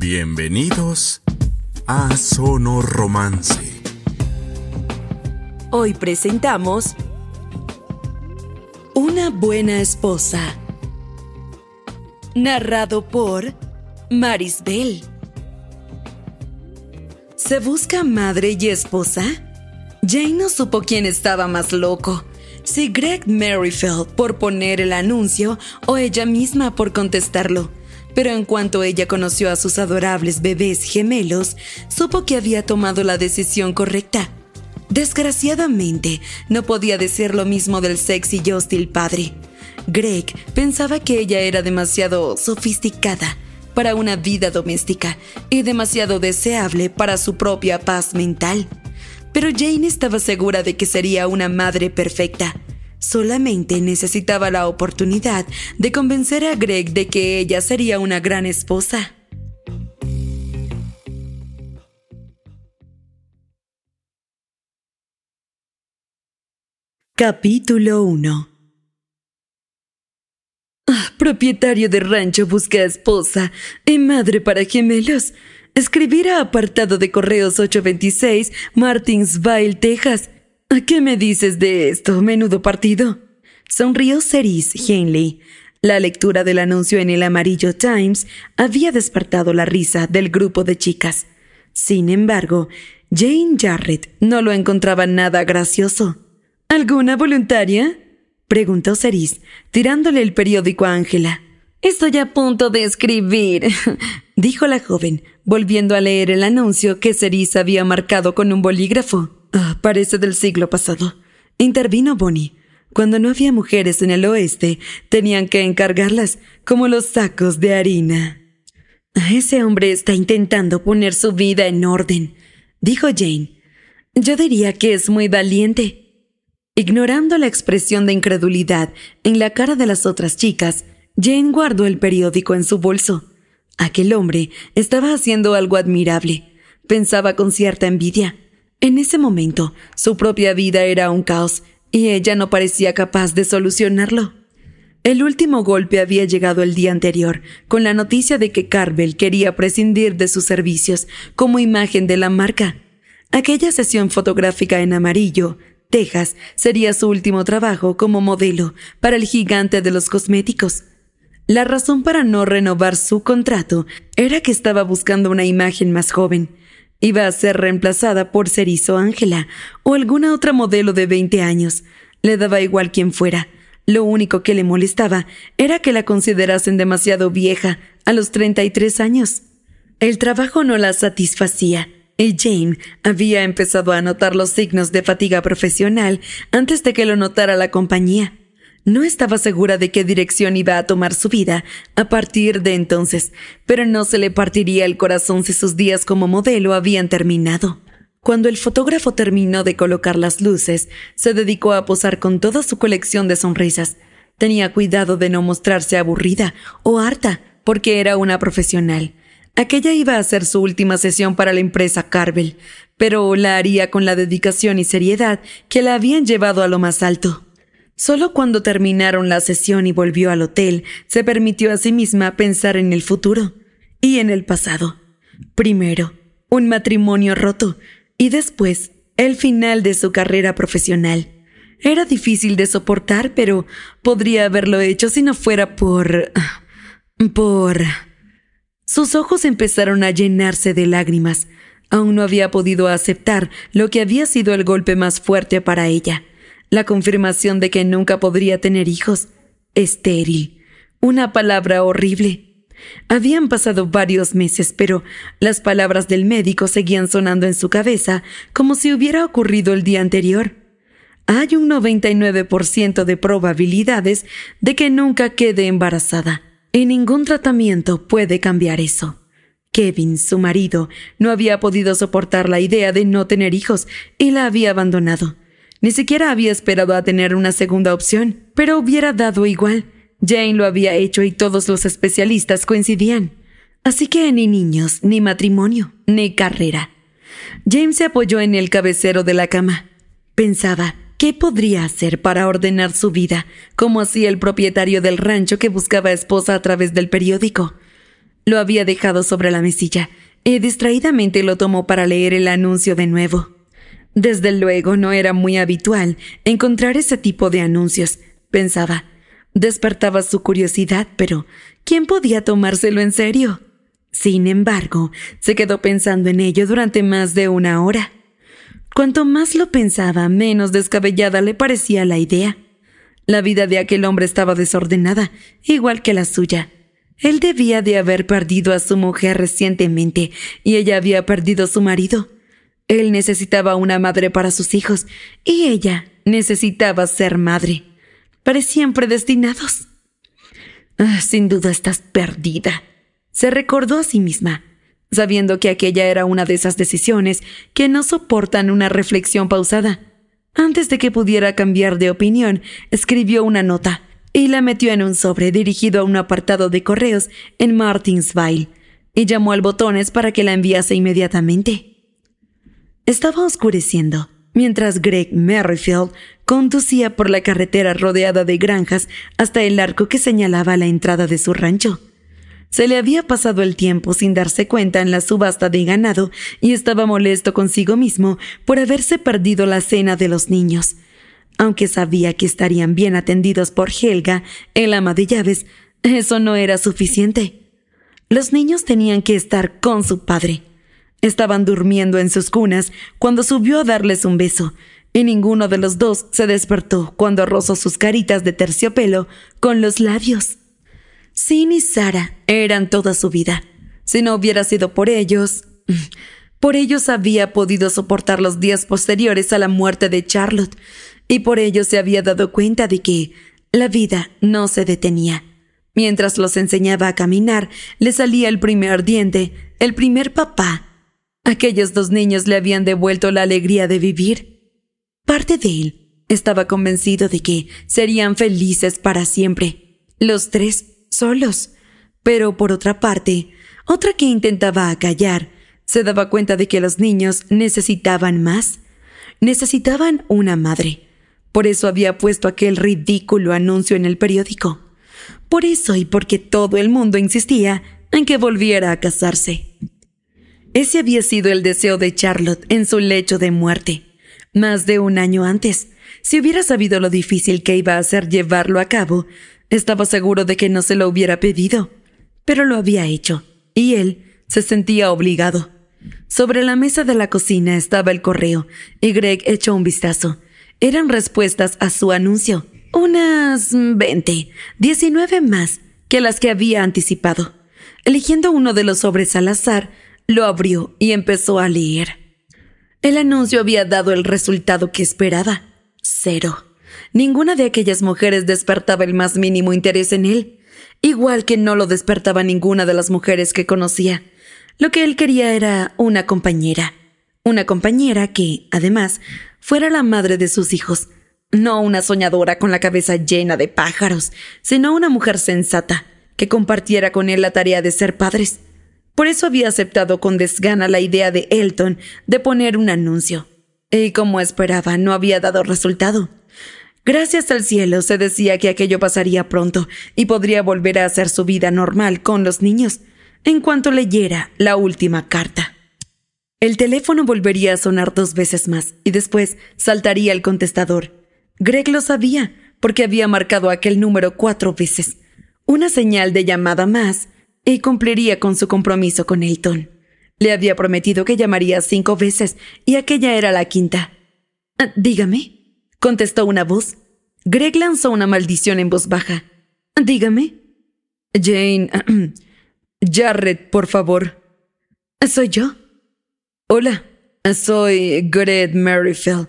Bienvenidos a Sonor Romance. Hoy presentamos Una buena esposa. Narrado por Bell ¿Se busca madre y esposa? Jane no supo quién estaba más loco. Si Greg Merrifield por poner el anuncio o ella misma por contestarlo pero en cuanto ella conoció a sus adorables bebés gemelos, supo que había tomado la decisión correcta. Desgraciadamente, no podía decir lo mismo del sexy y hostil padre. Greg pensaba que ella era demasiado sofisticada para una vida doméstica y demasiado deseable para su propia paz mental. Pero Jane estaba segura de que sería una madre perfecta Solamente necesitaba la oportunidad de convencer a Greg de que ella sería una gran esposa. Capítulo 1 ah, Propietario de rancho busca esposa y madre para gemelos. Escribir a apartado de correos 826, Martinsville, Texas qué me dices de esto, menudo partido? Sonrió Cerise Henley. La lectura del anuncio en el Amarillo Times había despertado la risa del grupo de chicas. Sin embargo, Jane Jarrett no lo encontraba nada gracioso. ¿Alguna voluntaria? preguntó Cerise, tirándole el periódico a Ángela. Estoy a punto de escribir, dijo la joven, volviendo a leer el anuncio que Cerise había marcado con un bolígrafo. Ah, parece del siglo pasado. Intervino Bonnie. Cuando no había mujeres en el oeste, tenían que encargarlas como los sacos de harina. Ese hombre está intentando poner su vida en orden, dijo Jane. Yo diría que es muy valiente. Ignorando la expresión de incredulidad en la cara de las otras chicas, Jane guardó el periódico en su bolso. Aquel hombre estaba haciendo algo admirable. Pensaba con cierta envidia. En ese momento, su propia vida era un caos y ella no parecía capaz de solucionarlo. El último golpe había llegado el día anterior, con la noticia de que Carvel quería prescindir de sus servicios como imagen de la marca. Aquella sesión fotográfica en amarillo, Texas, sería su último trabajo como modelo para el gigante de los cosméticos. La razón para no renovar su contrato era que estaba buscando una imagen más joven, Iba a ser reemplazada por Cerizo Ángela o alguna otra modelo de 20 años. Le daba igual quien fuera. Lo único que le molestaba era que la considerasen demasiado vieja a los 33 años. El trabajo no la satisfacía y Jane había empezado a notar los signos de fatiga profesional antes de que lo notara la compañía. No estaba segura de qué dirección iba a tomar su vida a partir de entonces, pero no se le partiría el corazón si sus días como modelo habían terminado. Cuando el fotógrafo terminó de colocar las luces, se dedicó a posar con toda su colección de sonrisas. Tenía cuidado de no mostrarse aburrida o harta, porque era una profesional. Aquella iba a ser su última sesión para la empresa Carvel, pero la haría con la dedicación y seriedad que la habían llevado a lo más alto. Solo cuando terminaron la sesión y volvió al hotel, se permitió a sí misma pensar en el futuro y en el pasado. Primero, un matrimonio roto y después, el final de su carrera profesional. Era difícil de soportar, pero podría haberlo hecho si no fuera por... por... Sus ojos empezaron a llenarse de lágrimas. Aún no había podido aceptar lo que había sido el golpe más fuerte para ella la confirmación de que nunca podría tener hijos, estéril, una palabra horrible. Habían pasado varios meses, pero las palabras del médico seguían sonando en su cabeza como si hubiera ocurrido el día anterior. Hay un 99% de probabilidades de que nunca quede embarazada, y ningún tratamiento puede cambiar eso. Kevin, su marido, no había podido soportar la idea de no tener hijos y la había abandonado. Ni siquiera había esperado a tener una segunda opción, pero hubiera dado igual. Jane lo había hecho y todos los especialistas coincidían. Así que ni niños, ni matrimonio, ni carrera. James se apoyó en el cabecero de la cama. Pensaba, ¿qué podría hacer para ordenar su vida, como hacía el propietario del rancho que buscaba esposa a través del periódico? Lo había dejado sobre la mesilla y distraídamente lo tomó para leer el anuncio de nuevo. Desde luego no era muy habitual encontrar ese tipo de anuncios, pensaba. Despertaba su curiosidad, pero ¿quién podía tomárselo en serio? Sin embargo, se quedó pensando en ello durante más de una hora. Cuanto más lo pensaba, menos descabellada le parecía la idea. La vida de aquel hombre estaba desordenada, igual que la suya. Él debía de haber perdido a su mujer recientemente y ella había perdido a su marido. Él necesitaba una madre para sus hijos y ella necesitaba ser madre. Parecían predestinados. Ah, sin duda estás perdida. Se recordó a sí misma, sabiendo que aquella era una de esas decisiones que no soportan una reflexión pausada. Antes de que pudiera cambiar de opinión, escribió una nota y la metió en un sobre dirigido a un apartado de correos en Martinsville y llamó al botones para que la enviase inmediatamente. Estaba oscureciendo mientras Greg Merrifield conducía por la carretera rodeada de granjas hasta el arco que señalaba la entrada de su rancho. Se le había pasado el tiempo sin darse cuenta en la subasta de ganado y estaba molesto consigo mismo por haberse perdido la cena de los niños. Aunque sabía que estarían bien atendidos por Helga, el ama de llaves, eso no era suficiente. Los niños tenían que estar con su padre. Estaban durmiendo en sus cunas cuando subió a darles un beso, y ninguno de los dos se despertó cuando rozó sus caritas de terciopelo con los labios. Sin y Sara eran toda su vida. Si no hubiera sido por ellos... Por ellos había podido soportar los días posteriores a la muerte de Charlotte, y por ellos se había dado cuenta de que la vida no se detenía. Mientras los enseñaba a caminar, le salía el primer diente, el primer papá, Aquellos dos niños le habían devuelto la alegría de vivir. Parte de él estaba convencido de que serían felices para siempre, los tres solos. Pero por otra parte, otra que intentaba acallar, se daba cuenta de que los niños necesitaban más. Necesitaban una madre. Por eso había puesto aquel ridículo anuncio en el periódico. Por eso y porque todo el mundo insistía en que volviera a casarse. Ese había sido el deseo de Charlotte en su lecho de muerte. Más de un año antes, si hubiera sabido lo difícil que iba a ser llevarlo a cabo, estaba seguro de que no se lo hubiera pedido. Pero lo había hecho, y él se sentía obligado. Sobre la mesa de la cocina estaba el correo, y Greg echó un vistazo. Eran respuestas a su anuncio, unas 20, 19 más que las que había anticipado. Eligiendo uno de los sobres al azar, lo abrió y empezó a leer. El anuncio había dado el resultado que esperaba. Cero. Ninguna de aquellas mujeres despertaba el más mínimo interés en él, igual que no lo despertaba ninguna de las mujeres que conocía. Lo que él quería era una compañera. Una compañera que, además, fuera la madre de sus hijos. No una soñadora con la cabeza llena de pájaros, sino una mujer sensata, que compartiera con él la tarea de ser padres. Por eso había aceptado con desgana la idea de Elton de poner un anuncio. Y como esperaba, no había dado resultado. Gracias al cielo se decía que aquello pasaría pronto y podría volver a hacer su vida normal con los niños en cuanto leyera la última carta. El teléfono volvería a sonar dos veces más y después saltaría el contestador. Greg lo sabía porque había marcado aquel número cuatro veces. Una señal de llamada más y cumpliría con su compromiso con Elton. Le había prometido que llamaría cinco veces y aquella era la quinta. Ah, dígame, contestó una voz. Greg lanzó una maldición en voz baja. Ah, dígame. Jane. Jarrett, por favor. ¿Soy yo? Hola, soy Greg Merrifield.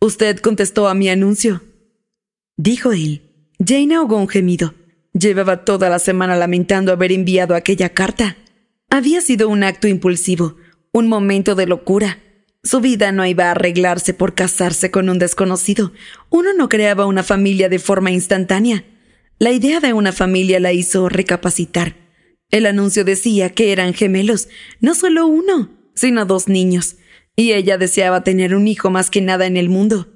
Usted contestó a mi anuncio. Dijo él. Jane ahogó un gemido. Llevaba toda la semana lamentando haber enviado aquella carta. Había sido un acto impulsivo, un momento de locura. Su vida no iba a arreglarse por casarse con un desconocido. Uno no creaba una familia de forma instantánea. La idea de una familia la hizo recapacitar. El anuncio decía que eran gemelos, no solo uno, sino dos niños, y ella deseaba tener un hijo más que nada en el mundo.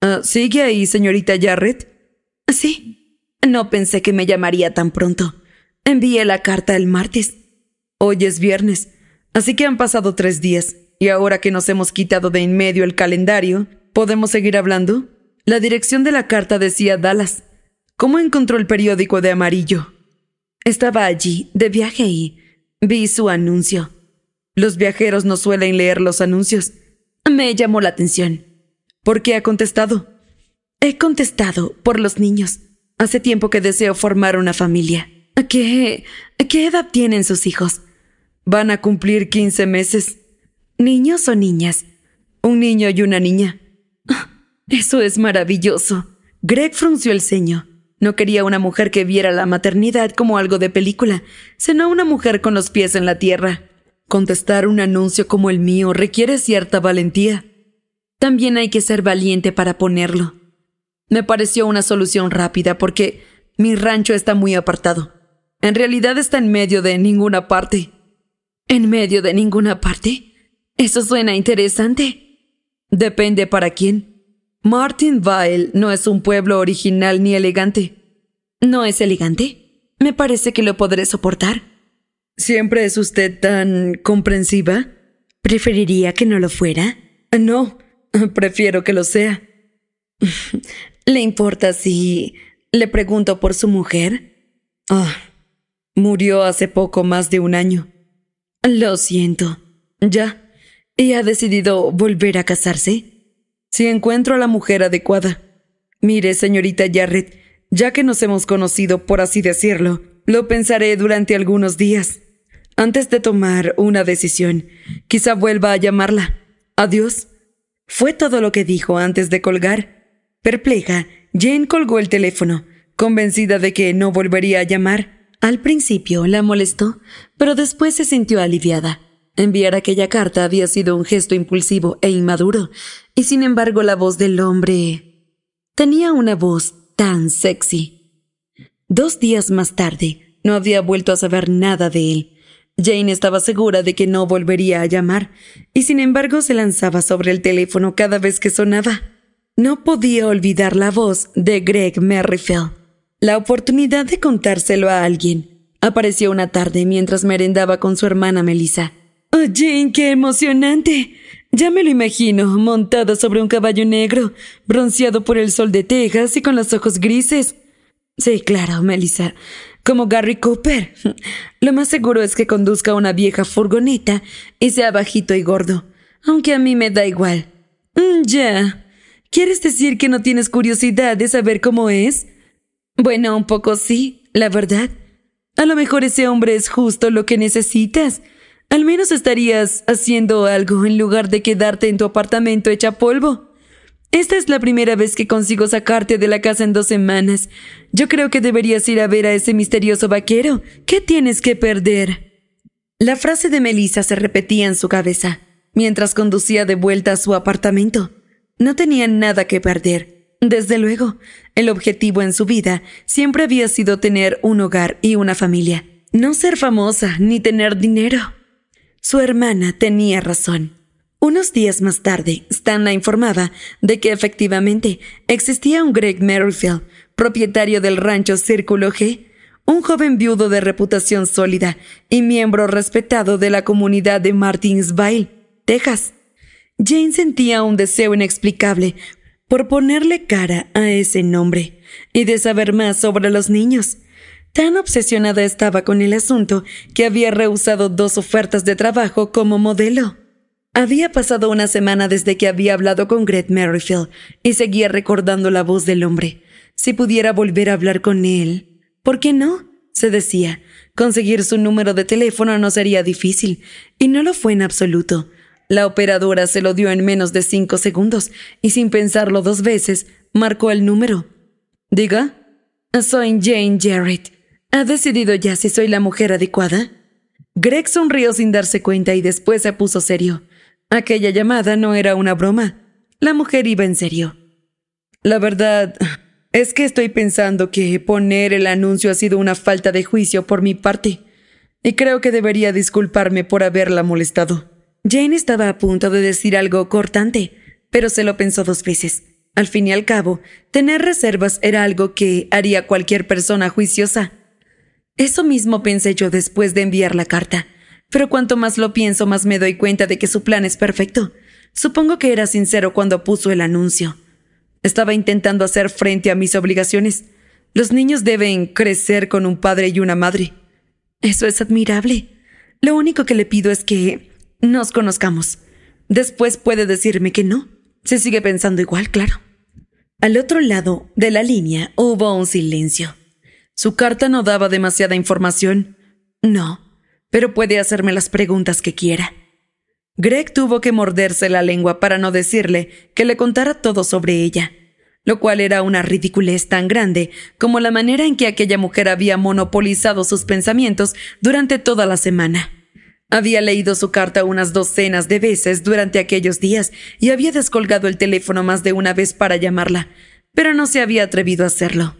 Ah, ¿Sigue ahí, señorita Jarrett? Sí, no pensé que me llamaría tan pronto. Envié la carta el martes. Hoy es viernes, así que han pasado tres días, y ahora que nos hemos quitado de en medio el calendario, ¿podemos seguir hablando? La dirección de la carta decía Dallas. ¿Cómo encontró el periódico de amarillo? Estaba allí, de viaje, y vi su anuncio. Los viajeros no suelen leer los anuncios. Me llamó la atención. ¿Por qué ha contestado? He contestado por los niños. Hace tiempo que deseo formar una familia. ¿A qué, qué edad tienen sus hijos? Van a cumplir 15 meses. ¿Niños o niñas? Un niño y una niña. Eso es maravilloso. Greg frunció el ceño. No quería una mujer que viera la maternidad como algo de película, sino una mujer con los pies en la tierra. Contestar un anuncio como el mío requiere cierta valentía. También hay que ser valiente para ponerlo. Me pareció una solución rápida porque mi rancho está muy apartado. En realidad está en medio de ninguna parte. ¿En medio de ninguna parte? Eso suena interesante. Depende para quién. Martin Martinville no es un pueblo original ni elegante. ¿No es elegante? Me parece que lo podré soportar. ¿Siempre es usted tan comprensiva? ¿Preferiría que no lo fuera? No, prefiero que lo sea. ¿Le importa si le pregunto por su mujer? Ah, murió hace poco más de un año. Lo siento. Ya. ¿Y ha decidido volver a casarse? Si encuentro a la mujer adecuada. Mire, señorita Jarrett, ya que nos hemos conocido, por así decirlo, lo pensaré durante algunos días. Antes de tomar una decisión, quizá vuelva a llamarla. Adiós. Fue todo lo que dijo antes de colgar. Perpleja, Jane colgó el teléfono, convencida de que no volvería a llamar. Al principio la molestó, pero después se sintió aliviada. Enviar aquella carta había sido un gesto impulsivo e inmaduro, y sin embargo la voz del hombre... tenía una voz tan sexy. Dos días más tarde, no había vuelto a saber nada de él. Jane estaba segura de que no volvería a llamar, y sin embargo se lanzaba sobre el teléfono cada vez que sonaba no podía olvidar la voz de Greg Merrifield. La oportunidad de contárselo a alguien apareció una tarde mientras merendaba con su hermana Melissa. ¡Oh, Jane, qué emocionante! Ya me lo imagino, montada sobre un caballo negro, bronceado por el sol de Texas y con los ojos grises. Sí, claro, Melissa. Como Gary Cooper. Lo más seguro es que conduzca una vieja furgoneta y sea bajito y gordo. Aunque a mí me da igual. Mm, ya. ¿Quieres decir que no tienes curiosidad de saber cómo es? Bueno, un poco sí, la verdad. A lo mejor ese hombre es justo lo que necesitas. Al menos estarías haciendo algo en lugar de quedarte en tu apartamento hecha polvo. Esta es la primera vez que consigo sacarte de la casa en dos semanas. Yo creo que deberías ir a ver a ese misterioso vaquero. ¿Qué tienes que perder? La frase de Melissa se repetía en su cabeza mientras conducía de vuelta a su apartamento. No tenía nada que perder. Desde luego, el objetivo en su vida siempre había sido tener un hogar y una familia, no ser famosa ni tener dinero. Su hermana tenía razón. Unos días más tarde, Stan la informaba de que efectivamente existía un Greg Merrifield, propietario del rancho Círculo G, un joven viudo de reputación sólida y miembro respetado de la comunidad de Martinsville, Texas. Jane sentía un deseo inexplicable por ponerle cara a ese nombre y de saber más sobre los niños. Tan obsesionada estaba con el asunto que había rehusado dos ofertas de trabajo como modelo. Había pasado una semana desde que había hablado con Greg Merrifield y seguía recordando la voz del hombre. Si pudiera volver a hablar con él, ¿por qué no? se decía. Conseguir su número de teléfono no sería difícil, y no lo fue en absoluto. La operadora se lo dio en menos de cinco segundos y sin pensarlo dos veces, marcó el número. Diga, soy Jane Jarrett. ¿Ha decidido ya si soy la mujer adecuada? Greg sonrió sin darse cuenta y después se puso serio. Aquella llamada no era una broma. La mujer iba en serio. La verdad es que estoy pensando que poner el anuncio ha sido una falta de juicio por mi parte, y creo que debería disculparme por haberla molestado. Jane estaba a punto de decir algo cortante, pero se lo pensó dos veces. Al fin y al cabo, tener reservas era algo que haría cualquier persona juiciosa. Eso mismo pensé yo después de enviar la carta, pero cuanto más lo pienso, más me doy cuenta de que su plan es perfecto. Supongo que era sincero cuando puso el anuncio. Estaba intentando hacer frente a mis obligaciones. Los niños deben crecer con un padre y una madre. Eso es admirable. Lo único que le pido es que nos conozcamos. Después puede decirme que no. Se sigue pensando igual, claro. Al otro lado de la línea hubo un silencio. Su carta no daba demasiada información. No, pero puede hacerme las preguntas que quiera. Greg tuvo que morderse la lengua para no decirle que le contara todo sobre ella, lo cual era una ridiculez tan grande como la manera en que aquella mujer había monopolizado sus pensamientos durante toda la semana. Había leído su carta unas docenas de veces durante aquellos días y había descolgado el teléfono más de una vez para llamarla, pero no se había atrevido a hacerlo.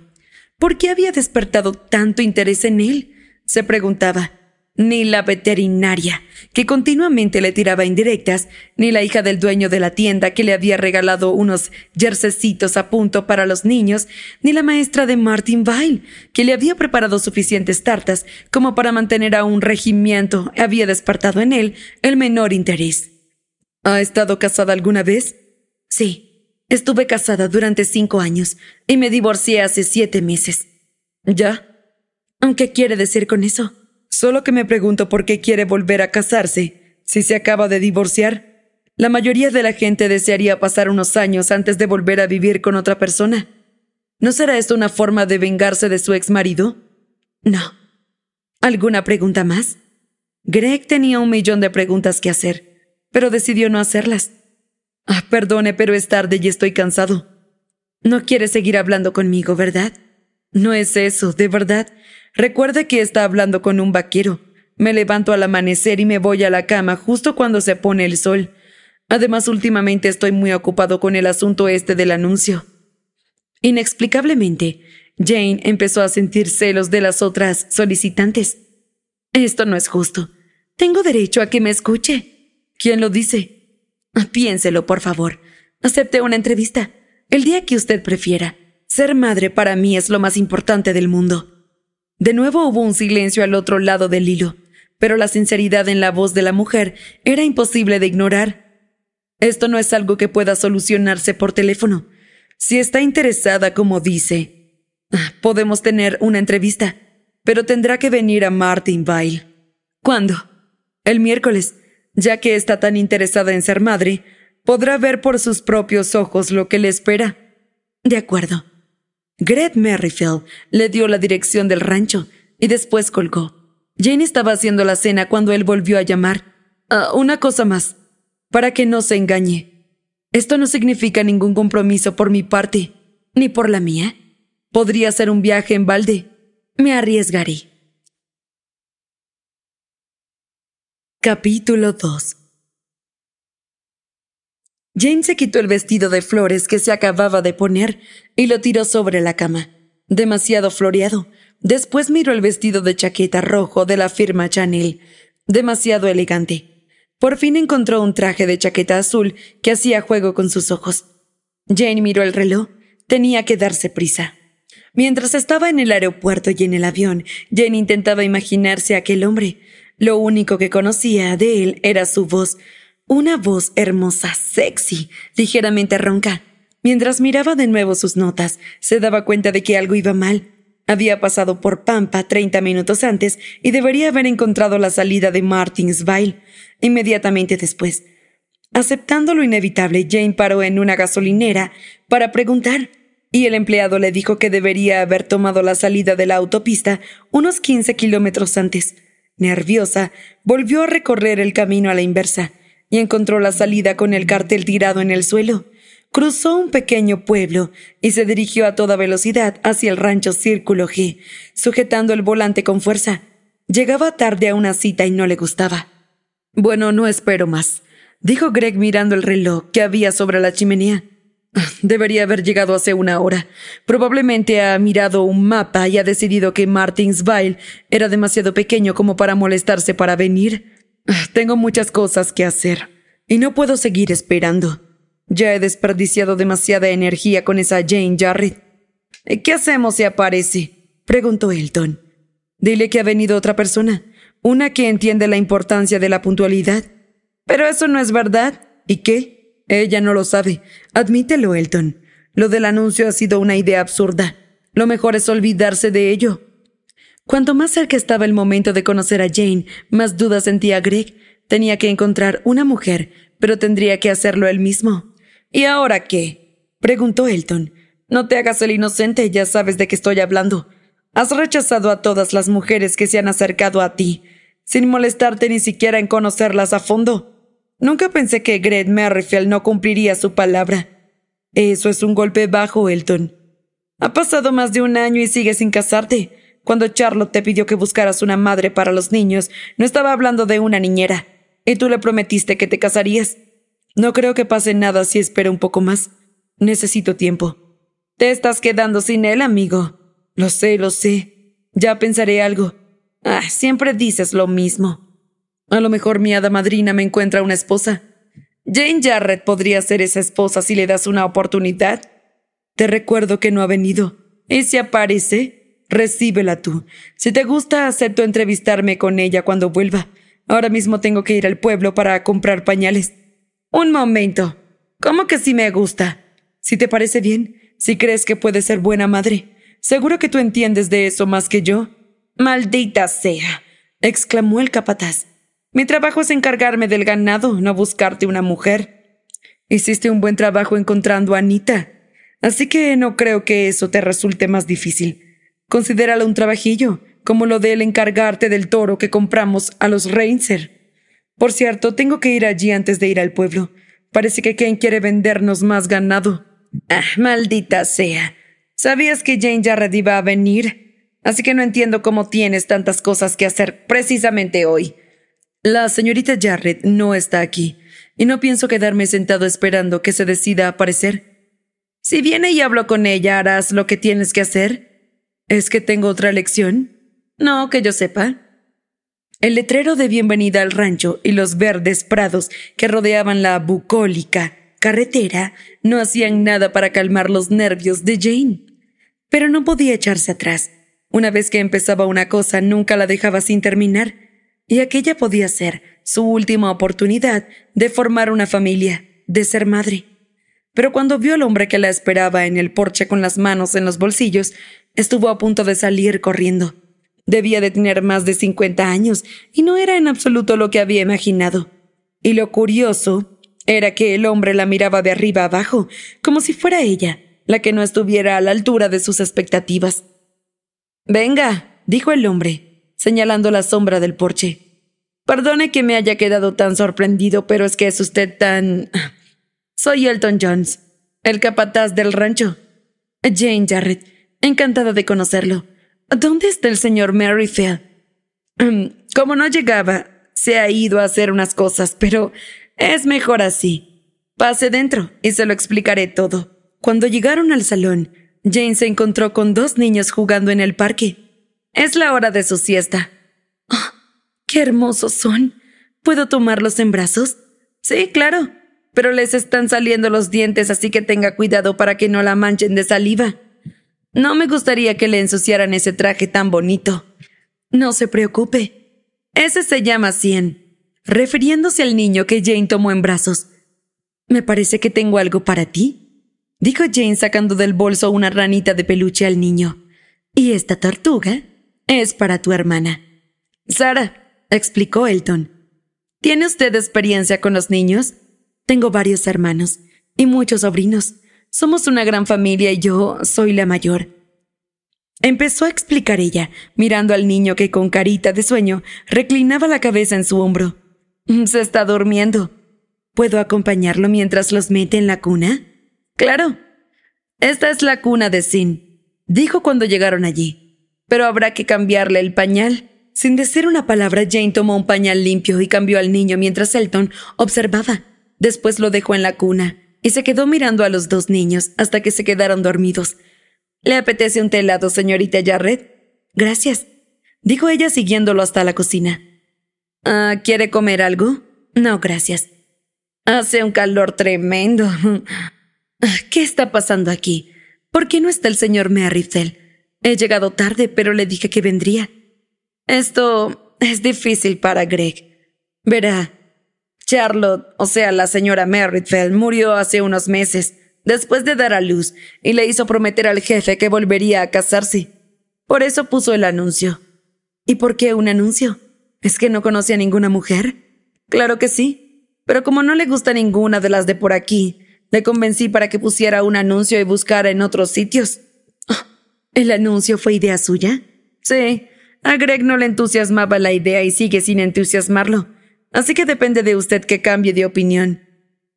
¿Por qué había despertado tanto interés en él? se preguntaba ni la veterinaria, que continuamente le tiraba indirectas, ni la hija del dueño de la tienda que le había regalado unos jersecitos a punto para los niños, ni la maestra de Martin Vile que le había preparado suficientes tartas como para mantener a un regimiento, había despertado en él el menor interés. ¿Ha estado casada alguna vez? Sí, estuve casada durante cinco años y me divorcié hace siete meses. ¿Ya? ¿Qué quiere decir con eso? Solo que me pregunto por qué quiere volver a casarse, si se acaba de divorciar. La mayoría de la gente desearía pasar unos años antes de volver a vivir con otra persona. ¿No será esto una forma de vengarse de su ex marido? No. ¿Alguna pregunta más? Greg tenía un millón de preguntas que hacer, pero decidió no hacerlas. Ah, perdone, pero es tarde y estoy cansado. No quiere seguir hablando conmigo, ¿verdad? No es eso, de verdad. Recuerde que está hablando con un vaquero. Me levanto al amanecer y me voy a la cama justo cuando se pone el sol. Además, últimamente estoy muy ocupado con el asunto este del anuncio. Inexplicablemente, Jane empezó a sentir celos de las otras solicitantes. Esto no es justo. Tengo derecho a que me escuche. ¿Quién lo dice? Piénselo, por favor. Acepte una entrevista. El día que usted prefiera. Ser madre para mí es lo más importante del mundo. De nuevo hubo un silencio al otro lado del hilo, pero la sinceridad en la voz de la mujer era imposible de ignorar. Esto no es algo que pueda solucionarse por teléfono. Si está interesada, como dice, ah, podemos tener una entrevista, pero tendrá que venir a Martinville. ¿Cuándo? El miércoles. Ya que está tan interesada en ser madre, podrá ver por sus propios ojos lo que le espera. De acuerdo. Greg Merrifield le dio la dirección del rancho y después colgó. Jane estaba haciendo la cena cuando él volvió a llamar. Ah, una cosa más, para que no se engañe. Esto no significa ningún compromiso por mi parte, ni por la mía. Podría ser un viaje en balde. Me arriesgaré. Capítulo 2 Jane se quitó el vestido de flores que se acababa de poner y lo tiró sobre la cama, demasiado floreado. Después miró el vestido de chaqueta rojo de la firma Chanel, demasiado elegante. Por fin encontró un traje de chaqueta azul que hacía juego con sus ojos. Jane miró el reloj. Tenía que darse prisa. Mientras estaba en el aeropuerto y en el avión, Jane intentaba imaginarse a aquel hombre. Lo único que conocía de él era su voz, una voz hermosa, sexy, ligeramente ronca. Mientras miraba de nuevo sus notas, se daba cuenta de que algo iba mal. Había pasado por Pampa 30 minutos antes y debería haber encontrado la salida de Martinsville inmediatamente después. Aceptando lo inevitable, Jane paró en una gasolinera para preguntar, y el empleado le dijo que debería haber tomado la salida de la autopista unos 15 kilómetros antes. Nerviosa, volvió a recorrer el camino a la inversa y encontró la salida con el cartel tirado en el suelo. Cruzó un pequeño pueblo y se dirigió a toda velocidad hacia el rancho Círculo G, sujetando el volante con fuerza. Llegaba tarde a una cita y no le gustaba. Bueno, no espero más, dijo Greg mirando el reloj que había sobre la chimenea. Debería haber llegado hace una hora. Probablemente ha mirado un mapa y ha decidido que Martinsville era demasiado pequeño como para molestarse para venir. Tengo muchas cosas que hacer y no puedo seguir esperando. Ya he desperdiciado demasiada energía con esa Jane Jarrett. Eh, ¿Qué hacemos si aparece? preguntó Elton. Dile que ha venido otra persona, una que entiende la importancia de la puntualidad. Pero eso no es verdad. ¿Y qué? Ella no lo sabe. Admítelo, Elton. Lo del anuncio ha sido una idea absurda. Lo mejor es olvidarse de ello. Cuanto más cerca estaba el momento de conocer a Jane, más dudas sentía Greg. Tenía que encontrar una mujer, pero tendría que hacerlo él mismo. ¿Y ahora qué? preguntó Elton. No te hagas el inocente, ya sabes de qué estoy hablando. Has rechazado a todas las mujeres que se han acercado a ti, sin molestarte ni siquiera en conocerlas a fondo. Nunca pensé que Greg Merrifield no cumpliría su palabra. Eso es un golpe bajo, Elton. Ha pasado más de un año y sigues sin casarte. Cuando Charlotte te pidió que buscaras una madre para los niños, no estaba hablando de una niñera. Y tú le prometiste que te casarías. No creo que pase nada si espero un poco más. Necesito tiempo. Te estás quedando sin él, amigo. Lo sé, lo sé. Ya pensaré algo. Ah, siempre dices lo mismo. A lo mejor mi hada madrina me encuentra una esposa. Jane Jarrett podría ser esa esposa si le das una oportunidad. Te recuerdo que no ha venido. ¿Y si aparece? Recíbela tú. Si te gusta, acepto entrevistarme con ella cuando vuelva. Ahora mismo tengo que ir al pueblo para comprar pañales. Un momento. ¿Cómo que sí me gusta? Si te parece bien, si crees que puedes ser buena madre. Seguro que tú entiendes de eso más que yo. Maldita sea, exclamó el capataz. Mi trabajo es encargarme del ganado, no buscarte una mujer. Hiciste un buen trabajo encontrando a Anita, así que no creo que eso te resulte más difícil. Considéralo un trabajillo, como lo del encargarte del toro que compramos a los Reinser. Por cierto, tengo que ir allí antes de ir al pueblo. Parece que Ken quiere vendernos más ganado. Ah, maldita sea. ¿Sabías que Jane Jarrett iba a venir? Así que no entiendo cómo tienes tantas cosas que hacer precisamente hoy. La señorita Jarrett no está aquí, y no pienso quedarme sentado esperando que se decida a aparecer. Si viene y hablo con ella, ¿harás lo que tienes que hacer? ¿Es que tengo otra lección? No, que yo sepa. El letrero de bienvenida al rancho y los verdes prados que rodeaban la bucólica carretera no hacían nada para calmar los nervios de Jane. Pero no podía echarse atrás. Una vez que empezaba una cosa, nunca la dejaba sin terminar. Y aquella podía ser su última oportunidad de formar una familia, de ser madre. Pero cuando vio al hombre que la esperaba en el porche con las manos en los bolsillos, Estuvo a punto de salir corriendo. Debía de tener más de 50 años y no era en absoluto lo que había imaginado. Y lo curioso era que el hombre la miraba de arriba abajo, como si fuera ella, la que no estuviera a la altura de sus expectativas. Venga, dijo el hombre, señalando la sombra del porche. Perdone que me haya quedado tan sorprendido, pero es que es usted tan... Soy Elton Jones, el capataz del rancho. Jane Jarrett, Encantada de conocerlo. ¿Dónde está el señor Merrifield? Mm, como no llegaba, se ha ido a hacer unas cosas, pero es mejor así. Pase dentro y se lo explicaré todo. Cuando llegaron al salón, Jane se encontró con dos niños jugando en el parque. Es la hora de su siesta. Oh, ¡Qué hermosos son! ¿Puedo tomarlos en brazos? Sí, claro, pero les están saliendo los dientes, así que tenga cuidado para que no la manchen de saliva. No me gustaría que le ensuciaran ese traje tan bonito. No se preocupe. Ese se llama Cien, refiriéndose al niño que Jane tomó en brazos. Me parece que tengo algo para ti, dijo Jane sacando del bolso una ranita de peluche al niño. Y esta tortuga es para tu hermana. Sara, explicó Elton. ¿Tiene usted experiencia con los niños? Tengo varios hermanos y muchos sobrinos. Somos una gran familia y yo soy la mayor. Empezó a explicar ella, mirando al niño que con carita de sueño reclinaba la cabeza en su hombro. Se está durmiendo. ¿Puedo acompañarlo mientras los mete en la cuna? Claro. Esta es la cuna de Sin, dijo cuando llegaron allí. Pero habrá que cambiarle el pañal. Sin decir una palabra, Jane tomó un pañal limpio y cambió al niño mientras Elton observaba. Después lo dejó en la cuna y se quedó mirando a los dos niños hasta que se quedaron dormidos. ¿Le apetece un telado, señorita Jarrett? Gracias, dijo ella siguiéndolo hasta la cocina. Ah, ¿Quiere comer algo? No, gracias. Hace un calor tremendo. Ah, ¿Qué está pasando aquí? ¿Por qué no está el señor Merriftel? He llegado tarde, pero le dije que vendría. Esto es difícil para Greg. Verá, Charlotte, o sea, la señora Merrittfeld, murió hace unos meses, después de dar a luz, y le hizo prometer al jefe que volvería a casarse. Por eso puso el anuncio. ¿Y por qué un anuncio? ¿Es que no conoce a ninguna mujer? Claro que sí, pero como no le gusta ninguna de las de por aquí, le convencí para que pusiera un anuncio y buscara en otros sitios. Ah, ¿El anuncio fue idea suya? Sí. A Greg no le entusiasmaba la idea y sigue sin entusiasmarlo. Así que depende de usted que cambie de opinión.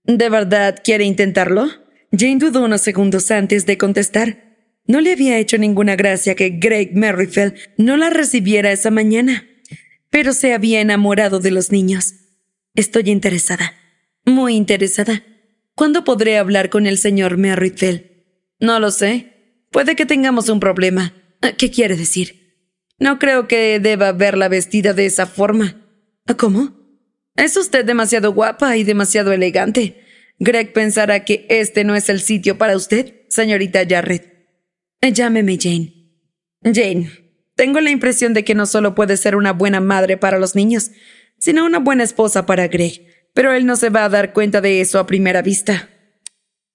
¿De verdad quiere intentarlo? Jane dudó unos segundos antes de contestar. No le había hecho ninguna gracia que Greg Merrifield no la recibiera esa mañana, pero se había enamorado de los niños. Estoy interesada, muy interesada. ¿Cuándo podré hablar con el señor Merrifield? No lo sé. Puede que tengamos un problema. ¿Qué quiere decir? No creo que deba verla vestida de esa forma. ¿Cómo? Es usted demasiado guapa y demasiado elegante. Greg pensará que este no es el sitio para usted, señorita Jarrett. Llámeme Jane. Jane, tengo la impresión de que no solo puede ser una buena madre para los niños, sino una buena esposa para Greg, pero él no se va a dar cuenta de eso a primera vista.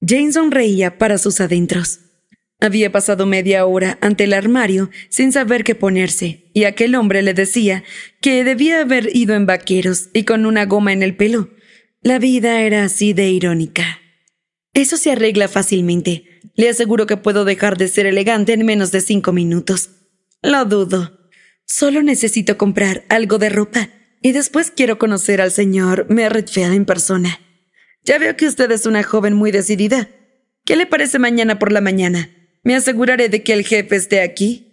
Jane sonreía para sus adentros. Había pasado media hora ante el armario sin saber qué ponerse, y aquel hombre le decía que debía haber ido en vaqueros y con una goma en el pelo. La vida era así de irónica. Eso se arregla fácilmente. Le aseguro que puedo dejar de ser elegante en menos de cinco minutos. Lo dudo. Solo necesito comprar algo de ropa y después quiero conocer al señor Merrittfield en persona. Ya veo que usted es una joven muy decidida. ¿Qué le parece mañana por la mañana? Me aseguraré de que el jefe esté aquí.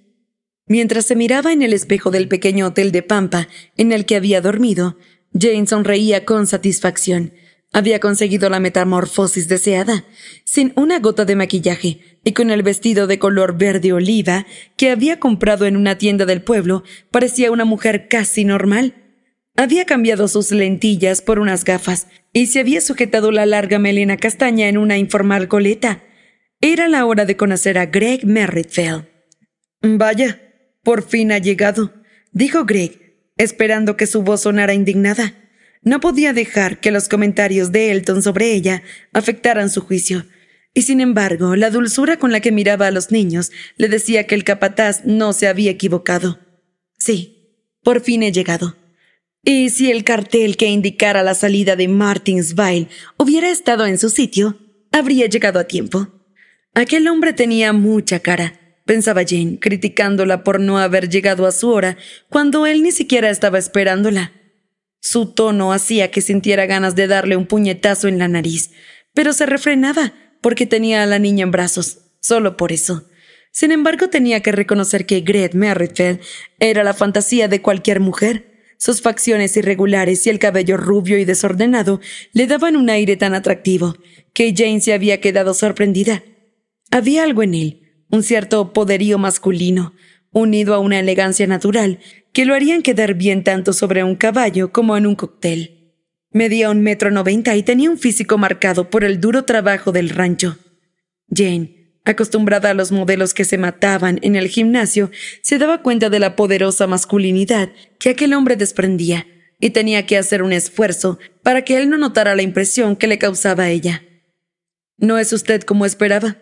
Mientras se miraba en el espejo del pequeño hotel de Pampa en el que había dormido, Jane sonreía con satisfacción. Había conseguido la metamorfosis deseada, sin una gota de maquillaje y con el vestido de color verde oliva que había comprado en una tienda del pueblo, parecía una mujer casi normal. Había cambiado sus lentillas por unas gafas y se había sujetado la larga melena castaña en una informal coleta. Era la hora de conocer a Greg Merrifield. Vaya, por fin ha llegado, dijo Greg, esperando que su voz sonara indignada. No podía dejar que los comentarios de Elton sobre ella afectaran su juicio. Y sin embargo, la dulzura con la que miraba a los niños le decía que el capataz no se había equivocado. Sí, por fin he llegado. Y si el cartel que indicara la salida de Martinsville hubiera estado en su sitio, habría llegado a tiempo. Aquel hombre tenía mucha cara, pensaba Jane, criticándola por no haber llegado a su hora cuando él ni siquiera estaba esperándola. Su tono hacía que sintiera ganas de darle un puñetazo en la nariz, pero se refrenaba porque tenía a la niña en brazos, solo por eso. Sin embargo, tenía que reconocer que Gret Merrifield era la fantasía de cualquier mujer. Sus facciones irregulares y el cabello rubio y desordenado le daban un aire tan atractivo que Jane se había quedado sorprendida. Había algo en él, un cierto poderío masculino, unido a una elegancia natural, que lo harían quedar bien tanto sobre un caballo como en un cóctel. Medía un metro noventa y tenía un físico marcado por el duro trabajo del rancho. Jane, acostumbrada a los modelos que se mataban en el gimnasio, se daba cuenta de la poderosa masculinidad que aquel hombre desprendía, y tenía que hacer un esfuerzo para que él no notara la impresión que le causaba a ella. No es usted como esperaba,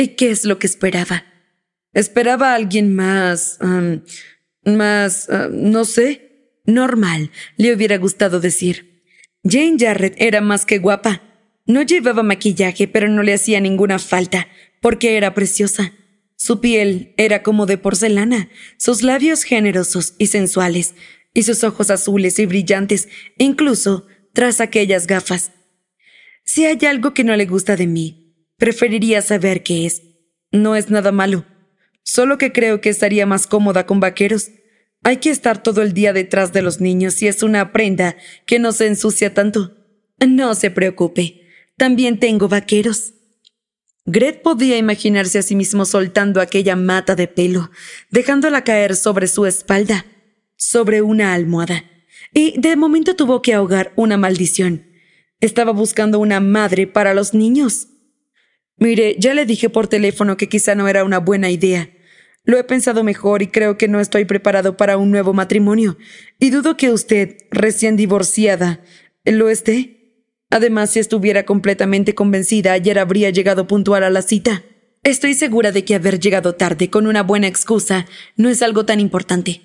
¿Y qué es lo que esperaba? Esperaba a alguien más... más... no sé. Normal, le hubiera gustado decir. Jane Jarrett era más que guapa. No llevaba maquillaje, pero no le hacía ninguna falta, porque era preciosa. Su piel era como de porcelana, sus labios generosos y sensuales, y sus ojos azules y brillantes, incluso tras aquellas gafas. Si hay algo que no le gusta de mí, Preferiría saber qué es. No es nada malo. Solo que creo que estaría más cómoda con vaqueros. Hay que estar todo el día detrás de los niños y es una prenda que no se ensucia tanto. No se preocupe. También tengo vaqueros. Gret podía imaginarse a sí mismo soltando aquella mata de pelo, dejándola caer sobre su espalda, sobre una almohada. Y de momento tuvo que ahogar una maldición. Estaba buscando una madre para los niños. Mire, ya le dije por teléfono que quizá no era una buena idea. Lo he pensado mejor y creo que no estoy preparado para un nuevo matrimonio. Y dudo que usted, recién divorciada, lo esté. Además, si estuviera completamente convencida, ayer habría llegado puntual a la cita. Estoy segura de que haber llegado tarde con una buena excusa no es algo tan importante.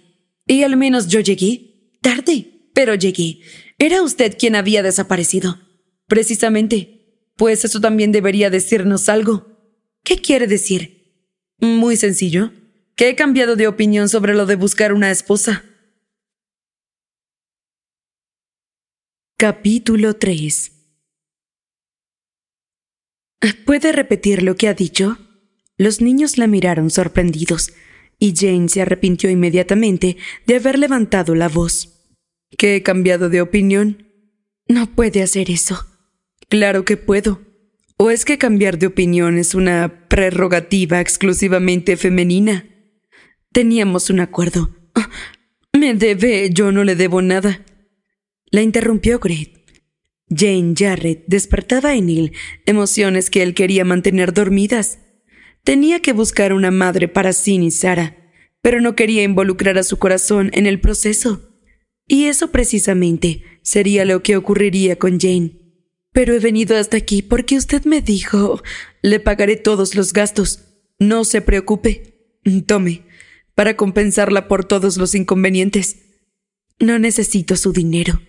Y al menos yo llegué. Tarde, pero llegué. Era usted quien había desaparecido. Precisamente. Pues eso también debería decirnos algo. ¿Qué quiere decir? Muy sencillo, que he cambiado de opinión sobre lo de buscar una esposa. Capítulo 3 ¿Puede repetir lo que ha dicho? Los niños la miraron sorprendidos, y Jane se arrepintió inmediatamente de haber levantado la voz. ¿Que he cambiado de opinión? No puede hacer eso. Claro que puedo. ¿O es que cambiar de opinión es una prerrogativa exclusivamente femenina? Teníamos un acuerdo. Me debe, yo no le debo nada. La interrumpió Gret. Jane Jarrett despertaba en él emociones que él quería mantener dormidas. Tenía que buscar una madre para Sin y Sara, pero no quería involucrar a su corazón en el proceso. Y eso precisamente sería lo que ocurriría con Jane. Pero he venido hasta aquí porque usted me dijo, le pagaré todos los gastos. No se preocupe. Tome, para compensarla por todos los inconvenientes. No necesito su dinero.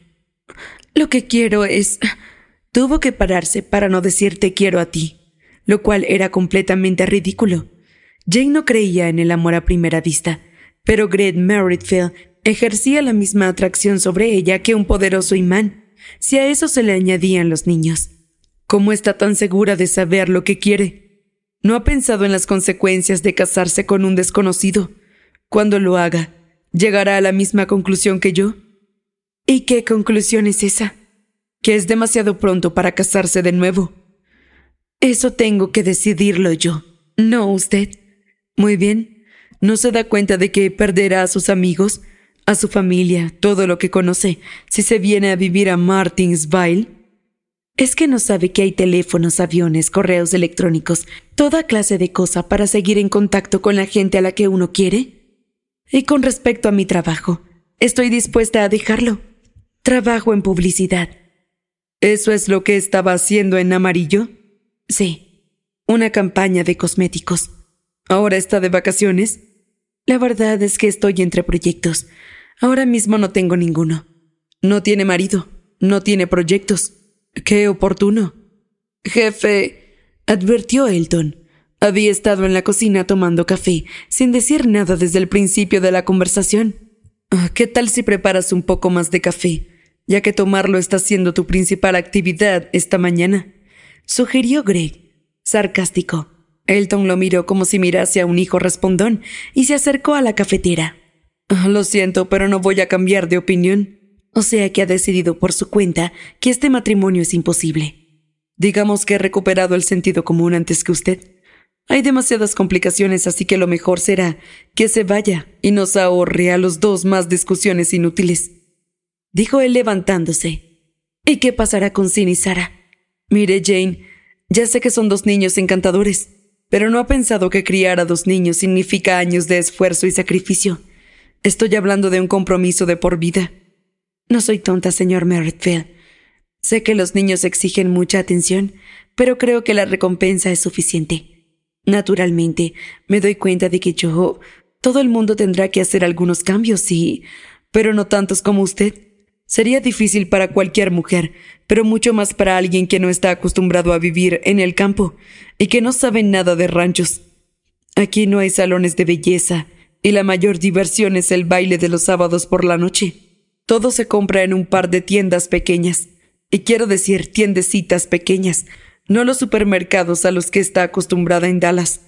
Lo que quiero es... Tuvo que pararse para no decirte quiero a ti, lo cual era completamente ridículo. Jane no creía en el amor a primera vista, pero Greg Meritfield ejercía la misma atracción sobre ella que un poderoso imán si a eso se le añadían los niños. ¿Cómo está tan segura de saber lo que quiere? No ha pensado en las consecuencias de casarse con un desconocido. Cuando lo haga, ¿llegará a la misma conclusión que yo? ¿Y qué conclusión es esa? Que es demasiado pronto para casarse de nuevo. Eso tengo que decidirlo yo, no usted. Muy bien. ¿No se da cuenta de que perderá a sus amigos? a su familia, todo lo que conoce, si se viene a vivir a Martinsville? Es que no sabe que hay teléfonos, aviones, correos electrónicos, toda clase de cosa para seguir en contacto con la gente a la que uno quiere. Y con respecto a mi trabajo, estoy dispuesta a dejarlo. Trabajo en publicidad. ¿Eso es lo que estaba haciendo en amarillo? Sí, una campaña de cosméticos. ¿Ahora está de vacaciones? La verdad es que estoy entre proyectos. Ahora mismo no tengo ninguno. No tiene marido, no tiene proyectos. Qué oportuno. Jefe, advirtió Elton. Había estado en la cocina tomando café, sin decir nada desde el principio de la conversación. Ah, ¿Qué tal si preparas un poco más de café, ya que tomarlo está siendo tu principal actividad esta mañana? Sugirió Greg, sarcástico. Elton lo miró como si mirase a un hijo respondón y se acercó a la cafetera. Lo siento, pero no voy a cambiar de opinión. O sea que ha decidido por su cuenta que este matrimonio es imposible. Digamos que he recuperado el sentido común antes que usted. Hay demasiadas complicaciones, así que lo mejor será que se vaya y nos ahorre a los dos más discusiones inútiles. Dijo él levantándose. ¿Y qué pasará con Sin y Sara? Mire, Jane, ya sé que son dos niños encantadores, pero no ha pensado que criar a dos niños significa años de esfuerzo y sacrificio. Estoy hablando de un compromiso de por vida. No soy tonta, señor Merrittfield. Sé que los niños exigen mucha atención, pero creo que la recompensa es suficiente. Naturalmente, me doy cuenta de que yo... Todo el mundo tendrá que hacer algunos cambios, sí, pero no tantos como usted. Sería difícil para cualquier mujer, pero mucho más para alguien que no está acostumbrado a vivir en el campo y que no sabe nada de ranchos. Aquí no hay salones de belleza, y la mayor diversión es el baile de los sábados por la noche. Todo se compra en un par de tiendas pequeñas, y quiero decir tiendecitas pequeñas, no los supermercados a los que está acostumbrada en Dallas.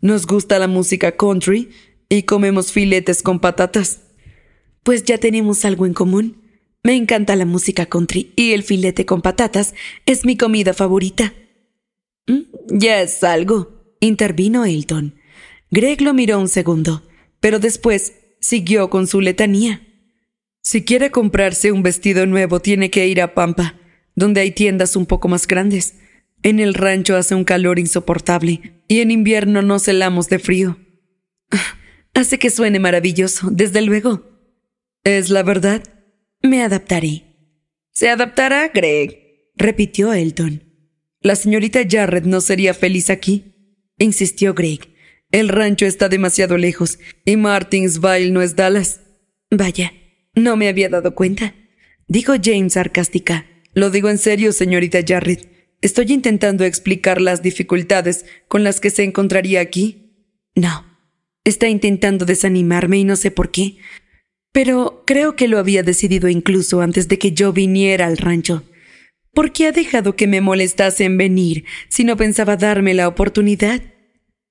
Nos gusta la música country y comemos filetes con patatas. Pues ya tenemos algo en común. Me encanta la música country y el filete con patatas es mi comida favorita. Mm, ya es algo, intervino Elton. Greg lo miró un segundo pero después siguió con su letanía. Si quiere comprarse un vestido nuevo, tiene que ir a Pampa, donde hay tiendas un poco más grandes. En el rancho hace un calor insoportable, y en invierno nos helamos de frío. Ah, hace que suene maravilloso, desde luego. Es la verdad. Me adaptaré. Se adaptará, Greg, repitió Elton. La señorita Jarrett no sería feliz aquí, insistió Greg. El rancho está demasiado lejos y Martinsville no es Dallas. Vaya, no me había dado cuenta, dijo James sarcástica. Lo digo en serio, señorita Jarrett. Estoy intentando explicar las dificultades con las que se encontraría aquí. No, está intentando desanimarme y no sé por qué. Pero creo que lo había decidido incluso antes de que yo viniera al rancho. ¿Por qué ha dejado que me molestase en venir si no pensaba darme la oportunidad?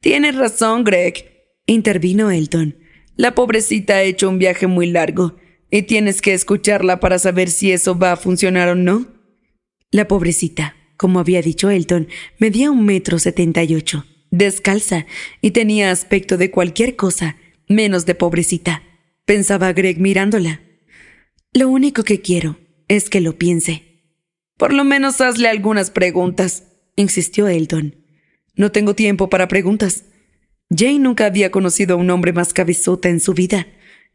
Tienes razón, Greg, intervino Elton. La pobrecita ha hecho un viaje muy largo y tienes que escucharla para saber si eso va a funcionar o no. La pobrecita, como había dicho Elton, medía un metro setenta y ocho, descalza y tenía aspecto de cualquier cosa, menos de pobrecita, pensaba Greg mirándola. Lo único que quiero es que lo piense. Por lo menos hazle algunas preguntas, insistió Elton. No tengo tiempo para preguntas. Jane nunca había conocido a un hombre más cabezota en su vida.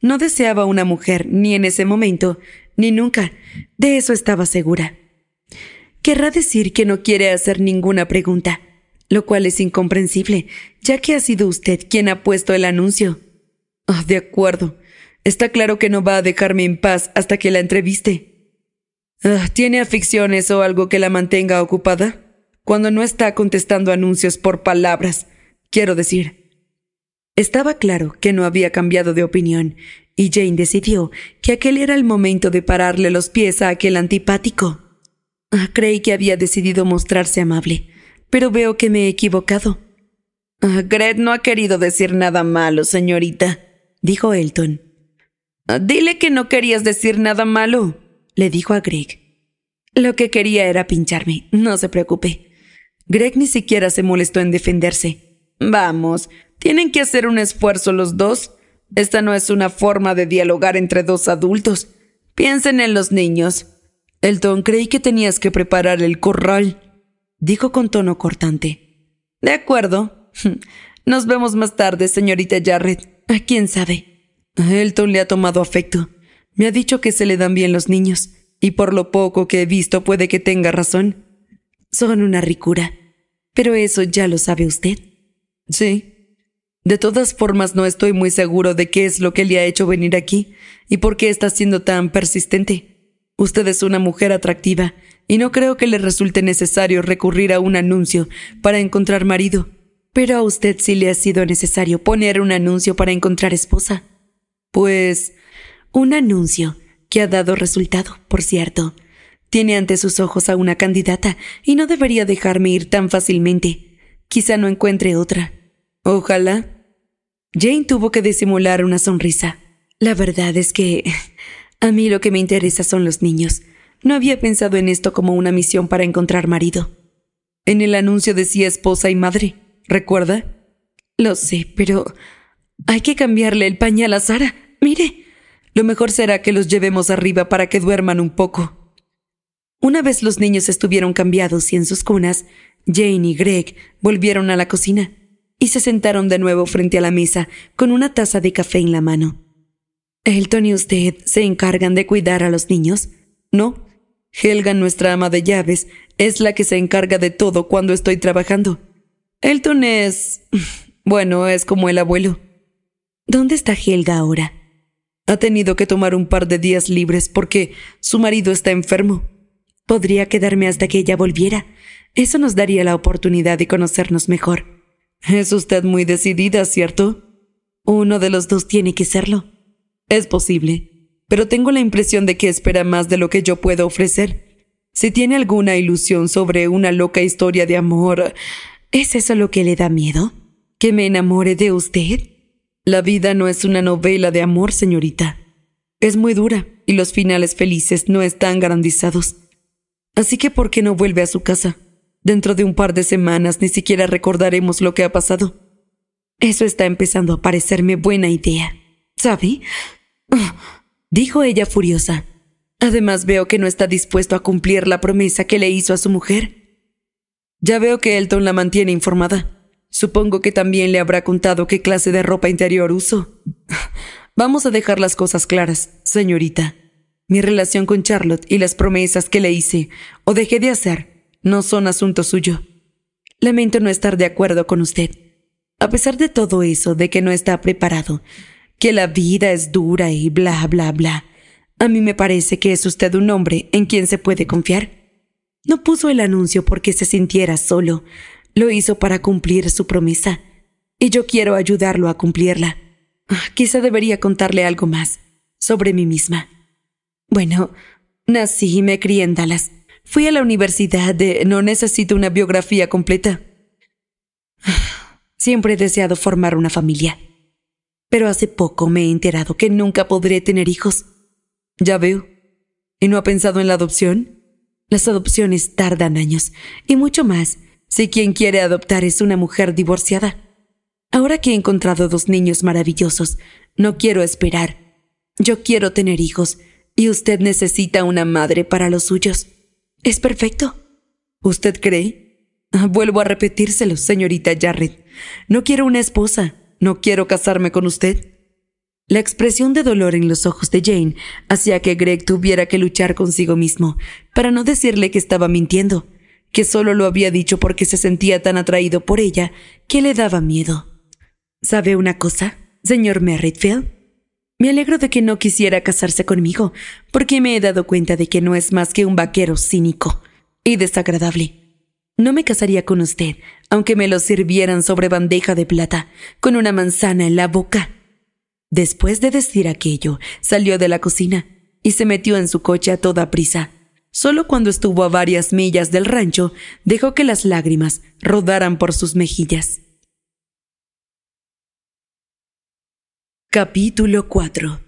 No deseaba una mujer, ni en ese momento, ni nunca. De eso estaba segura. Querrá decir que no quiere hacer ninguna pregunta, lo cual es incomprensible, ya que ha sido usted quien ha puesto el anuncio. Oh, de acuerdo. Está claro que no va a dejarme en paz hasta que la entreviste. Ah, ¿Tiene aficiones o algo que la mantenga ocupada? cuando no está contestando anuncios por palabras, quiero decir. Estaba claro que no había cambiado de opinión, y Jane decidió que aquel era el momento de pararle los pies a aquel antipático. Ah, creí que había decidido mostrarse amable, pero veo que me he equivocado. Greg ah, Gret no ha querido decir nada malo, señorita, dijo Elton. Ah, dile que no querías decir nada malo, le dijo a Greg. Lo que quería era pincharme, no se preocupe. Greg ni siquiera se molestó en defenderse. Vamos, tienen que hacer un esfuerzo los dos. Esta no es una forma de dialogar entre dos adultos. Piensen en los niños. Elton, creí que tenías que preparar el corral, dijo con tono cortante. De acuerdo. Nos vemos más tarde, señorita Jarrett. ¿A ah, quién sabe? Elton le ha tomado afecto. Me ha dicho que se le dan bien los niños, y por lo poco que he visto puede que tenga razón. Son una ricura. Pero eso ya lo sabe usted. Sí. De todas formas, no estoy muy seguro de qué es lo que le ha hecho venir aquí y por qué está siendo tan persistente. Usted es una mujer atractiva y no creo que le resulte necesario recurrir a un anuncio para encontrar marido. Pero a usted sí le ha sido necesario poner un anuncio para encontrar esposa. Pues... un anuncio que ha dado resultado, por cierto, tiene ante sus ojos a una candidata y no debería dejarme ir tan fácilmente. Quizá no encuentre otra. Ojalá. Jane tuvo que disimular una sonrisa. La verdad es que a mí lo que me interesa son los niños. No había pensado en esto como una misión para encontrar marido. En el anuncio decía esposa y madre, ¿recuerda? Lo sé, pero hay que cambiarle el pañal a Sara. Mire, lo mejor será que los llevemos arriba para que duerman un poco. Una vez los niños estuvieron cambiados y en sus cunas, Jane y Greg volvieron a la cocina y se sentaron de nuevo frente a la mesa con una taza de café en la mano. Elton y usted se encargan de cuidar a los niños, ¿no? Helga, nuestra ama de llaves, es la que se encarga de todo cuando estoy trabajando. Elton es... bueno, es como el abuelo. ¿Dónde está Helga ahora? Ha tenido que tomar un par de días libres porque su marido está enfermo. Podría quedarme hasta que ella volviera. Eso nos daría la oportunidad de conocernos mejor. Es usted muy decidida, ¿cierto? Uno de los dos tiene que serlo. Es posible, pero tengo la impresión de que espera más de lo que yo puedo ofrecer. Si tiene alguna ilusión sobre una loca historia de amor, ¿es eso lo que le da miedo? ¿Que me enamore de usted? La vida no es una novela de amor, señorita. Es muy dura y los finales felices no están garantizados. Así que ¿por qué no vuelve a su casa? Dentro de un par de semanas ni siquiera recordaremos lo que ha pasado. Eso está empezando a parecerme buena idea. ¿Sabe? dijo ella furiosa. Además veo que no está dispuesto a cumplir la promesa que le hizo a su mujer. Ya veo que Elton la mantiene informada. Supongo que también le habrá contado qué clase de ropa interior uso. Vamos a dejar las cosas claras, señorita. Mi relación con Charlotte y las promesas que le hice o dejé de hacer no son asunto suyo. Lamento no estar de acuerdo con usted. A pesar de todo eso, de que no está preparado, que la vida es dura y bla, bla, bla, a mí me parece que es usted un hombre en quien se puede confiar. No puso el anuncio porque se sintiera solo, lo hizo para cumplir su promesa, y yo quiero ayudarlo a cumplirla. Ah, quizá debería contarle algo más sobre mí misma. Bueno, nací y me crié en Dallas. Fui a la universidad de... No necesito una biografía completa. Siempre he deseado formar una familia. Pero hace poco me he enterado que nunca podré tener hijos. Ya veo. ¿Y no ha pensado en la adopción? Las adopciones tardan años, y mucho más si quien quiere adoptar es una mujer divorciada. Ahora que he encontrado dos niños maravillosos, no quiero esperar. Yo quiero tener hijos y usted necesita una madre para los suyos. Es perfecto. ¿Usted cree? Ah, vuelvo a repetírselo, señorita Jarrett. No quiero una esposa. No quiero casarme con usted. La expresión de dolor en los ojos de Jane hacía que Greg tuviera que luchar consigo mismo, para no decirle que estaba mintiendo, que solo lo había dicho porque se sentía tan atraído por ella que le daba miedo. ¿Sabe una cosa, señor Merrittfield? Me alegro de que no quisiera casarse conmigo, porque me he dado cuenta de que no es más que un vaquero cínico y desagradable. No me casaría con usted, aunque me lo sirvieran sobre bandeja de plata, con una manzana en la boca. Después de decir aquello, salió de la cocina y se metió en su coche a toda prisa. Solo cuando estuvo a varias millas del rancho, dejó que las lágrimas rodaran por sus mejillas. Capítulo 4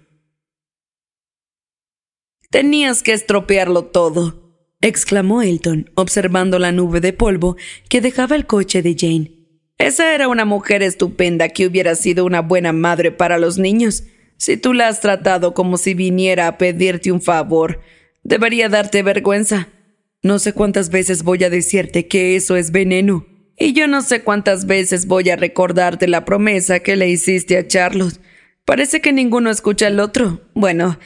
Tenías que estropearlo todo, exclamó Elton, observando la nube de polvo que dejaba el coche de Jane. Esa era una mujer estupenda que hubiera sido una buena madre para los niños. Si tú la has tratado como si viniera a pedirte un favor, debería darte vergüenza. No sé cuántas veces voy a decirte que eso es veneno. Y yo no sé cuántas veces voy a recordarte la promesa que le hiciste a Charlotte. Parece que ninguno escucha al otro. Bueno,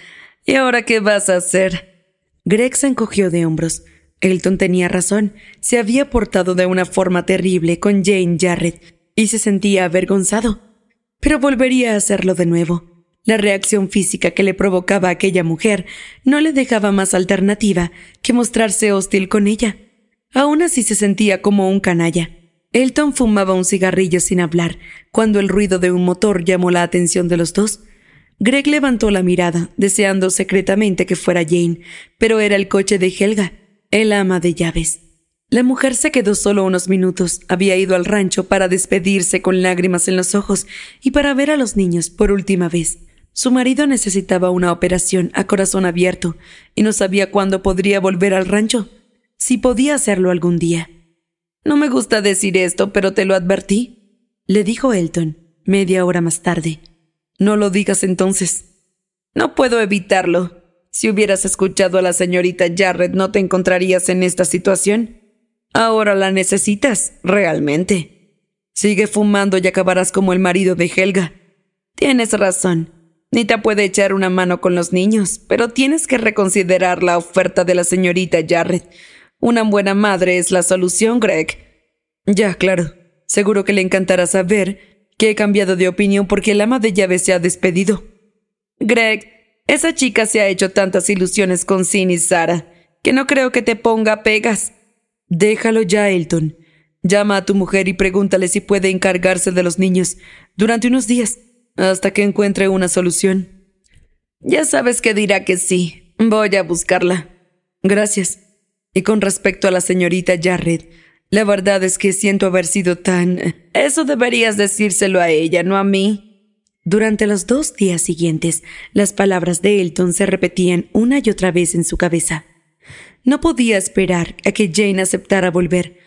¿y ahora qué vas a hacer? Greg se encogió de hombros. Elton tenía razón. Se había portado de una forma terrible con Jane Jarrett y se sentía avergonzado. Pero volvería a hacerlo de nuevo. La reacción física que le provocaba aquella mujer no le dejaba más alternativa que mostrarse hostil con ella. Aún así se sentía como un canalla. Elton fumaba un cigarrillo sin hablar cuando el ruido de un motor llamó la atención de los dos. Greg levantó la mirada, deseando secretamente que fuera Jane, pero era el coche de Helga, el ama de llaves. La mujer se quedó solo unos minutos. Había ido al rancho para despedirse con lágrimas en los ojos y para ver a los niños por última vez. Su marido necesitaba una operación a corazón abierto y no sabía cuándo podría volver al rancho, si podía hacerlo algún día. No me gusta decir esto, pero te lo advertí, le dijo Elton media hora más tarde. No lo digas entonces. No puedo evitarlo. Si hubieras escuchado a la señorita Jarrett, no te encontrarías en esta situación. Ahora la necesitas, realmente. Sigue fumando y acabarás como el marido de Helga. Tienes razón. Nita puede echar una mano con los niños, pero tienes que reconsiderar la oferta de la señorita Jarrett. Una buena madre es la solución, Greg. Ya, claro. Seguro que le encantará saber que he cambiado de opinión porque el ama de llave se ha despedido. Greg, esa chica se ha hecho tantas ilusiones con Sin y Sara, que no creo que te ponga pegas. Déjalo ya, Elton. Llama a tu mujer y pregúntale si puede encargarse de los niños durante unos días, hasta que encuentre una solución. Ya sabes que dirá que sí. Voy a buscarla. Gracias. Y con respecto a la señorita Jarrett, la verdad es que siento haber sido tan... Eso deberías decírselo a ella, no a mí. Durante los dos días siguientes, las palabras de Elton se repetían una y otra vez en su cabeza. No podía esperar a que Jane aceptara volver,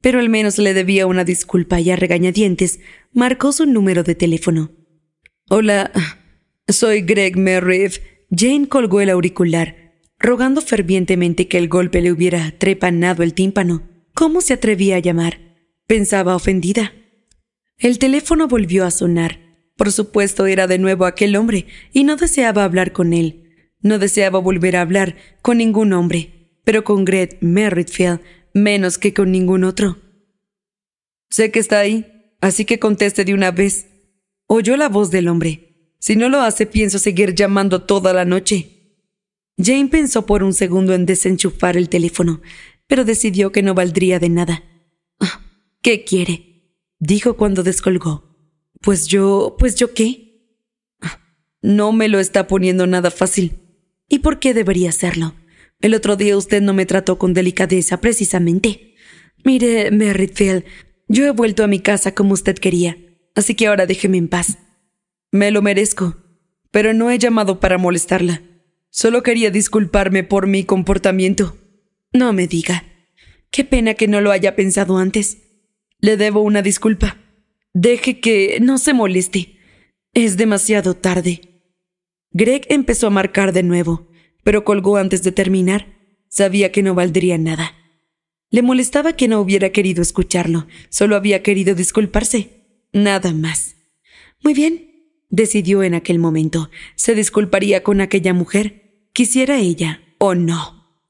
pero al menos le debía una disculpa y a regañadientes marcó su número de teléfono. Hola, soy Greg Merriff. Jane colgó el auricular rogando fervientemente que el golpe le hubiera trepanado el tímpano. ¿Cómo se atrevía a llamar? pensaba ofendida. El teléfono volvió a sonar. Por supuesto era de nuevo aquel hombre, y no deseaba hablar con él. No deseaba volver a hablar con ningún hombre, pero con Gret Merrittfield menos que con ningún otro. Sé que está ahí, así que conteste de una vez. Oyó la voz del hombre. Si no lo hace, pienso seguir llamando toda la noche. Jane pensó por un segundo en desenchufar el teléfono, pero decidió que no valdría de nada. Ah, ¿Qué quiere? dijo cuando descolgó. Pues yo, pues yo qué. Ah, no me lo está poniendo nada fácil. ¿Y por qué debería hacerlo? El otro día usted no me trató con delicadeza, precisamente. Mire, Merrifield, yo he vuelto a mi casa como usted quería, así que ahora déjeme en paz. Me lo merezco, pero no he llamado para molestarla. Solo quería disculparme por mi comportamiento. No me diga. Qué pena que no lo haya pensado antes. Le debo una disculpa. Deje que no se moleste. Es demasiado tarde. Greg empezó a marcar de nuevo, pero colgó antes de terminar. Sabía que no valdría nada. Le molestaba que no hubiera querido escucharlo, solo había querido disculparse. Nada más. Muy bien, Decidió en aquel momento. Se disculparía con aquella mujer, quisiera ella o no.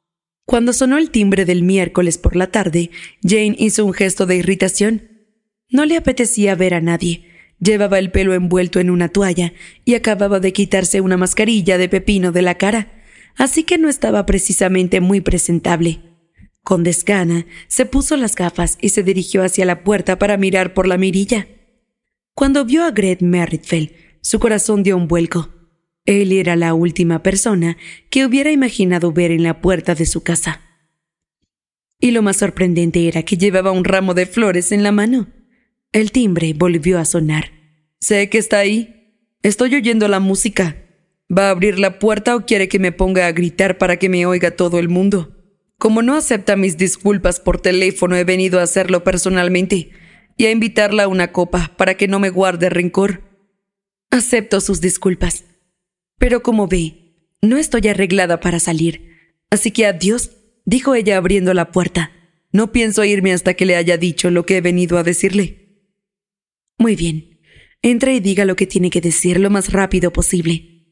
Cuando sonó el timbre del miércoles por la tarde, Jane hizo un gesto de irritación. No le apetecía ver a nadie. Llevaba el pelo envuelto en una toalla y acababa de quitarse una mascarilla de pepino de la cara, así que no estaba precisamente muy presentable. Con desgana, se puso las gafas y se dirigió hacia la puerta para mirar por la mirilla. Cuando vio a Gret su corazón dio un vuelco. Él era la última persona que hubiera imaginado ver en la puerta de su casa. Y lo más sorprendente era que llevaba un ramo de flores en la mano. El timbre volvió a sonar. Sé que está ahí. Estoy oyendo la música. ¿Va a abrir la puerta o quiere que me ponga a gritar para que me oiga todo el mundo? Como no acepta mis disculpas por teléfono, he venido a hacerlo personalmente y a invitarla a una copa para que no me guarde rencor. Acepto sus disculpas. Pero como ve, no estoy arreglada para salir. Así que adiós, dijo ella abriendo la puerta. No pienso irme hasta que le haya dicho lo que he venido a decirle. Muy bien. Entra y diga lo que tiene que decir lo más rápido posible.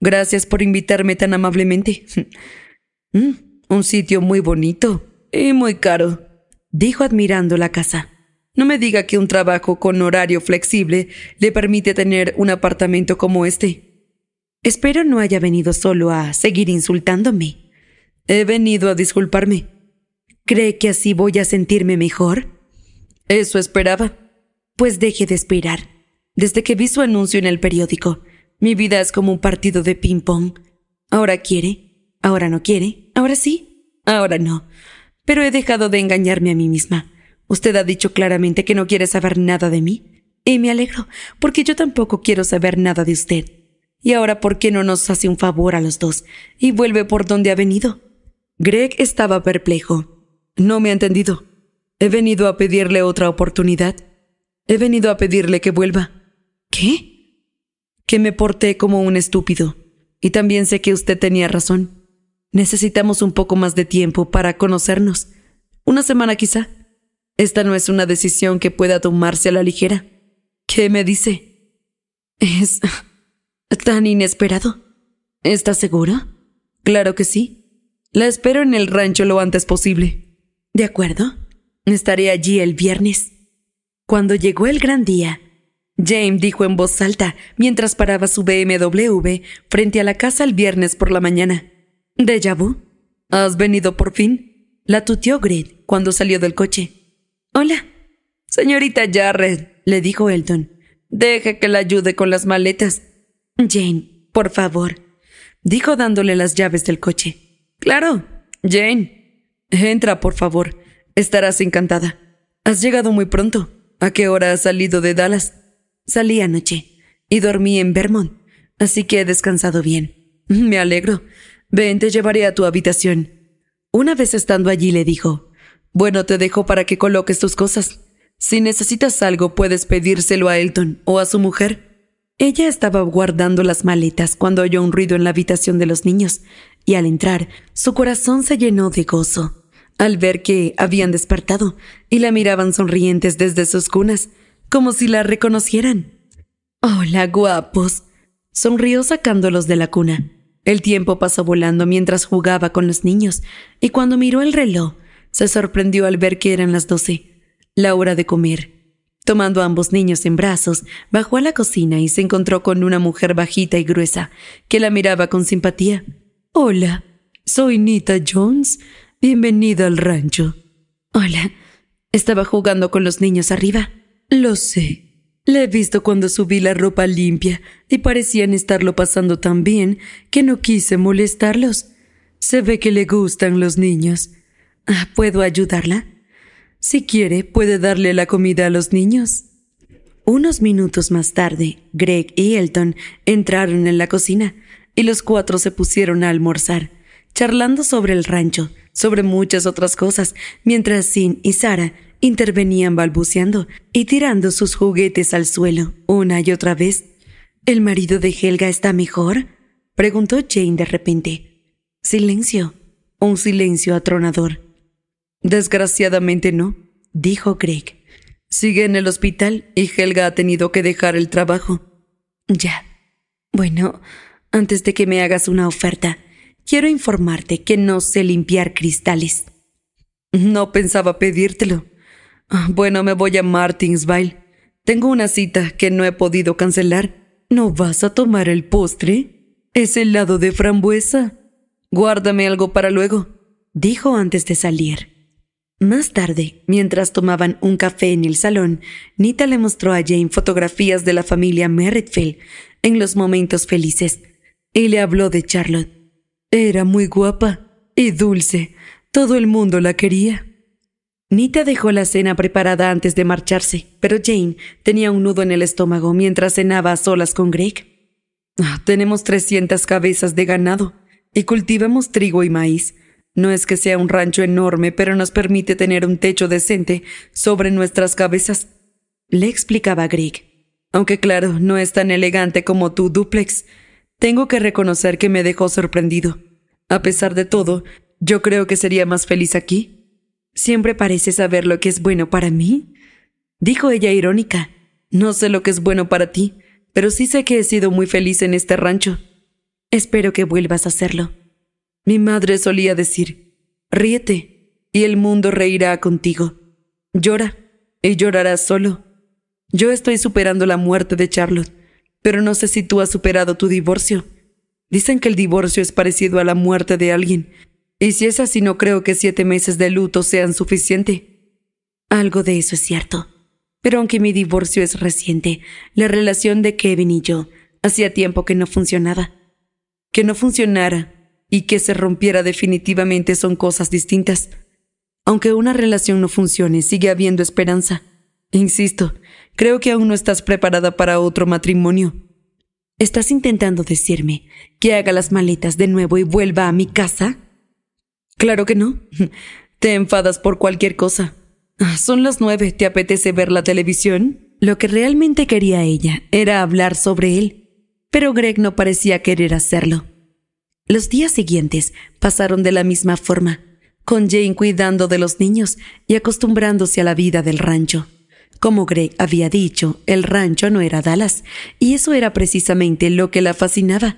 Gracias por invitarme tan amablemente. Mm, un sitio muy bonito y muy caro, dijo admirando la casa. No me diga que un trabajo con horario flexible le permite tener un apartamento como este. Espero no haya venido solo a seguir insultándome. He venido a disculparme. ¿Cree que así voy a sentirme mejor? Eso esperaba. Pues deje de esperar. Desde que vi su anuncio en el periódico, mi vida es como un partido de ping-pong. Ahora quiere, ahora no quiere, ahora sí, ahora no. Pero he dejado de engañarme a mí misma. Usted ha dicho claramente que no quiere saber nada de mí. Y me alegro, porque yo tampoco quiero saber nada de usted. Y ahora, ¿por qué no nos hace un favor a los dos y vuelve por donde ha venido? Greg estaba perplejo. No me ha entendido. He venido a pedirle otra oportunidad. He venido a pedirle que vuelva. ¿Qué? Que me porté como un estúpido. Y también sé que usted tenía razón. Necesitamos un poco más de tiempo para conocernos. Una semana quizá. Esta no es una decisión que pueda tomarse a la ligera. ¿Qué me dice? Es tan inesperado. ¿Estás segura? Claro que sí. La espero en el rancho lo antes posible. De acuerdo. Estaré allí el viernes. Cuando llegó el gran día, James dijo en voz alta mientras paraba su BMW frente a la casa el viernes por la mañana. ¿Deja vu? ¿Has venido por fin? La tutió Gret cuando salió del coche. Hola. Señorita Jarrett, le dijo Elton. Deje que la ayude con las maletas. Jane, por favor, dijo dándole las llaves del coche. Claro, Jane. Entra, por favor. Estarás encantada. Has llegado muy pronto. ¿A qué hora has salido de Dallas? Salí anoche y dormí en Vermont, así que he descansado bien. Me alegro. Ven, te llevaré a tu habitación. Una vez estando allí le dijo, bueno, te dejo para que coloques tus cosas. Si necesitas algo, puedes pedírselo a Elton o a su mujer. Ella estaba guardando las maletas cuando oyó un ruido en la habitación de los niños, y al entrar, su corazón se llenó de gozo, al ver que habían despertado y la miraban sonrientes desde sus cunas, como si la reconocieran. Hola, guapos. Sonrió sacándolos de la cuna. El tiempo pasó volando mientras jugaba con los niños, y cuando miró el reloj, se sorprendió al ver que eran las doce, la hora de comer. Tomando a ambos niños en brazos, bajó a la cocina y se encontró con una mujer bajita y gruesa, que la miraba con simpatía. Hola, soy Nita Jones. Bienvenida al rancho. Hola. Estaba jugando con los niños arriba. Lo sé. La he visto cuando subí la ropa limpia y parecían estarlo pasando tan bien que no quise molestarlos. Se ve que le gustan los niños. Ah, ¿Puedo ayudarla? Si quiere, puede darle la comida a los niños. Unos minutos más tarde, Greg y Elton entraron en la cocina y los cuatro se pusieron a almorzar, charlando sobre el rancho, sobre muchas otras cosas, mientras Sin y Sara intervenían balbuceando y tirando sus juguetes al suelo una y otra vez. ¿El marido de Helga está mejor? preguntó Jane de repente. Silencio, un silencio atronador. Desgraciadamente no, dijo Greg. Sigue en el hospital y Helga ha tenido que dejar el trabajo. Ya. Bueno, antes de que me hagas una oferta, quiero informarte que no sé limpiar cristales. No pensaba pedírtelo. Ah, bueno, me voy a Martinsville. Tengo una cita que no he podido cancelar. ¿No vas a tomar el postre? Es helado de frambuesa. Guárdame algo para luego, dijo antes de salir. Más tarde, mientras tomaban un café en el salón, Nita le mostró a Jane fotografías de la familia Merrittfield en los momentos felices y le habló de Charlotte. Era muy guapa y dulce. Todo el mundo la quería. Nita dejó la cena preparada antes de marcharse, pero Jane tenía un nudo en el estómago mientras cenaba a solas con Greg. Ah, tenemos 300 cabezas de ganado y cultivamos trigo y maíz. No es que sea un rancho enorme, pero nos permite tener un techo decente sobre nuestras cabezas, le explicaba Greg. Aunque claro, no es tan elegante como tu duplex. Tengo que reconocer que me dejó sorprendido. A pesar de todo, yo creo que sería más feliz aquí. Siempre parece saber lo que es bueno para mí. Dijo ella irónica. No sé lo que es bueno para ti, pero sí sé que he sido muy feliz en este rancho. Espero que vuelvas a hacerlo. Mi madre solía decir, ríete y el mundo reirá contigo. Llora y llorarás solo. Yo estoy superando la muerte de Charlotte, pero no sé si tú has superado tu divorcio. Dicen que el divorcio es parecido a la muerte de alguien, y si es así no creo que siete meses de luto sean suficiente. Algo de eso es cierto. Pero aunque mi divorcio es reciente, la relación de Kevin y yo hacía tiempo que no funcionaba. Que no funcionara y que se rompiera definitivamente son cosas distintas. Aunque una relación no funcione, sigue habiendo esperanza. Insisto, creo que aún no estás preparada para otro matrimonio. ¿Estás intentando decirme que haga las maletas de nuevo y vuelva a mi casa? Claro que no. Te enfadas por cualquier cosa. Son las nueve, ¿te apetece ver la televisión? Lo que realmente quería ella era hablar sobre él, pero Greg no parecía querer hacerlo. Los días siguientes pasaron de la misma forma, con Jane cuidando de los niños y acostumbrándose a la vida del rancho. Como Greg había dicho, el rancho no era Dallas, y eso era precisamente lo que la fascinaba.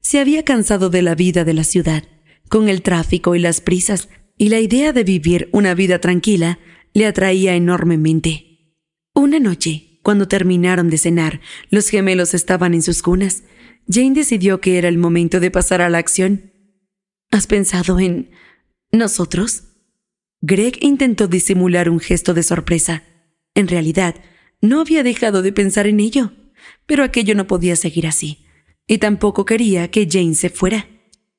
Se había cansado de la vida de la ciudad, con el tráfico y las prisas, y la idea de vivir una vida tranquila le atraía enormemente. Una noche, cuando terminaron de cenar, los gemelos estaban en sus cunas Jane decidió que era el momento de pasar a la acción. ¿Has pensado en nosotros? Greg intentó disimular un gesto de sorpresa. En realidad, no había dejado de pensar en ello, pero aquello no podía seguir así, y tampoco quería que Jane se fuera.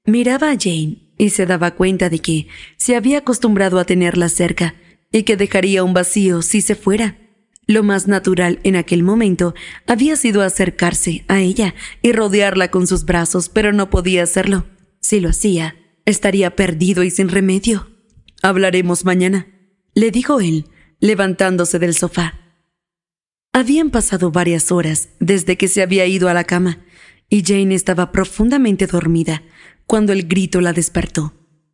Miraba a Jane y se daba cuenta de que se había acostumbrado a tenerla cerca y que dejaría un vacío si se fuera. Lo más natural en aquel momento había sido acercarse a ella y rodearla con sus brazos, pero no podía hacerlo. Si lo hacía, estaría perdido y sin remedio. Hablaremos mañana, le dijo él, levantándose del sofá. Habían pasado varias horas desde que se había ido a la cama y Jane estaba profundamente dormida cuando el grito la despertó.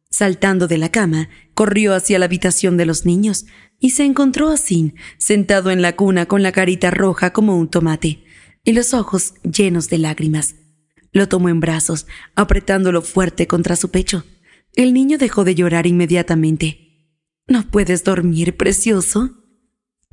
Saltando de la cama, corrió hacia la habitación de los niños, y se encontró a Sin sentado en la cuna con la carita roja como un tomate y los ojos llenos de lágrimas. Lo tomó en brazos, apretándolo fuerte contra su pecho. El niño dejó de llorar inmediatamente. ¿No puedes dormir, precioso?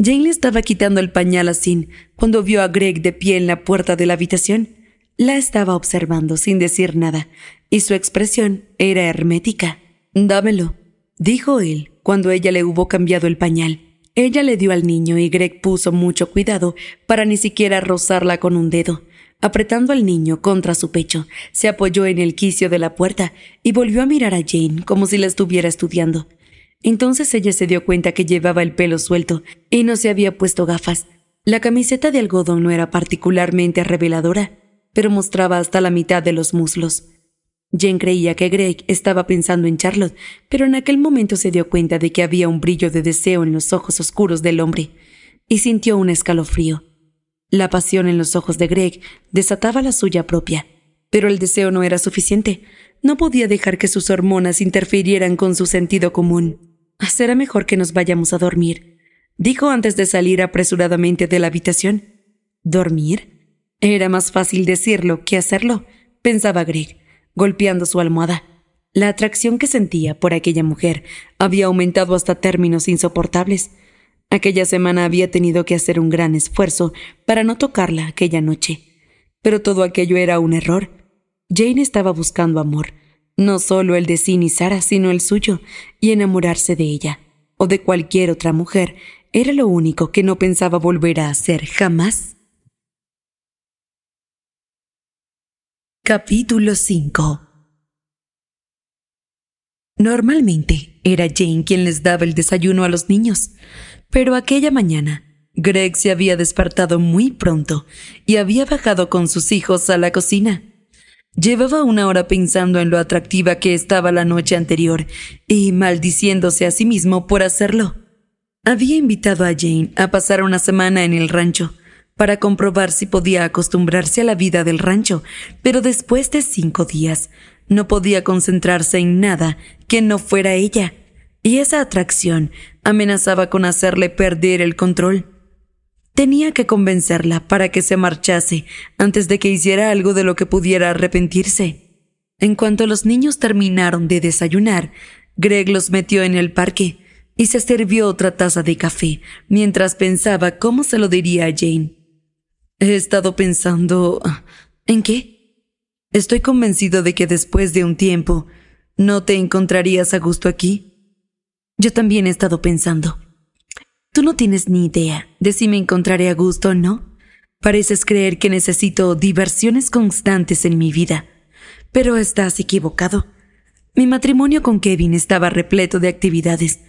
Jane le estaba quitando el pañal a Sin cuando vio a Greg de pie en la puerta de la habitación. La estaba observando sin decir nada, y su expresión era hermética. Dámelo, dijo él, cuando ella le hubo cambiado el pañal. Ella le dio al niño y Greg puso mucho cuidado para ni siquiera rozarla con un dedo. Apretando al niño contra su pecho, se apoyó en el quicio de la puerta y volvió a mirar a Jane como si la estuviera estudiando. Entonces ella se dio cuenta que llevaba el pelo suelto y no se había puesto gafas. La camiseta de algodón no era particularmente reveladora, pero mostraba hasta la mitad de los muslos. Jen creía que Greg estaba pensando en Charlotte, pero en aquel momento se dio cuenta de que había un brillo de deseo en los ojos oscuros del hombre, y sintió un escalofrío. La pasión en los ojos de Greg desataba la suya propia, pero el deseo no era suficiente. No podía dejar que sus hormonas interfirieran con su sentido común. Será mejor que nos vayamos a dormir, dijo antes de salir apresuradamente de la habitación. ¿Dormir? Era más fácil decirlo que hacerlo, pensaba Greg golpeando su almohada. La atracción que sentía por aquella mujer había aumentado hasta términos insoportables. Aquella semana había tenido que hacer un gran esfuerzo para no tocarla aquella noche. Pero todo aquello era un error. Jane estaba buscando amor, no solo el de Sin y Sara, sino el suyo, y enamorarse de ella, o de cualquier otra mujer, era lo único que no pensaba volver a hacer jamás. Capítulo 5 Normalmente era Jane quien les daba el desayuno a los niños, pero aquella mañana Greg se había despertado muy pronto y había bajado con sus hijos a la cocina. Llevaba una hora pensando en lo atractiva que estaba la noche anterior y maldiciéndose a sí mismo por hacerlo. Había invitado a Jane a pasar una semana en el rancho, para comprobar si podía acostumbrarse a la vida del rancho, pero después de cinco días no podía concentrarse en nada que no fuera ella, y esa atracción amenazaba con hacerle perder el control. Tenía que convencerla para que se marchase antes de que hiciera algo de lo que pudiera arrepentirse. En cuanto los niños terminaron de desayunar, Greg los metió en el parque y se sirvió otra taza de café mientras pensaba cómo se lo diría a Jane. He estado pensando... ¿En qué? Estoy convencido de que después de un tiempo no te encontrarías a gusto aquí. Yo también he estado pensando. Tú no tienes ni idea de si me encontraré a gusto o no. Pareces creer que necesito diversiones constantes en mi vida, pero estás equivocado. Mi matrimonio con Kevin estaba repleto de actividades.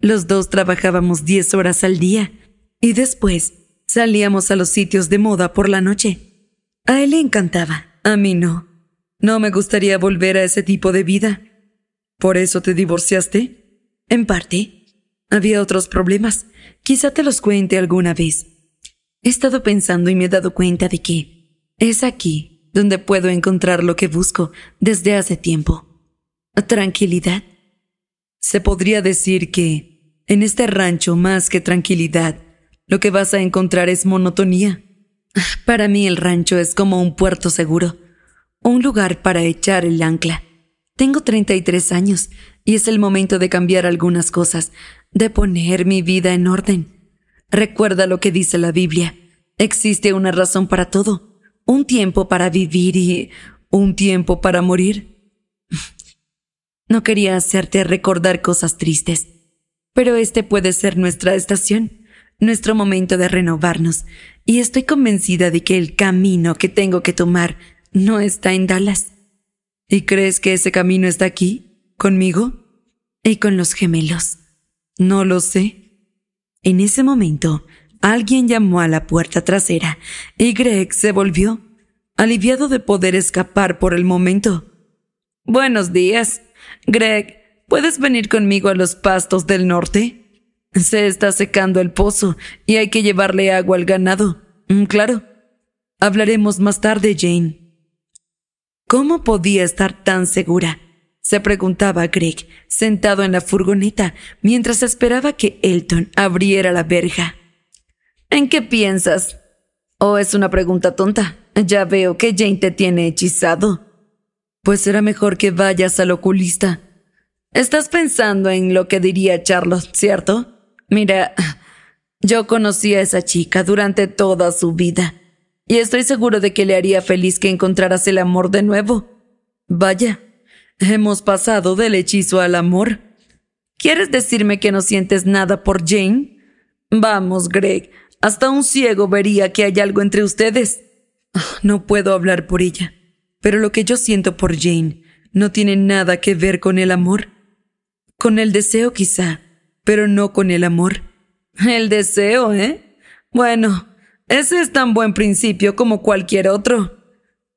Los dos trabajábamos diez horas al día y después salíamos a los sitios de moda por la noche. A él le encantaba, a mí no. No me gustaría volver a ese tipo de vida. ¿Por eso te divorciaste? En parte. Había otros problemas. Quizá te los cuente alguna vez. He estado pensando y me he dado cuenta de que es aquí donde puedo encontrar lo que busco desde hace tiempo. Tranquilidad. Se podría decir que en este rancho más que tranquilidad lo que vas a encontrar es monotonía. Para mí el rancho es como un puerto seguro, un lugar para echar el ancla. Tengo 33 años y es el momento de cambiar algunas cosas, de poner mi vida en orden. Recuerda lo que dice la Biblia. Existe una razón para todo, un tiempo para vivir y un tiempo para morir. No quería hacerte recordar cosas tristes, pero este puede ser nuestra estación nuestro momento de renovarnos, y estoy convencida de que el camino que tengo que tomar no está en Dallas. ¿Y crees que ese camino está aquí, conmigo y con los gemelos? No lo sé. En ese momento, alguien llamó a la puerta trasera y Greg se volvió, aliviado de poder escapar por el momento. Buenos días. Greg, ¿puedes venir conmigo a los pastos del norte? Se está secando el pozo y hay que llevarle agua al ganado. Mm, claro. Hablaremos más tarde, Jane. ¿Cómo podía estar tan segura? se preguntaba Greg, sentado en la furgoneta, mientras esperaba que Elton abriera la verja. ¿En qué piensas? O oh, es una pregunta tonta. Ya veo que Jane te tiene hechizado. Pues será mejor que vayas al oculista. Estás pensando en lo que diría Charles, ¿cierto? Mira, yo conocí a esa chica durante toda su vida y estoy seguro de que le haría feliz que encontraras el amor de nuevo. Vaya, hemos pasado del hechizo al amor. ¿Quieres decirme que no sientes nada por Jane? Vamos, Greg, hasta un ciego vería que hay algo entre ustedes. Ah, no puedo hablar por ella, pero lo que yo siento por Jane no tiene nada que ver con el amor. Con el deseo quizá, pero no con el amor. El deseo, ¿eh? Bueno, ese es tan buen principio como cualquier otro.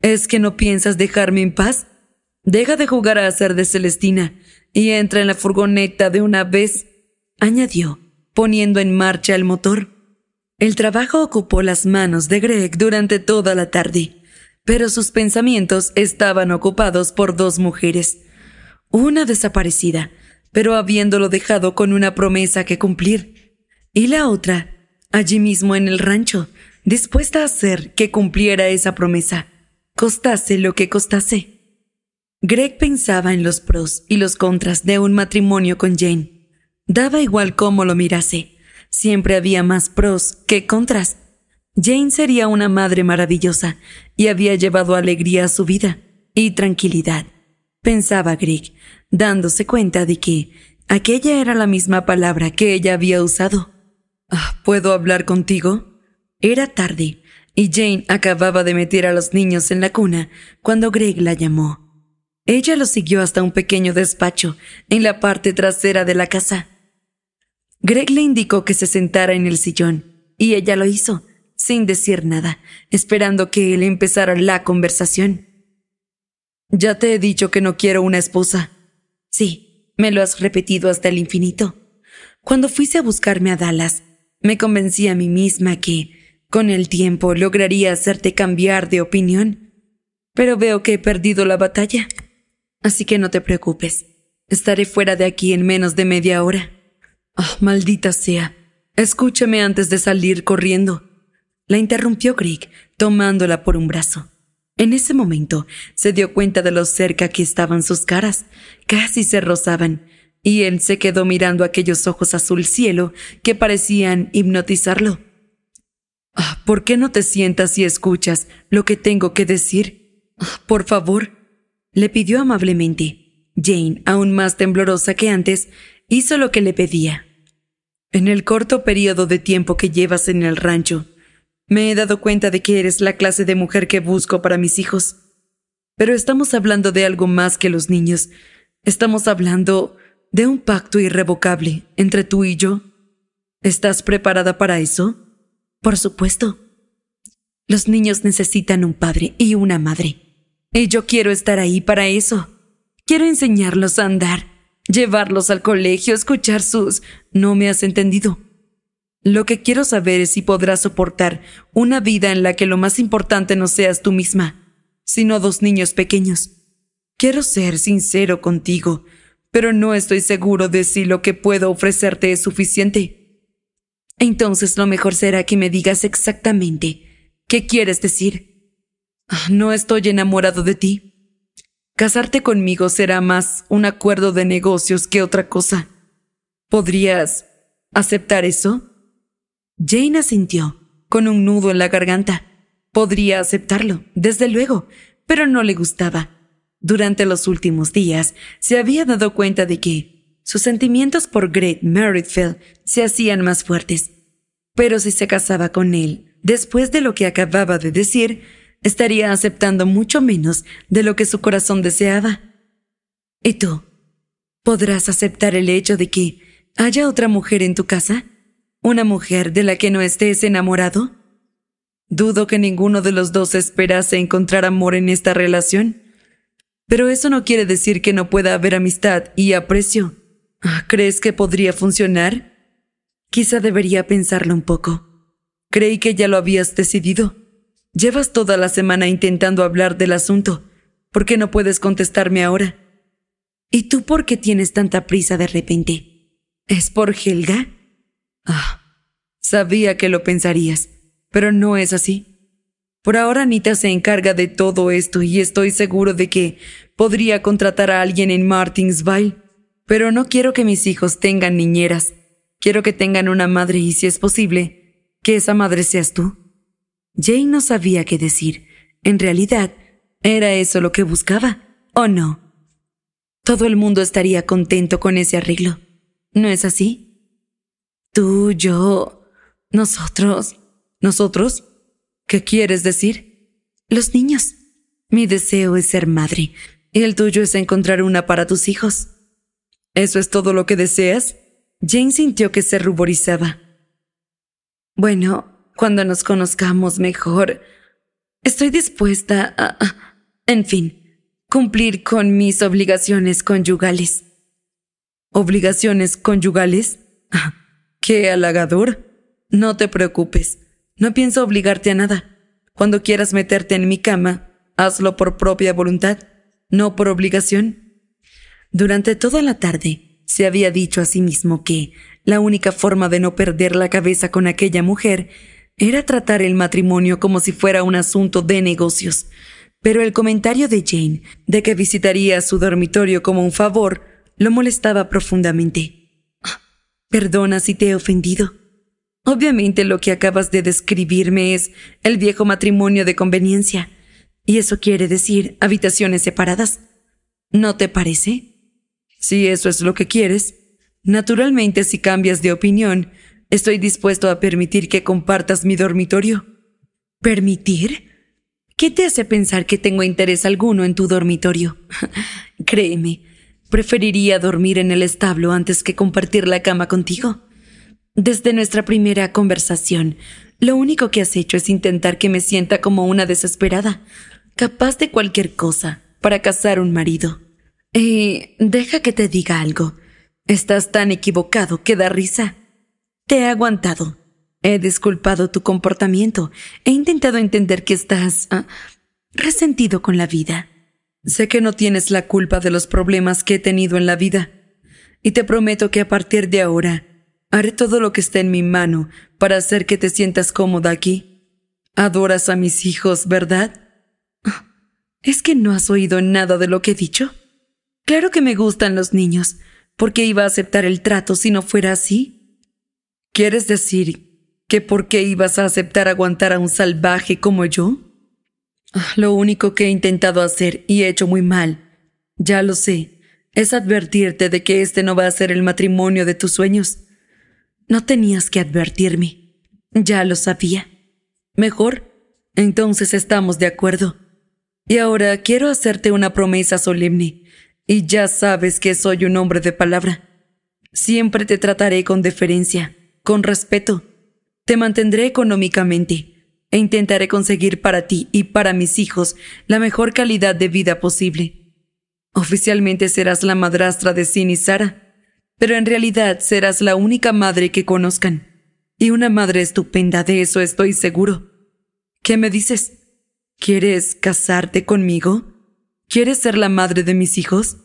¿Es que no piensas dejarme en paz? Deja de jugar a hacer de Celestina y entra en la furgoneta de una vez, añadió, poniendo en marcha el motor. El trabajo ocupó las manos de Greg durante toda la tarde, pero sus pensamientos estaban ocupados por dos mujeres. Una desaparecida, pero habiéndolo dejado con una promesa que cumplir. Y la otra, allí mismo en el rancho, dispuesta a hacer que cumpliera esa promesa, costase lo que costase. Greg pensaba en los pros y los contras de un matrimonio con Jane. Daba igual cómo lo mirase. Siempre había más pros que contras. Jane sería una madre maravillosa y había llevado alegría a su vida y tranquilidad pensaba Greg, dándose cuenta de que aquella era la misma palabra que ella había usado. Ah, ¿Puedo hablar contigo? Era tarde, y Jane acababa de meter a los niños en la cuna cuando Greg la llamó. Ella lo siguió hasta un pequeño despacho en la parte trasera de la casa. Greg le indicó que se sentara en el sillón, y ella lo hizo, sin decir nada, esperando que él empezara la conversación. Ya te he dicho que no quiero una esposa. Sí, me lo has repetido hasta el infinito. Cuando fuiste a buscarme a Dallas, me convencí a mí misma que, con el tiempo, lograría hacerte cambiar de opinión. Pero veo que he perdido la batalla. Así que no te preocupes. Estaré fuera de aquí en menos de media hora. Oh, maldita sea. Escúchame antes de salir corriendo. La interrumpió Greg, tomándola por un brazo. En ese momento se dio cuenta de lo cerca que estaban sus caras, casi se rozaban, y él se quedó mirando aquellos ojos azul cielo que parecían hipnotizarlo. Ah, ¿Por qué no te sientas y escuchas lo que tengo que decir? Ah, por favor, le pidió amablemente. Jane, aún más temblorosa que antes, hizo lo que le pedía. En el corto periodo de tiempo que llevas en el rancho, me he dado cuenta de que eres la clase de mujer que busco para mis hijos. Pero estamos hablando de algo más que los niños. Estamos hablando de un pacto irrevocable entre tú y yo. ¿Estás preparada para eso? Por supuesto. Los niños necesitan un padre y una madre. Y yo quiero estar ahí para eso. Quiero enseñarlos a andar, llevarlos al colegio, escuchar sus... No me has entendido. Lo que quiero saber es si podrás soportar una vida en la que lo más importante no seas tú misma, sino dos niños pequeños. Quiero ser sincero contigo, pero no estoy seguro de si lo que puedo ofrecerte es suficiente. Entonces lo mejor será que me digas exactamente qué quieres decir. No estoy enamorado de ti. Casarte conmigo será más un acuerdo de negocios que otra cosa. ¿Podrías aceptar eso? Jane asintió, con un nudo en la garganta. Podría aceptarlo, desde luego, pero no le gustaba. Durante los últimos días se había dado cuenta de que sus sentimientos por Great Merrifield se hacían más fuertes. Pero si se casaba con él, después de lo que acababa de decir, estaría aceptando mucho menos de lo que su corazón deseaba. ¿Y tú? ¿Podrás aceptar el hecho de que haya otra mujer en tu casa? ¿Una mujer de la que no estés enamorado? Dudo que ninguno de los dos esperase encontrar amor en esta relación. Pero eso no quiere decir que no pueda haber amistad y aprecio. Ah, ¿Crees que podría funcionar? Quizá debería pensarlo un poco. Creí que ya lo habías decidido. Llevas toda la semana intentando hablar del asunto. ¿Por qué no puedes contestarme ahora? ¿Y tú por qué tienes tanta prisa de repente? ¿Es por Helga? Ah, sabía que lo pensarías, pero no es así. Por ahora Anita se encarga de todo esto y estoy seguro de que podría contratar a alguien en Martinsville. Pero no quiero que mis hijos tengan niñeras. Quiero que tengan una madre y si es posible, que esa madre seas tú. Jane no sabía qué decir. En realidad, ¿era eso lo que buscaba? ¿O no? Todo el mundo estaría contento con ese arreglo. ¿No es así? Tú, yo, nosotros. ¿Nosotros? ¿Qué quieres decir? Los niños. Mi deseo es ser madre y el tuyo es encontrar una para tus hijos. ¿Eso es todo lo que deseas? Jane sintió que se ruborizaba. Bueno, cuando nos conozcamos mejor, estoy dispuesta a... en fin, cumplir con mis obligaciones conyugales. ¿Obligaciones conyugales? Qué halagador. No te preocupes. No pienso obligarte a nada. Cuando quieras meterte en mi cama, hazlo por propia voluntad, no por obligación. Durante toda la tarde, se había dicho a sí mismo que la única forma de no perder la cabeza con aquella mujer era tratar el matrimonio como si fuera un asunto de negocios. Pero el comentario de Jane de que visitaría su dormitorio como un favor lo molestaba profundamente. Perdona si te he ofendido. Obviamente lo que acabas de describirme es el viejo matrimonio de conveniencia, y eso quiere decir habitaciones separadas. ¿No te parece? Si eso es lo que quieres, naturalmente si cambias de opinión, estoy dispuesto a permitir que compartas mi dormitorio. ¿Permitir? ¿Qué te hace pensar que tengo interés alguno en tu dormitorio? Créeme, Preferiría dormir en el establo antes que compartir la cama contigo. Desde nuestra primera conversación, lo único que has hecho es intentar que me sienta como una desesperada, capaz de cualquier cosa para casar un marido. Y deja que te diga algo. Estás tan equivocado que da risa. Te he aguantado. He disculpado tu comportamiento. He intentado entender que estás ah, resentido con la vida. Sé que no tienes la culpa de los problemas que he tenido en la vida, y te prometo que a partir de ahora haré todo lo que esté en mi mano para hacer que te sientas cómoda aquí. Adoras a mis hijos, ¿verdad? ¿Es que no has oído nada de lo que he dicho? Claro que me gustan los niños. ¿Por qué iba a aceptar el trato si no fuera así? ¿Quieres decir que por qué ibas a aceptar aguantar a un salvaje como yo? Ah, lo único que he intentado hacer y he hecho muy mal, ya lo sé, es advertirte de que este no va a ser el matrimonio de tus sueños. No tenías que advertirme, ya lo sabía. Mejor, entonces estamos de acuerdo. Y ahora quiero hacerte una promesa solemne, y ya sabes que soy un hombre de palabra. Siempre te trataré con deferencia, con respeto. Te mantendré económicamente e intentaré conseguir para ti y para mis hijos la mejor calidad de vida posible. Oficialmente serás la madrastra de Sin y Sara, pero en realidad serás la única madre que conozcan. Y una madre estupenda, de eso estoy seguro. ¿Qué me dices? ¿Quieres casarte conmigo? ¿Quieres ser la madre de mis hijos?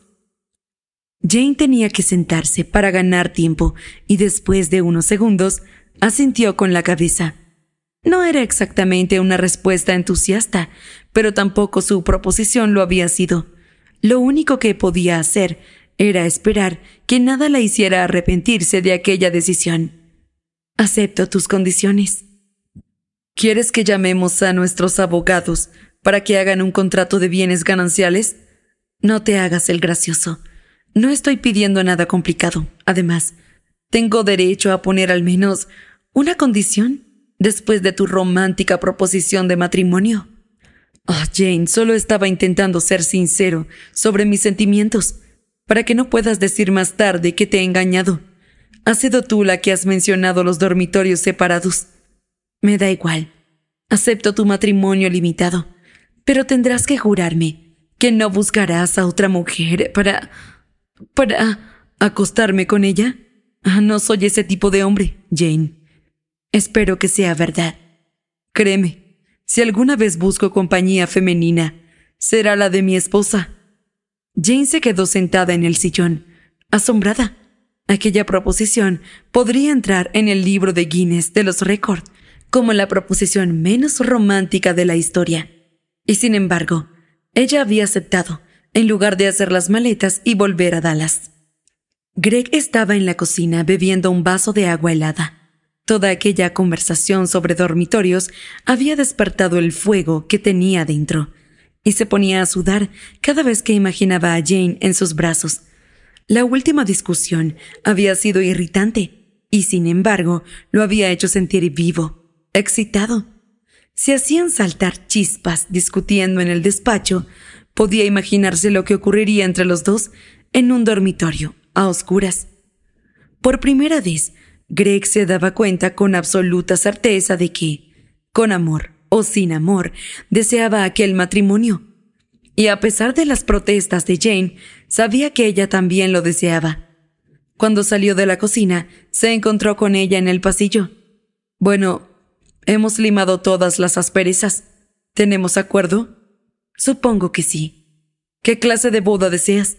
Jane tenía que sentarse para ganar tiempo y después de unos segundos asintió con la cabeza. No era exactamente una respuesta entusiasta, pero tampoco su proposición lo había sido. Lo único que podía hacer era esperar que nada la hiciera arrepentirse de aquella decisión. Acepto tus condiciones. ¿Quieres que llamemos a nuestros abogados para que hagan un contrato de bienes gananciales? No te hagas el gracioso. No estoy pidiendo nada complicado. Además, tengo derecho a poner al menos una condición después de tu romántica proposición de matrimonio. Ah, Jane, solo estaba intentando ser sincero sobre mis sentimientos, para que no puedas decir más tarde que te he engañado. Has sido tú la que has mencionado los dormitorios separados. Me da igual. Acepto tu matrimonio limitado, pero tendrás que jurarme que no buscarás a otra mujer para... para... acostarme con ella. Ah, no soy ese tipo de hombre, Jane. Espero que sea verdad. Créeme, si alguna vez busco compañía femenina, será la de mi esposa. Jane se quedó sentada en el sillón, asombrada. Aquella proposición podría entrar en el libro de Guinness de los récords como la proposición menos romántica de la historia. Y sin embargo, ella había aceptado, en lugar de hacer las maletas y volver a Dallas. Greg estaba en la cocina bebiendo un vaso de agua helada. Toda aquella conversación sobre dormitorios había despertado el fuego que tenía dentro, y se ponía a sudar cada vez que imaginaba a Jane en sus brazos. La última discusión había sido irritante, y sin embargo lo había hecho sentir vivo, excitado. Se hacían saltar chispas discutiendo en el despacho. Podía imaginarse lo que ocurriría entre los dos en un dormitorio, a oscuras. Por primera vez, Greg se daba cuenta con absoluta certeza de que, con amor o sin amor, deseaba aquel matrimonio. Y a pesar de las protestas de Jane, sabía que ella también lo deseaba. Cuando salió de la cocina, se encontró con ella en el pasillo. Bueno, hemos limado todas las asperezas. ¿Tenemos acuerdo? Supongo que sí. ¿Qué clase de boda deseas?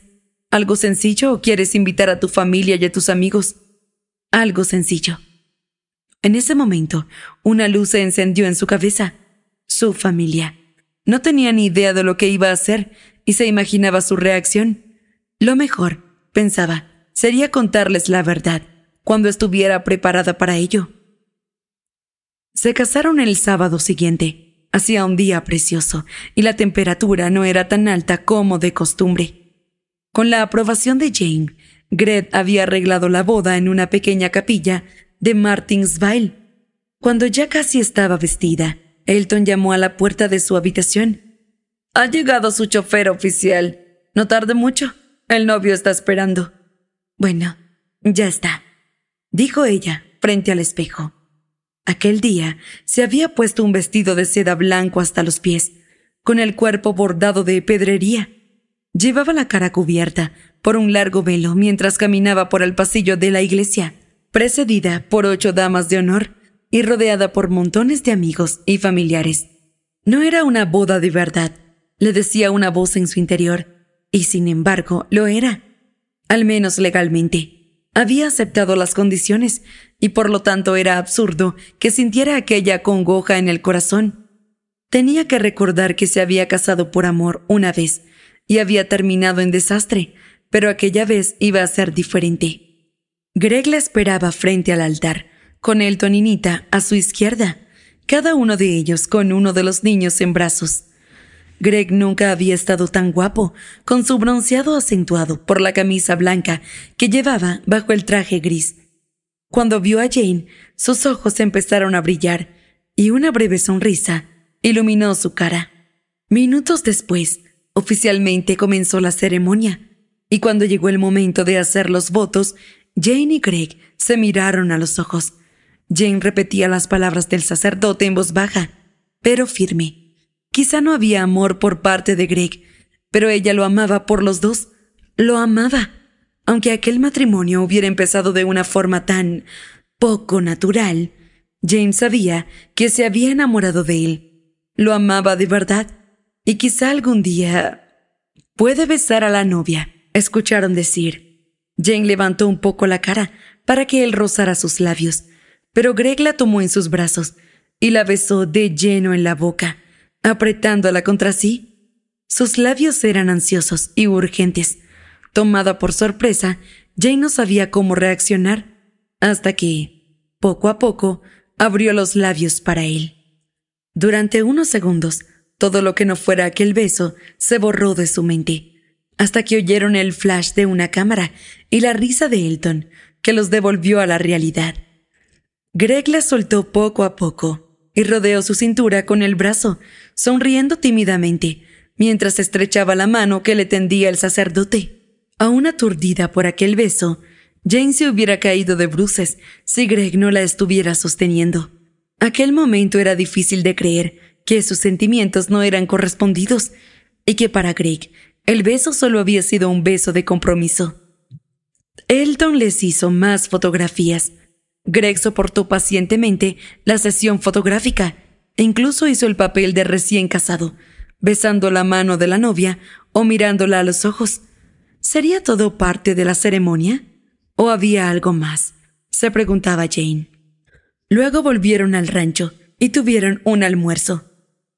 ¿Algo sencillo o quieres invitar a tu familia y a tus amigos? algo sencillo. En ese momento, una luz se encendió en su cabeza. Su familia. No tenía ni idea de lo que iba a hacer y se imaginaba su reacción. Lo mejor, pensaba, sería contarles la verdad cuando estuviera preparada para ello. Se casaron el sábado siguiente. Hacía un día precioso y la temperatura no era tan alta como de costumbre. Con la aprobación de Jane, Gret había arreglado la boda en una pequeña capilla de Martinsville. Cuando ya casi estaba vestida, Elton llamó a la puerta de su habitación. Ha llegado su chofer oficial. No tarde mucho. El novio está esperando. Bueno, ya está, dijo ella frente al espejo. Aquel día se había puesto un vestido de seda blanco hasta los pies, con el cuerpo bordado de pedrería Llevaba la cara cubierta por un largo velo mientras caminaba por el pasillo de la iglesia, precedida por ocho damas de honor y rodeada por montones de amigos y familiares. No era una boda de verdad, le decía una voz en su interior, y sin embargo lo era, al menos legalmente. Había aceptado las condiciones y por lo tanto era absurdo que sintiera aquella congoja en el corazón. Tenía que recordar que se había casado por amor una vez y había terminado en desastre, pero aquella vez iba a ser diferente. Greg la esperaba frente al altar, con el toninita a su izquierda, cada uno de ellos con uno de los niños en brazos. Greg nunca había estado tan guapo, con su bronceado acentuado por la camisa blanca que llevaba bajo el traje gris. Cuando vio a Jane, sus ojos empezaron a brillar y una breve sonrisa iluminó su cara. Minutos después, Oficialmente comenzó la ceremonia, y cuando llegó el momento de hacer los votos, Jane y Greg se miraron a los ojos. Jane repetía las palabras del sacerdote en voz baja, pero firme. Quizá no había amor por parte de Greg, pero ella lo amaba por los dos. Lo amaba. Aunque aquel matrimonio hubiera empezado de una forma tan poco natural, Jane sabía que se había enamorado de él. Lo amaba de verdad y quizá algún día puede besar a la novia, escucharon decir. Jane levantó un poco la cara para que él rozara sus labios, pero Greg la tomó en sus brazos y la besó de lleno en la boca, apretándola contra sí. Sus labios eran ansiosos y urgentes. Tomada por sorpresa, Jane no sabía cómo reaccionar, hasta que, poco a poco, abrió los labios para él. Durante unos segundos, todo lo que no fuera aquel beso se borró de su mente, hasta que oyeron el flash de una cámara y la risa de Elton, que los devolvió a la realidad. Greg la soltó poco a poco y rodeó su cintura con el brazo, sonriendo tímidamente, mientras estrechaba la mano que le tendía el sacerdote. Aún aturdida por aquel beso, Jane se hubiera caído de bruces si Greg no la estuviera sosteniendo. Aquel momento era difícil de creer, que sus sentimientos no eran correspondidos y que para Greg el beso solo había sido un beso de compromiso. Elton les hizo más fotografías. Greg soportó pacientemente la sesión fotográfica e incluso hizo el papel de recién casado, besando la mano de la novia o mirándola a los ojos. ¿Sería todo parte de la ceremonia? ¿O había algo más? se preguntaba Jane. Luego volvieron al rancho y tuvieron un almuerzo.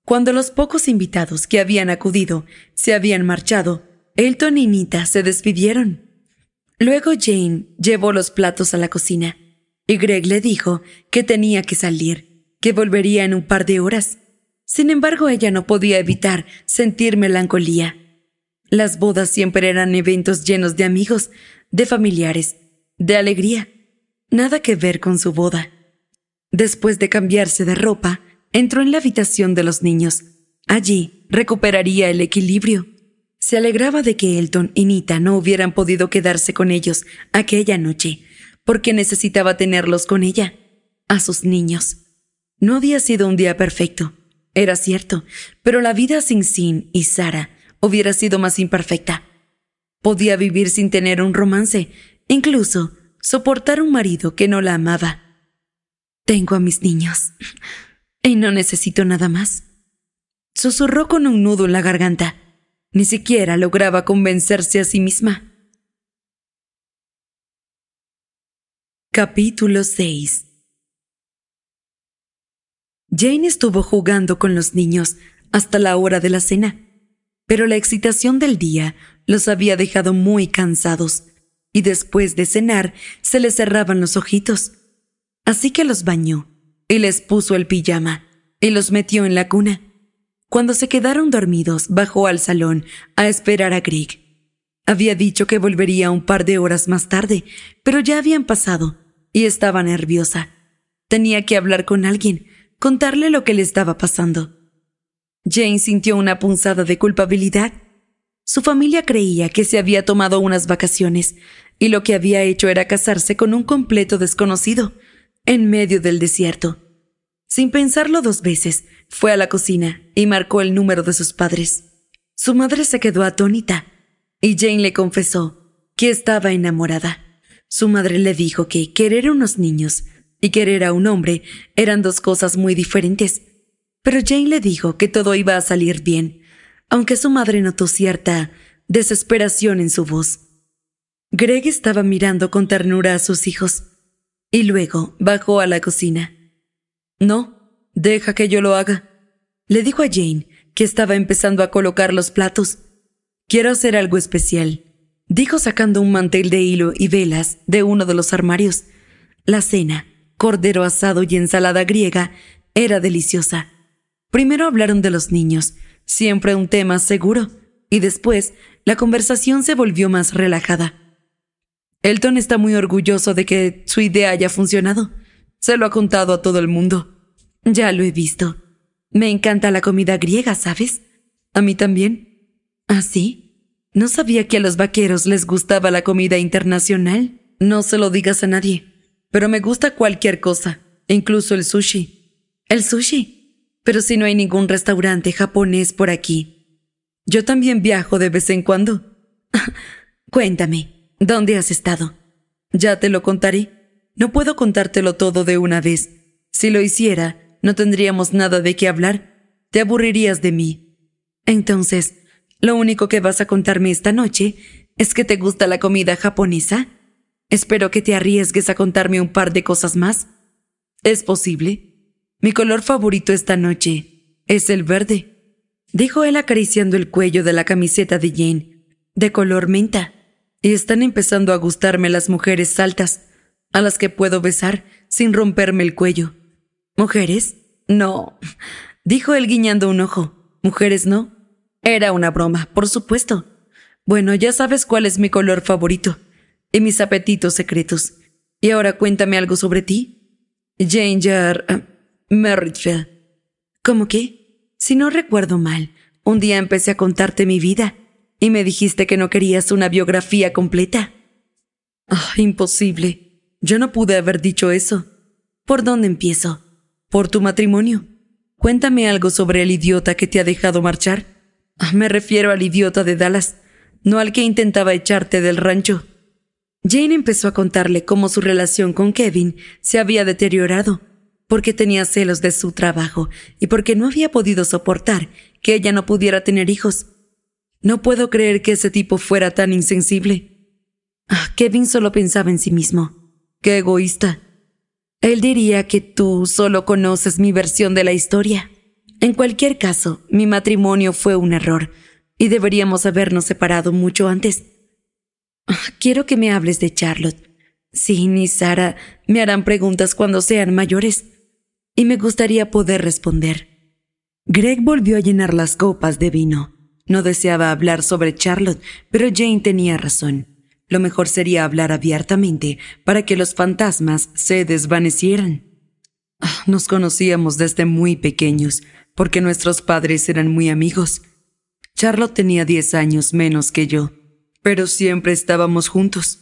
Cuando los pocos invitados que habían acudido se habían marchado, Elton y Nita se despidieron. Luego Jane llevó los platos a la cocina y Greg le dijo que tenía que salir, que volvería en un par de horas. Sin embargo, ella no podía evitar sentir melancolía. Las bodas siempre eran eventos llenos de amigos, de familiares, de alegría. Nada que ver con su boda. Después de cambiarse de ropa, entró en la habitación de los niños. Allí recuperaría el equilibrio. Se alegraba de que Elton y Nita no hubieran podido quedarse con ellos aquella noche, porque necesitaba tenerlos con ella, a sus niños. No había sido un día perfecto, era cierto, pero la vida sin Sin y Sara hubiera sido más imperfecta. Podía vivir sin tener un romance, incluso soportar un marido que no la amaba. Tengo a mis niños. Y no necesito nada más. Susurró con un nudo en la garganta. Ni siquiera lograba convencerse a sí misma. Capítulo 6 Jane estuvo jugando con los niños hasta la hora de la cena, pero la excitación del día los había dejado muy cansados y después de cenar se les cerraban los ojitos. Así que los bañó y les puso el pijama y los metió en la cuna. Cuando se quedaron dormidos, bajó al salón a esperar a Greg. Había dicho que volvería un par de horas más tarde, pero ya habían pasado y estaba nerviosa. Tenía que hablar con alguien, contarle lo que le estaba pasando. Jane sintió una punzada de culpabilidad. Su familia creía que se había tomado unas vacaciones y lo que había hecho era casarse con un completo desconocido en medio del desierto. Sin pensarlo dos veces, fue a la cocina y marcó el número de sus padres. Su madre se quedó atónita y Jane le confesó que estaba enamorada. Su madre le dijo que querer a unos niños y querer a un hombre eran dos cosas muy diferentes. Pero Jane le dijo que todo iba a salir bien, aunque su madre notó cierta desesperación en su voz. Greg estaba mirando con ternura a sus hijos y luego bajó a la cocina. No, deja que yo lo haga. Le dijo a Jane, que estaba empezando a colocar los platos. Quiero hacer algo especial, dijo sacando un mantel de hilo y velas de uno de los armarios. La cena, cordero asado y ensalada griega, era deliciosa. Primero hablaron de los niños, siempre un tema seguro, y después la conversación se volvió más relajada. Elton está muy orgulloso de que su idea haya funcionado. Se lo ha contado a todo el mundo. Ya lo he visto. Me encanta la comida griega, ¿sabes? A mí también. ¿Ah, sí? No sabía que a los vaqueros les gustaba la comida internacional. No se lo digas a nadie. Pero me gusta cualquier cosa, incluso el sushi. ¿El sushi? Pero si no hay ningún restaurante japonés por aquí. Yo también viajo de vez en cuando. Cuéntame. ¿Dónde has estado? Ya te lo contaré. No puedo contártelo todo de una vez. Si lo hiciera, no tendríamos nada de qué hablar. Te aburrirías de mí. Entonces, ¿lo único que vas a contarme esta noche es que te gusta la comida japonesa? Espero que te arriesgues a contarme un par de cosas más. Es posible. Mi color favorito esta noche es el verde, dijo él acariciando el cuello de la camiseta de Jane, de color menta y están empezando a gustarme las mujeres altas, a las que puedo besar sin romperme el cuello. ¿Mujeres? No, dijo él guiñando un ojo. ¿Mujeres no? Era una broma, por supuesto. Bueno, ya sabes cuál es mi color favorito y mis apetitos secretos. Y ahora cuéntame algo sobre ti. Ginger ah, Merrifield. ¿Cómo qué? Si no recuerdo mal, un día empecé a contarte mi vida y me dijiste que no querías una biografía completa. ah imposible. Yo no pude haber dicho eso. ¿Por dónde empiezo? ¿Por tu matrimonio? Cuéntame algo sobre el idiota que te ha dejado marchar. Ah, me refiero al idiota de Dallas, no al que intentaba echarte del rancho. Jane empezó a contarle cómo su relación con Kevin se había deteriorado, porque tenía celos de su trabajo y porque no había podido soportar que ella no pudiera tener hijos no puedo creer que ese tipo fuera tan insensible. Ah, Kevin solo pensaba en sí mismo. Qué egoísta. Él diría que tú solo conoces mi versión de la historia. En cualquier caso, mi matrimonio fue un error y deberíamos habernos separado mucho antes. Ah, quiero que me hables de Charlotte. Sin y Sara me harán preguntas cuando sean mayores y me gustaría poder responder. Greg volvió a llenar las copas de vino. No deseaba hablar sobre Charlotte, pero Jane tenía razón. Lo mejor sería hablar abiertamente para que los fantasmas se desvanecieran. Ah, nos conocíamos desde muy pequeños, porque nuestros padres eran muy amigos. Charlotte tenía diez años menos que yo, pero siempre estábamos juntos.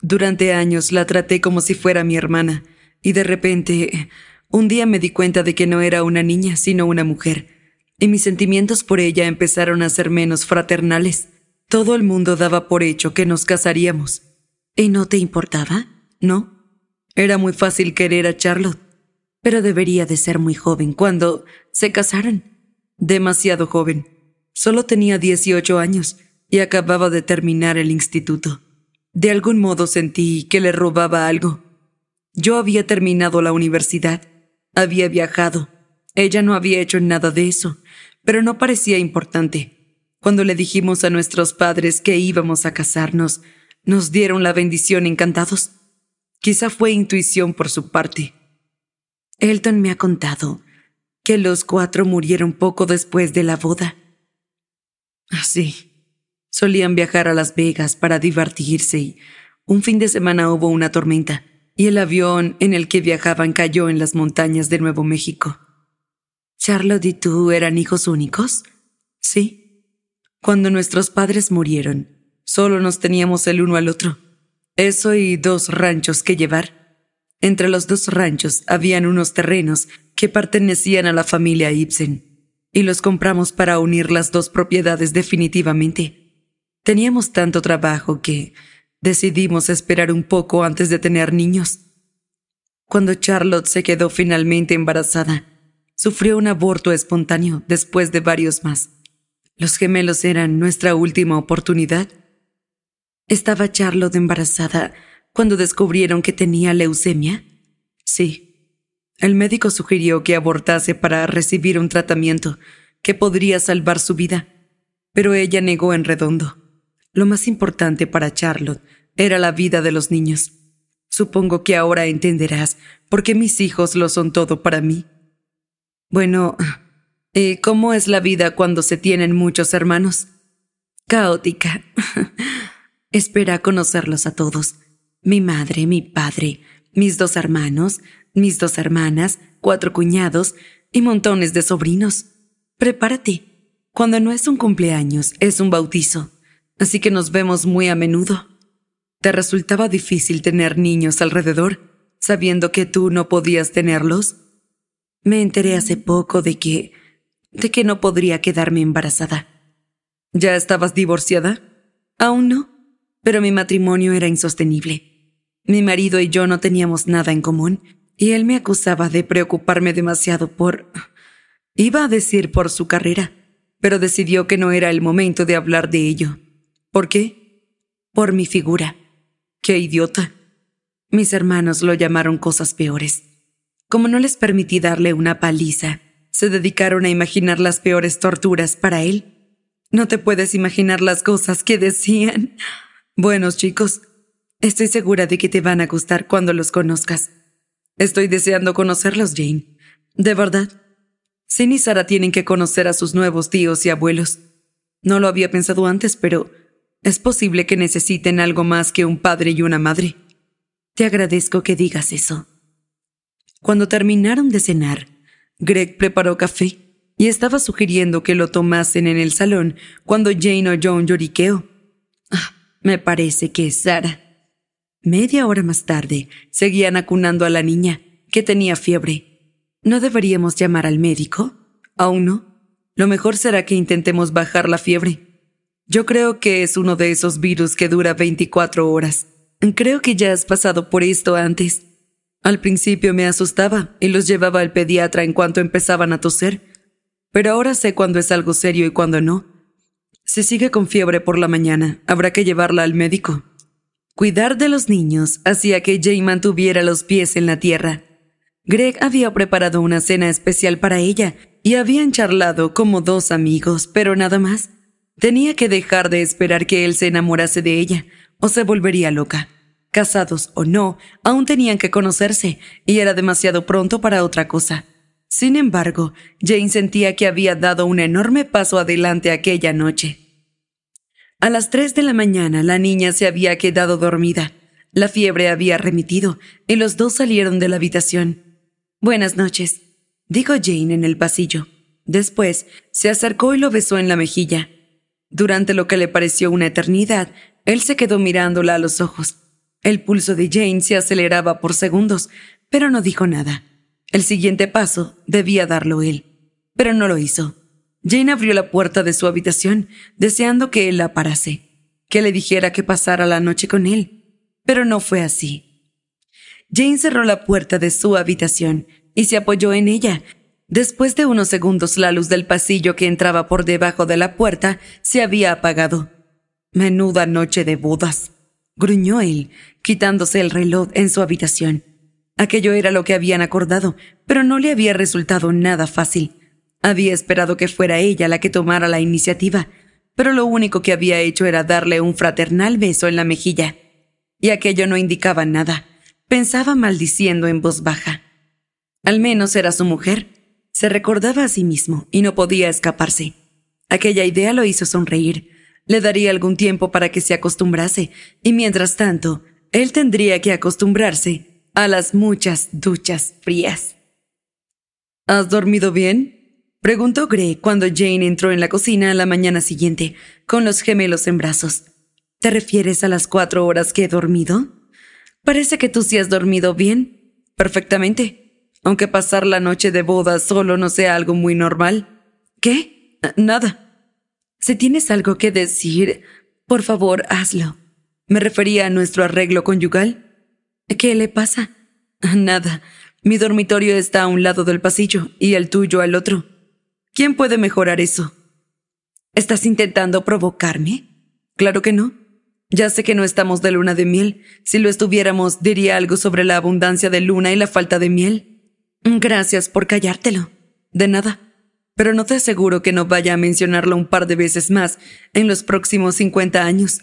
Durante años la traté como si fuera mi hermana, y de repente, un día me di cuenta de que no era una niña, sino una mujer y mis sentimientos por ella empezaron a ser menos fraternales. Todo el mundo daba por hecho que nos casaríamos. ¿Y no te importaba? ¿No? Era muy fácil querer a Charlotte, pero debería de ser muy joven cuando se casaron? Demasiado joven. Solo tenía 18 años y acababa de terminar el instituto. De algún modo sentí que le robaba algo. Yo había terminado la universidad, había viajado. Ella no había hecho nada de eso pero no parecía importante. Cuando le dijimos a nuestros padres que íbamos a casarnos, nos dieron la bendición encantados. Quizá fue intuición por su parte. Elton me ha contado que los cuatro murieron poco después de la boda. Así. Ah, Solían viajar a Las Vegas para divertirse y un fin de semana hubo una tormenta y el avión en el que viajaban cayó en las montañas de Nuevo México. Charlotte y tú eran hijos únicos? Sí. Cuando nuestros padres murieron, solo nos teníamos el uno al otro. Eso y dos ranchos que llevar. Entre los dos ranchos habían unos terrenos que pertenecían a la familia Ibsen, y los compramos para unir las dos propiedades definitivamente. Teníamos tanto trabajo que decidimos esperar un poco antes de tener niños. Cuando Charlotte se quedó finalmente embarazada, sufrió un aborto espontáneo después de varios más. Los gemelos eran nuestra última oportunidad. ¿Estaba Charlotte embarazada cuando descubrieron que tenía leucemia? Sí. El médico sugirió que abortase para recibir un tratamiento que podría salvar su vida, pero ella negó en redondo. Lo más importante para Charlotte era la vida de los niños. Supongo que ahora entenderás por qué mis hijos lo son todo para mí. Bueno, eh, cómo es la vida cuando se tienen muchos hermanos? Caótica. Espera conocerlos a todos. Mi madre, mi padre, mis dos hermanos, mis dos hermanas, cuatro cuñados y montones de sobrinos. Prepárate. Cuando no es un cumpleaños, es un bautizo. Así que nos vemos muy a menudo. ¿Te resultaba difícil tener niños alrededor, sabiendo que tú no podías tenerlos? Me enteré hace poco de que... de que no podría quedarme embarazada. ¿Ya estabas divorciada? Aún no, pero mi matrimonio era insostenible. Mi marido y yo no teníamos nada en común, y él me acusaba de preocuparme demasiado por... iba a decir por su carrera, pero decidió que no era el momento de hablar de ello. ¿Por qué? Por mi figura. ¡Qué idiota! Mis hermanos lo llamaron cosas peores. Como no les permití darle una paliza, se dedicaron a imaginar las peores torturas para él. No te puedes imaginar las cosas que decían. Buenos chicos, estoy segura de que te van a gustar cuando los conozcas. Estoy deseando conocerlos, Jane. De verdad. Sin y Sara tienen que conocer a sus nuevos tíos y abuelos. No lo había pensado antes, pero es posible que necesiten algo más que un padre y una madre. Te agradezco que digas eso. Cuando terminaron de cenar, Greg preparó café y estaba sugiriendo que lo tomasen en el salón cuando Jane oyó un lloriqueo. Ah, me parece que es Sara. Media hora más tarde, seguían acunando a la niña, que tenía fiebre. ¿No deberíamos llamar al médico? Aún no. Lo mejor será que intentemos bajar la fiebre. Yo creo que es uno de esos virus que dura 24 horas. Creo que ya has pasado por esto antes. Al principio me asustaba y los llevaba al pediatra en cuanto empezaban a toser, pero ahora sé cuándo es algo serio y cuándo no. Si sigue con fiebre por la mañana, habrá que llevarla al médico. Cuidar de los niños hacía que Jay mantuviera los pies en la tierra. Greg había preparado una cena especial para ella y habían charlado como dos amigos, pero nada más. Tenía que dejar de esperar que él se enamorase de ella o se volvería loca. Casados o no, aún tenían que conocerse, y era demasiado pronto para otra cosa. Sin embargo, Jane sentía que había dado un enorme paso adelante aquella noche. A las tres de la mañana la niña se había quedado dormida. La fiebre había remitido y los dos salieron de la habitación. Buenas noches, dijo Jane en el pasillo. Después se acercó y lo besó en la mejilla. Durante lo que le pareció una eternidad, él se quedó mirándola a los ojos. El pulso de Jane se aceleraba por segundos, pero no dijo nada. El siguiente paso debía darlo él, pero no lo hizo. Jane abrió la puerta de su habitación, deseando que él la parase, que le dijera que pasara la noche con él, pero no fue así. Jane cerró la puerta de su habitación y se apoyó en ella. Después de unos segundos la luz del pasillo que entraba por debajo de la puerta se había apagado. Menuda noche de bodas gruñó él, quitándose el reloj en su habitación. Aquello era lo que habían acordado, pero no le había resultado nada fácil. Había esperado que fuera ella la que tomara la iniciativa, pero lo único que había hecho era darle un fraternal beso en la mejilla. Y aquello no indicaba nada. Pensaba maldiciendo en voz baja. Al menos era su mujer. Se recordaba a sí mismo y no podía escaparse. Aquella idea lo hizo sonreír, le daría algún tiempo para que se acostumbrase, y mientras tanto, él tendría que acostumbrarse a las muchas duchas frías. ¿Has dormido bien? Preguntó Gray cuando Jane entró en la cocina la mañana siguiente, con los gemelos en brazos. ¿Te refieres a las cuatro horas que he dormido? Parece que tú sí has dormido bien. Perfectamente. Aunque pasar la noche de boda solo no sea algo muy normal. ¿Qué? Nada. Si tienes algo que decir, por favor, hazlo. Me refería a nuestro arreglo conyugal. ¿Qué le pasa? Nada. Mi dormitorio está a un lado del pasillo y el tuyo al otro. ¿Quién puede mejorar eso? ¿Estás intentando provocarme? Claro que no. Ya sé que no estamos de luna de miel. Si lo estuviéramos, diría algo sobre la abundancia de luna y la falta de miel. Gracias por callártelo. De nada pero no te aseguro que no vaya a mencionarlo un par de veces más en los próximos 50 años.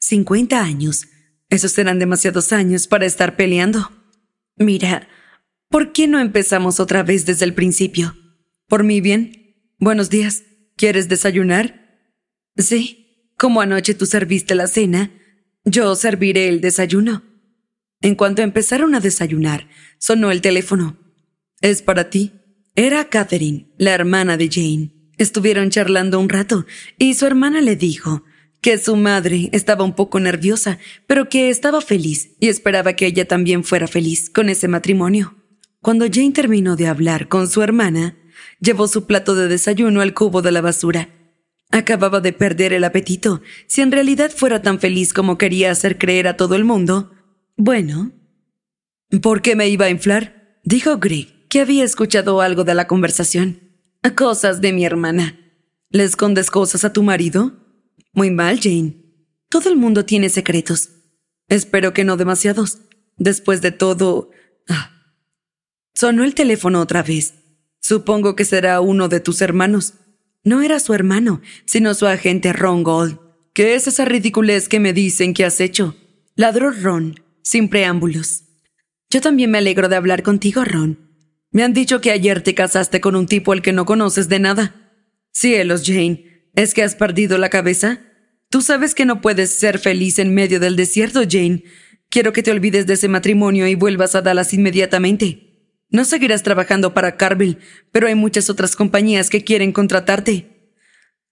50 años. Esos serán demasiados años para estar peleando. Mira, ¿por qué no empezamos otra vez desde el principio? Por mi bien. Buenos días. ¿Quieres desayunar? Sí. Como anoche tú serviste la cena, yo serviré el desayuno. En cuanto empezaron a desayunar, sonó el teléfono. Es para ti, era Catherine, la hermana de Jane. Estuvieron charlando un rato y su hermana le dijo que su madre estaba un poco nerviosa, pero que estaba feliz y esperaba que ella también fuera feliz con ese matrimonio. Cuando Jane terminó de hablar con su hermana, llevó su plato de desayuno al cubo de la basura. Acababa de perder el apetito. Si en realidad fuera tan feliz como quería hacer creer a todo el mundo. Bueno. ¿Por qué me iba a inflar? dijo Greg que había escuchado algo de la conversación. Cosas de mi hermana. ¿Le escondes cosas a tu marido? Muy mal, Jane. Todo el mundo tiene secretos. Espero que no demasiados. Después de todo... Ah, sonó el teléfono otra vez. Supongo que será uno de tus hermanos. No era su hermano, sino su agente Ron Gold. ¿Qué es esa ridiculez que me dicen que has hecho? Ladró Ron, sin preámbulos. Yo también me alegro de hablar contigo, Ron. Me han dicho que ayer te casaste con un tipo al que no conoces de nada. Cielos, Jane, ¿es que has perdido la cabeza? Tú sabes que no puedes ser feliz en medio del desierto, Jane. Quiero que te olvides de ese matrimonio y vuelvas a Dallas inmediatamente. No seguirás trabajando para Carville, pero hay muchas otras compañías que quieren contratarte.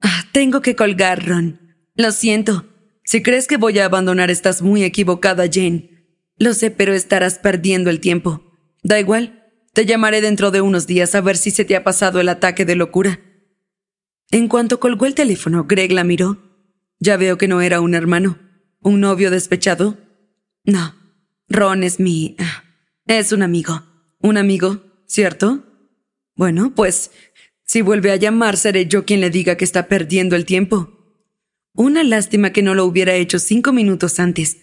Ah, tengo que colgar, Ron. Lo siento. Si crees que voy a abandonar, estás muy equivocada, Jane. Lo sé, pero estarás perdiendo el tiempo. Da igual, te llamaré dentro de unos días a ver si se te ha pasado el ataque de locura. En cuanto colgó el teléfono, Greg la miró. Ya veo que no era un hermano. ¿Un novio despechado? No. Ron es mi... Ah, es un amigo. Un amigo, ¿cierto? Bueno, pues, si vuelve a llamar, seré yo quien le diga que está perdiendo el tiempo. Una lástima que no lo hubiera hecho cinco minutos antes,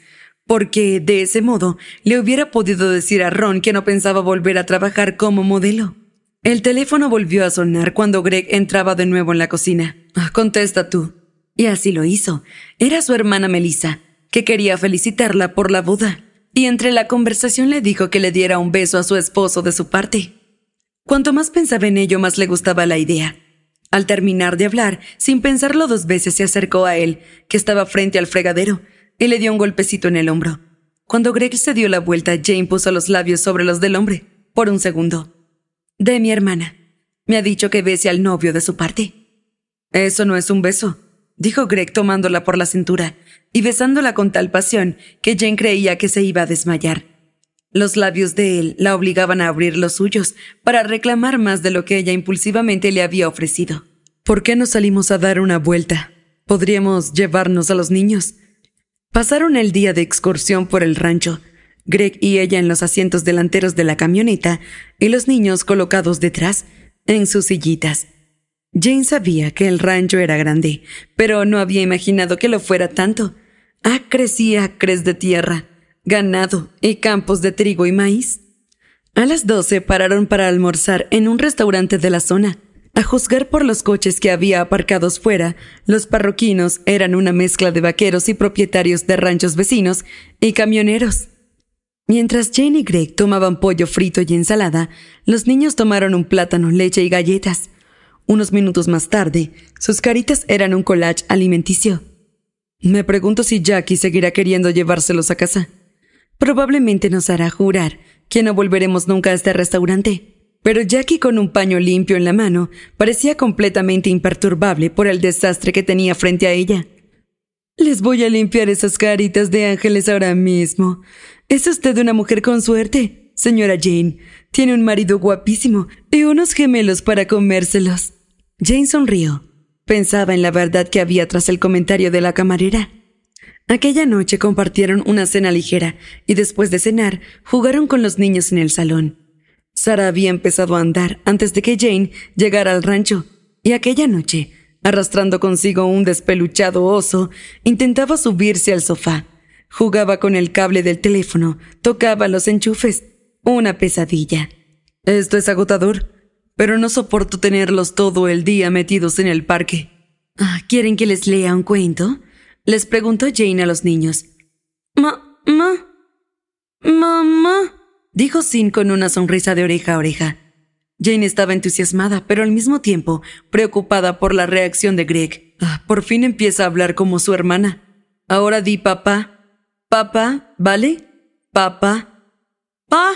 porque de ese modo le hubiera podido decir a Ron que no pensaba volver a trabajar como modelo. El teléfono volvió a sonar cuando Greg entraba de nuevo en la cocina. Ah, contesta tú. Y así lo hizo. Era su hermana Melissa, que quería felicitarla por la boda. Y entre la conversación le dijo que le diera un beso a su esposo de su parte. Cuanto más pensaba en ello, más le gustaba la idea. Al terminar de hablar, sin pensarlo dos veces, se acercó a él, que estaba frente al fregadero, y le dio un golpecito en el hombro. Cuando Greg se dio la vuelta, Jane puso los labios sobre los del hombre, por un segundo. De mi hermana. Me ha dicho que bese al novio de su parte. Eso no es un beso, dijo Greg tomándola por la cintura y besándola con tal pasión que Jane creía que se iba a desmayar. Los labios de él la obligaban a abrir los suyos para reclamar más de lo que ella impulsivamente le había ofrecido. ¿Por qué no salimos a dar una vuelta? Podríamos llevarnos a los niños. Pasaron el día de excursión por el rancho, Greg y ella en los asientos delanteros de la camioneta y los niños colocados detrás, en sus sillitas. Jane sabía que el rancho era grande, pero no había imaginado que lo fuera tanto. ¡Ah, crecía, acres de tierra, ganado y campos de trigo y maíz. A las doce pararon para almorzar en un restaurante de la zona. A juzgar por los coches que había aparcados fuera, los parroquinos eran una mezcla de vaqueros y propietarios de ranchos vecinos y camioneros. Mientras Jane y Greg tomaban pollo frito y ensalada, los niños tomaron un plátano, leche y galletas. Unos minutos más tarde, sus caritas eran un collage alimenticio. Me pregunto si Jackie seguirá queriendo llevárselos a casa. Probablemente nos hará jurar que no volveremos nunca a este restaurante. Pero Jackie con un paño limpio en la mano parecía completamente imperturbable por el desastre que tenía frente a ella. Les voy a limpiar esas caritas de ángeles ahora mismo. Es usted una mujer con suerte, señora Jane. Tiene un marido guapísimo y unos gemelos para comérselos. Jane sonrió. Pensaba en la verdad que había tras el comentario de la camarera. Aquella noche compartieron una cena ligera y después de cenar jugaron con los niños en el salón. Sara había empezado a andar antes de que Jane llegara al rancho, y aquella noche, arrastrando consigo un despeluchado oso, intentaba subirse al sofá. Jugaba con el cable del teléfono, tocaba los enchufes. Una pesadilla. Esto es agotador, pero no soporto tenerlos todo el día metidos en el parque. Ah, ¿Quieren que les lea un cuento? Les preguntó Jane a los niños. Ma, mamá dijo Sin con una sonrisa de oreja a oreja. Jane estaba entusiasmada, pero al mismo tiempo preocupada por la reacción de Greg. Ah, por fin empieza a hablar como su hermana. Ahora di papá. Papá, ¿vale? Papá. Pa,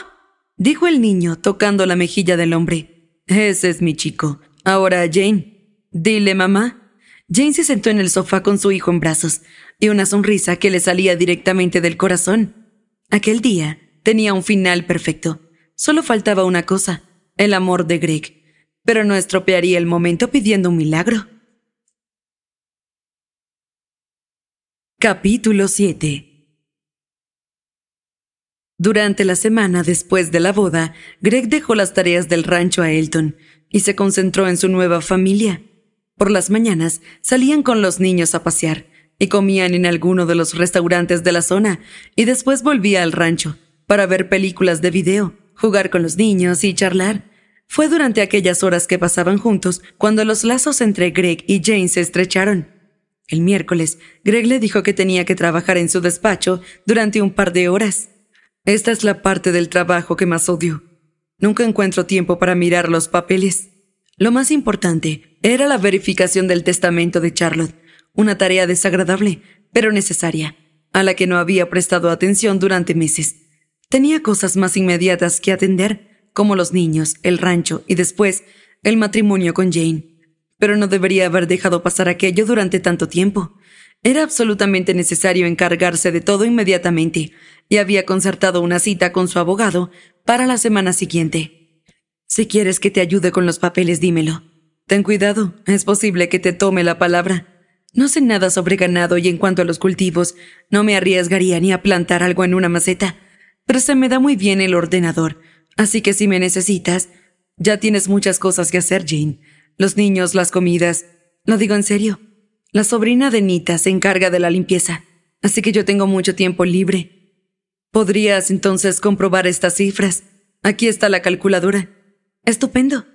dijo el niño, tocando la mejilla del hombre. Ese es mi chico. Ahora, Jane. Dile, mamá. Jane se sentó en el sofá con su hijo en brazos y una sonrisa que le salía directamente del corazón. Aquel día, tenía un final perfecto. Solo faltaba una cosa, el amor de Greg. Pero no estropearía el momento pidiendo un milagro. Capítulo 7 Durante la semana después de la boda, Greg dejó las tareas del rancho a Elton y se concentró en su nueva familia. Por las mañanas salían con los niños a pasear y comían en alguno de los restaurantes de la zona y después volvía al rancho para ver películas de video, jugar con los niños y charlar. Fue durante aquellas horas que pasaban juntos cuando los lazos entre Greg y Jane se estrecharon. El miércoles, Greg le dijo que tenía que trabajar en su despacho durante un par de horas. Esta es la parte del trabajo que más odio. Nunca encuentro tiempo para mirar los papeles. Lo más importante era la verificación del testamento de Charlotte, una tarea desagradable, pero necesaria, a la que no había prestado atención durante meses. Tenía cosas más inmediatas que atender, como los niños, el rancho y después el matrimonio con Jane. Pero no debería haber dejado pasar aquello durante tanto tiempo. Era absolutamente necesario encargarse de todo inmediatamente, y había concertado una cita con su abogado para la semana siguiente. Si quieres que te ayude con los papeles, dímelo. Ten cuidado, es posible que te tome la palabra. No sé nada sobre ganado y en cuanto a los cultivos, no me arriesgaría ni a plantar algo en una maceta pero se me da muy bien el ordenador, así que si me necesitas, ya tienes muchas cosas que hacer, Jane. Los niños, las comidas. Lo digo en serio. La sobrina de Nita se encarga de la limpieza, así que yo tengo mucho tiempo libre. ¿Podrías entonces comprobar estas cifras? Aquí está la calculadora. Estupendo.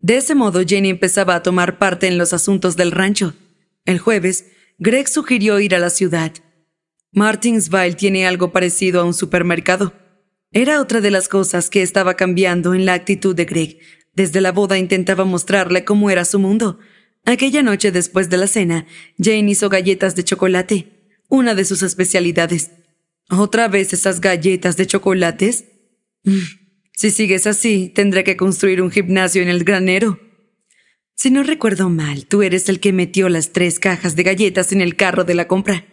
De ese modo, Jane empezaba a tomar parte en los asuntos del rancho. El jueves, Greg sugirió ir a la ciudad. Martinsville tiene algo parecido a un supermercado. Era otra de las cosas que estaba cambiando en la actitud de Greg. Desde la boda intentaba mostrarle cómo era su mundo. Aquella noche después de la cena, Jane hizo galletas de chocolate, una de sus especialidades. ¿Otra vez esas galletas de chocolates? Mm, si sigues así, tendré que construir un gimnasio en el granero. Si no recuerdo mal, tú eres el que metió las tres cajas de galletas en el carro de la compra.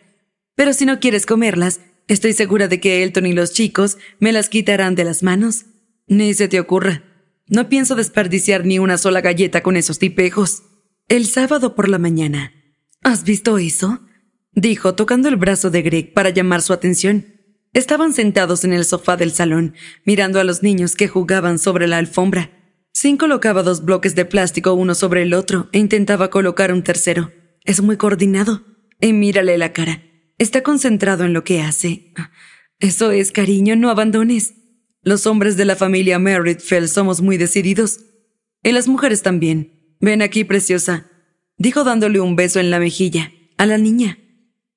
Pero si no quieres comerlas, estoy segura de que Elton y los chicos me las quitarán de las manos. Ni se te ocurra. No pienso desperdiciar ni una sola galleta con esos tipejos. El sábado por la mañana. ¿Has visto eso? dijo, tocando el brazo de Greg para llamar su atención. Estaban sentados en el sofá del salón, mirando a los niños que jugaban sobre la alfombra. Sin colocaba dos bloques de plástico uno sobre el otro e intentaba colocar un tercero. Es muy coordinado. Y mírale la cara. Está concentrado en lo que hace. Eso es, cariño, no abandones. Los hombres de la familia Fell somos muy decididos. Y las mujeres también. Ven aquí, preciosa, dijo dándole un beso en la mejilla a la niña.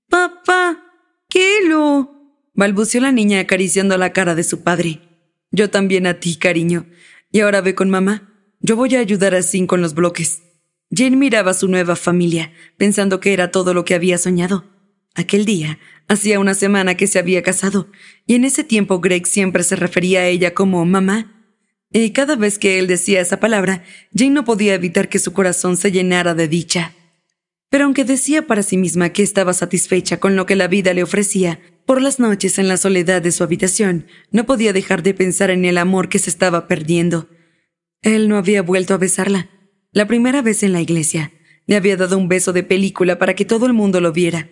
Papá, ¿qué lo? balbució la niña acariciando la cara de su padre. Yo también a ti, cariño. Y ahora ve con mamá. Yo voy a ayudar a Sin con los bloques. Jane miraba a su nueva familia, pensando que era todo lo que había soñado. Aquel día, hacía una semana que se había casado, y en ese tiempo Greg siempre se refería a ella como mamá. Y cada vez que él decía esa palabra, Jane no podía evitar que su corazón se llenara de dicha. Pero aunque decía para sí misma que estaba satisfecha con lo que la vida le ofrecía, por las noches en la soledad de su habitación, no podía dejar de pensar en el amor que se estaba perdiendo. Él no había vuelto a besarla. La primera vez en la iglesia, le había dado un beso de película para que todo el mundo lo viera.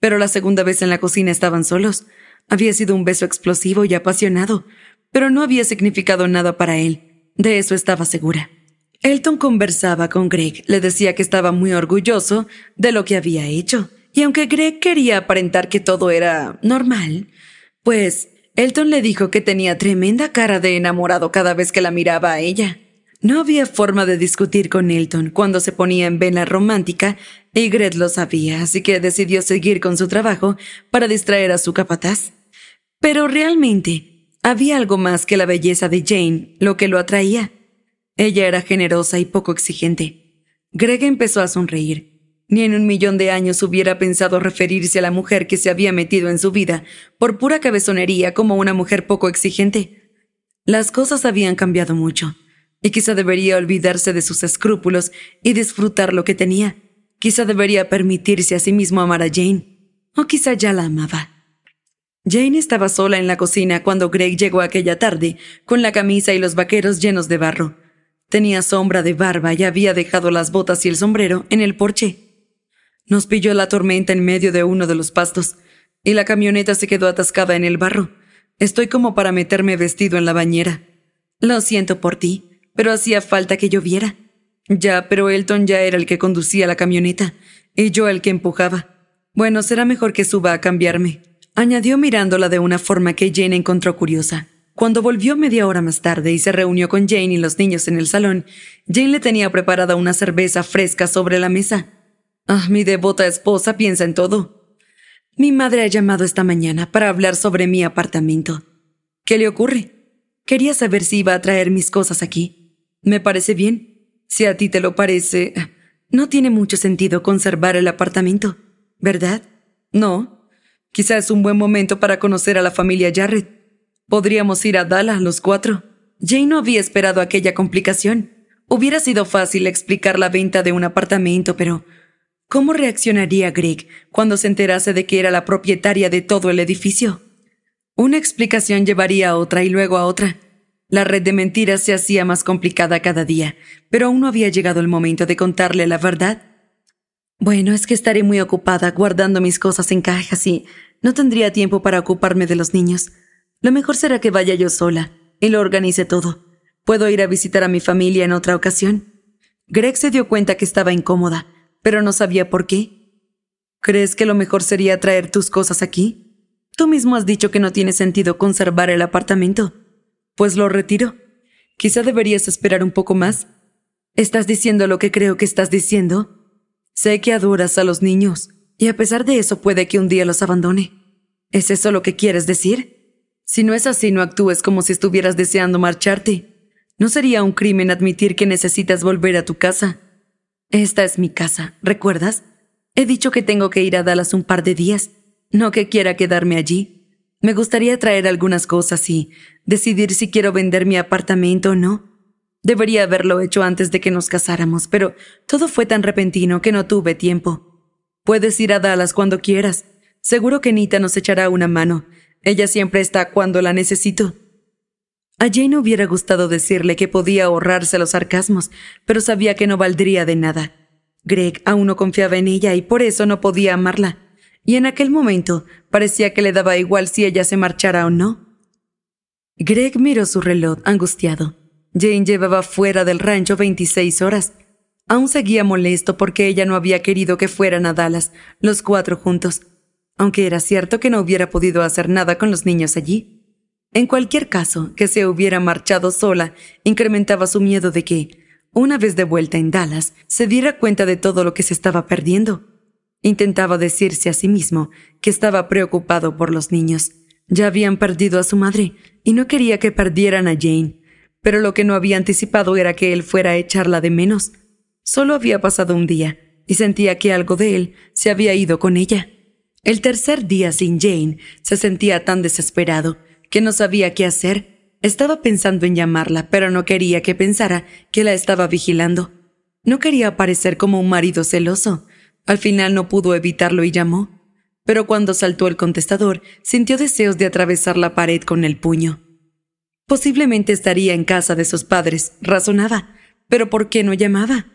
Pero la segunda vez en la cocina estaban solos. Había sido un beso explosivo y apasionado, pero no había significado nada para él. De eso estaba segura. Elton conversaba con Greg, le decía que estaba muy orgulloso de lo que había hecho, y aunque Greg quería aparentar que todo era normal, pues Elton le dijo que tenía tremenda cara de enamorado cada vez que la miraba a ella. No había forma de discutir con Elton cuando se ponía en vena romántica y Gret lo sabía, así que decidió seguir con su trabajo para distraer a su capataz. Pero realmente había algo más que la belleza de Jane lo que lo atraía. Ella era generosa y poco exigente. Greg empezó a sonreír. Ni en un millón de años hubiera pensado referirse a la mujer que se había metido en su vida por pura cabezonería como una mujer poco exigente. Las cosas habían cambiado mucho y quizá debería olvidarse de sus escrúpulos y disfrutar lo que tenía. Quizá debería permitirse a sí mismo amar a Jane, o quizá ya la amaba. Jane estaba sola en la cocina cuando Greg llegó aquella tarde, con la camisa y los vaqueros llenos de barro. Tenía sombra de barba y había dejado las botas y el sombrero en el porche. Nos pilló la tormenta en medio de uno de los pastos, y la camioneta se quedó atascada en el barro. Estoy como para meterme vestido en la bañera. Lo siento por ti, pero hacía falta que lloviera. Ya, pero Elton ya era el que conducía la camioneta, y yo el que empujaba. Bueno, será mejor que suba a cambiarme, añadió mirándola de una forma que Jane encontró curiosa. Cuando volvió media hora más tarde y se reunió con Jane y los niños en el salón, Jane le tenía preparada una cerveza fresca sobre la mesa. Ah, mi devota esposa piensa en todo. Mi madre ha llamado esta mañana para hablar sobre mi apartamento. ¿Qué le ocurre? Quería saber si iba a traer mis cosas aquí. Me parece bien. Si a ti te lo parece, no tiene mucho sentido conservar el apartamento, ¿verdad? No. Quizás es un buen momento para conocer a la familia Jarrett. Podríamos ir a Dallas los cuatro. Jane no había esperado aquella complicación. Hubiera sido fácil explicar la venta de un apartamento, pero ¿cómo reaccionaría Greg cuando se enterase de que era la propietaria de todo el edificio? Una explicación llevaría a otra y luego a otra. La red de mentiras se hacía más complicada cada día, pero aún no había llegado el momento de contarle la verdad. Bueno, es que estaré muy ocupada guardando mis cosas en cajas y no tendría tiempo para ocuparme de los niños. Lo mejor será que vaya yo sola y lo organice todo. Puedo ir a visitar a mi familia en otra ocasión. Greg se dio cuenta que estaba incómoda, pero no sabía por qué. ¿Crees que lo mejor sería traer tus cosas aquí? Tú mismo has dicho que no tiene sentido conservar el apartamento pues lo retiro. Quizá deberías esperar un poco más. ¿Estás diciendo lo que creo que estás diciendo? Sé que adoras a los niños, y a pesar de eso puede que un día los abandone. ¿Es eso lo que quieres decir? Si no es así, no actúes como si estuvieras deseando marcharte. No sería un crimen admitir que necesitas volver a tu casa. Esta es mi casa, ¿recuerdas? He dicho que tengo que ir a Dallas un par de días, no que quiera quedarme allí. Me gustaría traer algunas cosas y decidir si quiero vender mi apartamento o no. Debería haberlo hecho antes de que nos casáramos, pero todo fue tan repentino que no tuve tiempo. Puedes ir a Dallas cuando quieras. Seguro que Nita nos echará una mano. Ella siempre está cuando la necesito. A Jane hubiera gustado decirle que podía ahorrarse los sarcasmos, pero sabía que no valdría de nada. Greg aún no confiaba en ella y por eso no podía amarla y en aquel momento parecía que le daba igual si ella se marchara o no. Greg miró su reloj angustiado. Jane llevaba fuera del rancho 26 horas. Aún seguía molesto porque ella no había querido que fueran a Dallas, los cuatro juntos, aunque era cierto que no hubiera podido hacer nada con los niños allí. En cualquier caso, que se hubiera marchado sola incrementaba su miedo de que, una vez de vuelta en Dallas, se diera cuenta de todo lo que se estaba perdiendo. Intentaba decirse a sí mismo que estaba preocupado por los niños. Ya habían perdido a su madre y no quería que perdieran a Jane, pero lo que no había anticipado era que él fuera a echarla de menos. Solo había pasado un día y sentía que algo de él se había ido con ella. El tercer día sin Jane se sentía tan desesperado que no sabía qué hacer. Estaba pensando en llamarla, pero no quería que pensara que la estaba vigilando. No quería parecer como un marido celoso, al final no pudo evitarlo y llamó, pero cuando saltó el contestador sintió deseos de atravesar la pared con el puño. Posiblemente estaría en casa de sus padres, razonaba, pero ¿por qué no llamaba?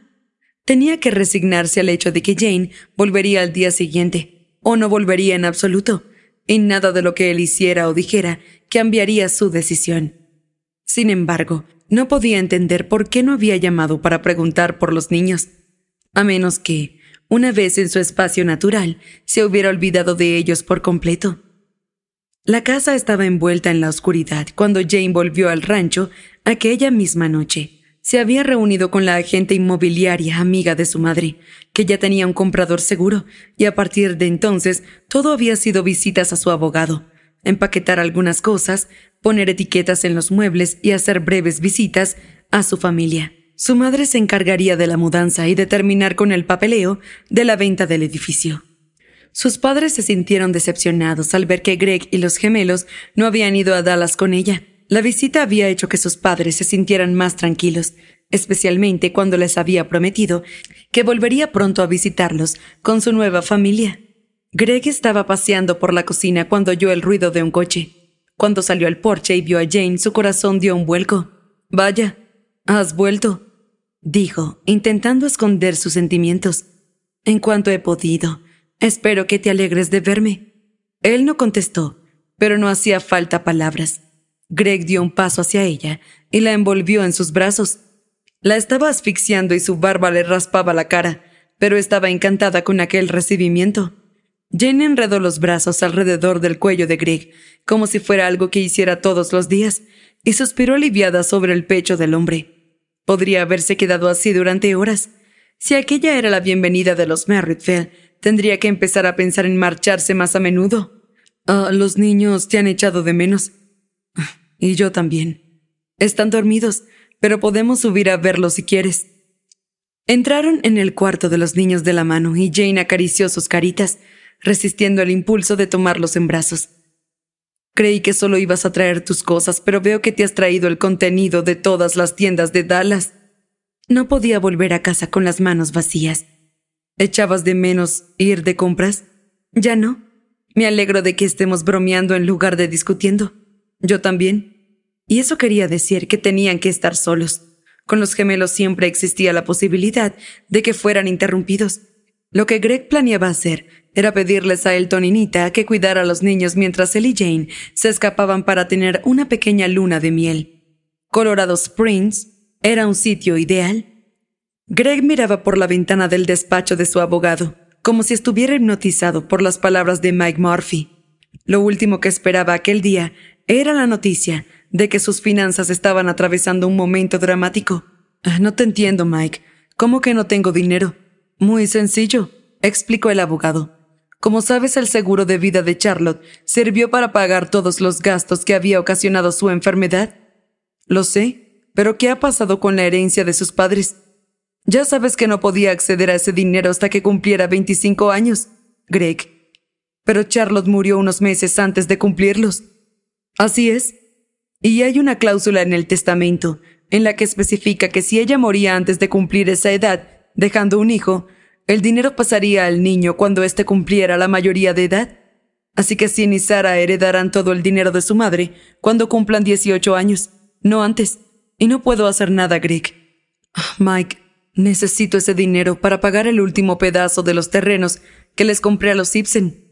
Tenía que resignarse al hecho de que Jane volvería al día siguiente, o no volvería en absoluto, en nada de lo que él hiciera o dijera cambiaría su decisión. Sin embargo, no podía entender por qué no había llamado para preguntar por los niños, a menos que una vez en su espacio natural, se hubiera olvidado de ellos por completo. La casa estaba envuelta en la oscuridad cuando Jane volvió al rancho aquella misma noche. Se había reunido con la agente inmobiliaria amiga de su madre, que ya tenía un comprador seguro, y a partir de entonces todo había sido visitas a su abogado, empaquetar algunas cosas, poner etiquetas en los muebles y hacer breves visitas a su familia. Su madre se encargaría de la mudanza y de terminar con el papeleo de la venta del edificio. Sus padres se sintieron decepcionados al ver que Greg y los gemelos no habían ido a Dallas con ella. La visita había hecho que sus padres se sintieran más tranquilos, especialmente cuando les había prometido que volvería pronto a visitarlos con su nueva familia. Greg estaba paseando por la cocina cuando oyó el ruido de un coche. Cuando salió al porche y vio a Jane, su corazón dio un vuelco. Vaya, Has vuelto, dijo, intentando esconder sus sentimientos. En cuanto he podido, espero que te alegres de verme. Él no contestó, pero no hacía falta palabras. Greg dio un paso hacia ella y la envolvió en sus brazos. La estaba asfixiando y su barba le raspaba la cara, pero estaba encantada con aquel recibimiento. Jane enredó los brazos alrededor del cuello de Greg, como si fuera algo que hiciera todos los días, y suspiró aliviada sobre el pecho del hombre. Podría haberse quedado así durante horas. Si aquella era la bienvenida de los Merrifield, tendría que empezar a pensar en marcharse más a menudo. Ah, los niños te han echado de menos. Y yo también. Están dormidos, pero podemos subir a verlos si quieres. Entraron en el cuarto de los niños de la mano y Jane acarició sus caritas, resistiendo el impulso de tomarlos en brazos. Creí que solo ibas a traer tus cosas, pero veo que te has traído el contenido de todas las tiendas de Dallas. No podía volver a casa con las manos vacías. ¿Echabas de menos ir de compras? Ya no. Me alegro de que estemos bromeando en lugar de discutiendo. Yo también. Y eso quería decir que tenían que estar solos. Con los gemelos siempre existía la posibilidad de que fueran interrumpidos. Lo que Greg planeaba hacer era pedirles a Elton y Nita que cuidara a los niños mientras él y Jane se escapaban para tener una pequeña luna de miel. Colorado Springs era un sitio ideal. Greg miraba por la ventana del despacho de su abogado, como si estuviera hipnotizado por las palabras de Mike Murphy. Lo último que esperaba aquel día era la noticia de que sus finanzas estaban atravesando un momento dramático. Ah, no te entiendo, Mike. ¿Cómo que no tengo dinero? Muy sencillo, explicó el abogado. Como sabes, el seguro de vida de Charlotte sirvió para pagar todos los gastos que había ocasionado su enfermedad. Lo sé, pero ¿qué ha pasado con la herencia de sus padres? Ya sabes que no podía acceder a ese dinero hasta que cumpliera 25 años, Greg. Pero Charlotte murió unos meses antes de cumplirlos. Así es. Y hay una cláusula en el testamento en la que especifica que si ella moría antes de cumplir esa edad, dejando un hijo, el dinero pasaría al niño cuando éste cumpliera la mayoría de edad. Así que Sin y Sara heredarán todo el dinero de su madre cuando cumplan 18 años, no antes. Y no puedo hacer nada, Greg. Ah, Mike, necesito ese dinero para pagar el último pedazo de los terrenos que les compré a los Ibsen.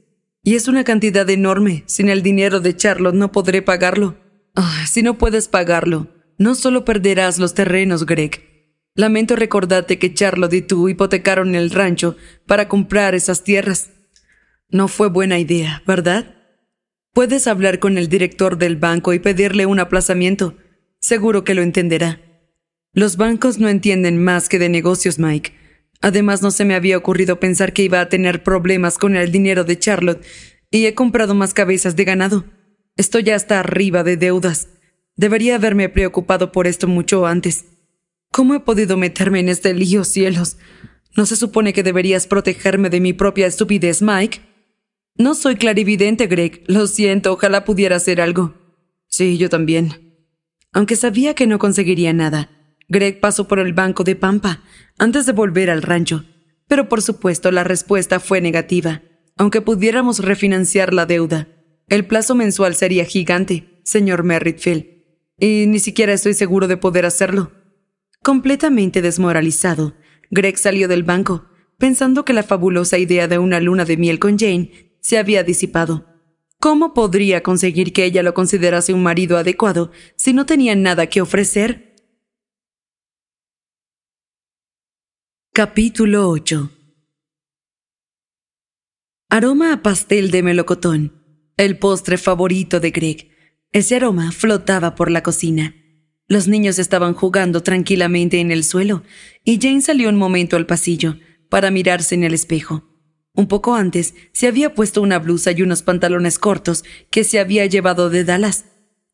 Y es una cantidad enorme. Sin el dinero de Charlotte no podré pagarlo. Ah, si no puedes pagarlo, no solo perderás los terrenos, Greg, Lamento recordarte que Charlotte y tú hipotecaron el rancho para comprar esas tierras. No fue buena idea, ¿verdad? Puedes hablar con el director del banco y pedirle un aplazamiento. Seguro que lo entenderá. Los bancos no entienden más que de negocios, Mike. Además, no se me había ocurrido pensar que iba a tener problemas con el dinero de Charlotte y he comprado más cabezas de ganado. Estoy hasta arriba de deudas. Debería haberme preocupado por esto mucho antes. ¿Cómo he podido meterme en este lío, cielos? ¿No se supone que deberías protegerme de mi propia estupidez, Mike? No soy clarividente, Greg. Lo siento, ojalá pudiera hacer algo. Sí, yo también. Aunque sabía que no conseguiría nada, Greg pasó por el banco de Pampa antes de volver al rancho. Pero por supuesto la respuesta fue negativa. Aunque pudiéramos refinanciar la deuda, el plazo mensual sería gigante, señor Merritfield Y ni siquiera estoy seguro de poder hacerlo. Completamente desmoralizado, Greg salió del banco, pensando que la fabulosa idea de una luna de miel con Jane se había disipado. ¿Cómo podría conseguir que ella lo considerase un marido adecuado si no tenía nada que ofrecer? Capítulo 8 Aroma a pastel de melocotón, el postre favorito de Greg. Ese aroma flotaba por la cocina. Los niños estaban jugando tranquilamente en el suelo y Jane salió un momento al pasillo para mirarse en el espejo. Un poco antes se había puesto una blusa y unos pantalones cortos que se había llevado de Dallas,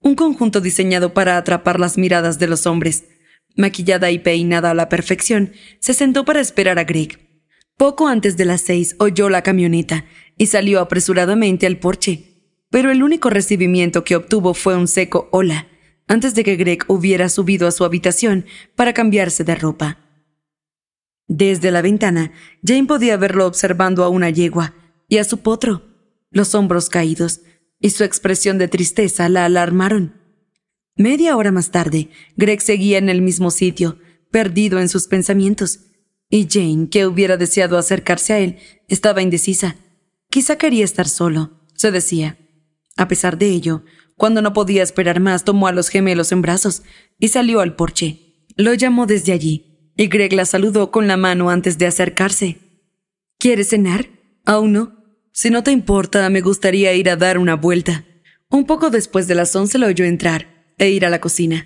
un conjunto diseñado para atrapar las miradas de los hombres. Maquillada y peinada a la perfección, se sentó para esperar a Greg. Poco antes de las seis oyó la camioneta y salió apresuradamente al porche, pero el único recibimiento que obtuvo fue un seco hola antes de que Greg hubiera subido a su habitación para cambiarse de ropa. Desde la ventana, Jane podía verlo observando a una yegua y a su potro, los hombros caídos, y su expresión de tristeza la alarmaron. Media hora más tarde, Greg seguía en el mismo sitio, perdido en sus pensamientos, y Jane, que hubiera deseado acercarse a él, estaba indecisa. Quizá quería estar solo, se decía. A pesar de ello, cuando no podía esperar más, tomó a los gemelos en brazos y salió al porche. Lo llamó desde allí, y Greg la saludó con la mano antes de acercarse. ¿Quieres cenar? Aún no. Si no te importa, me gustaría ir a dar una vuelta. Un poco después de las once lo oyó entrar e ir a la cocina.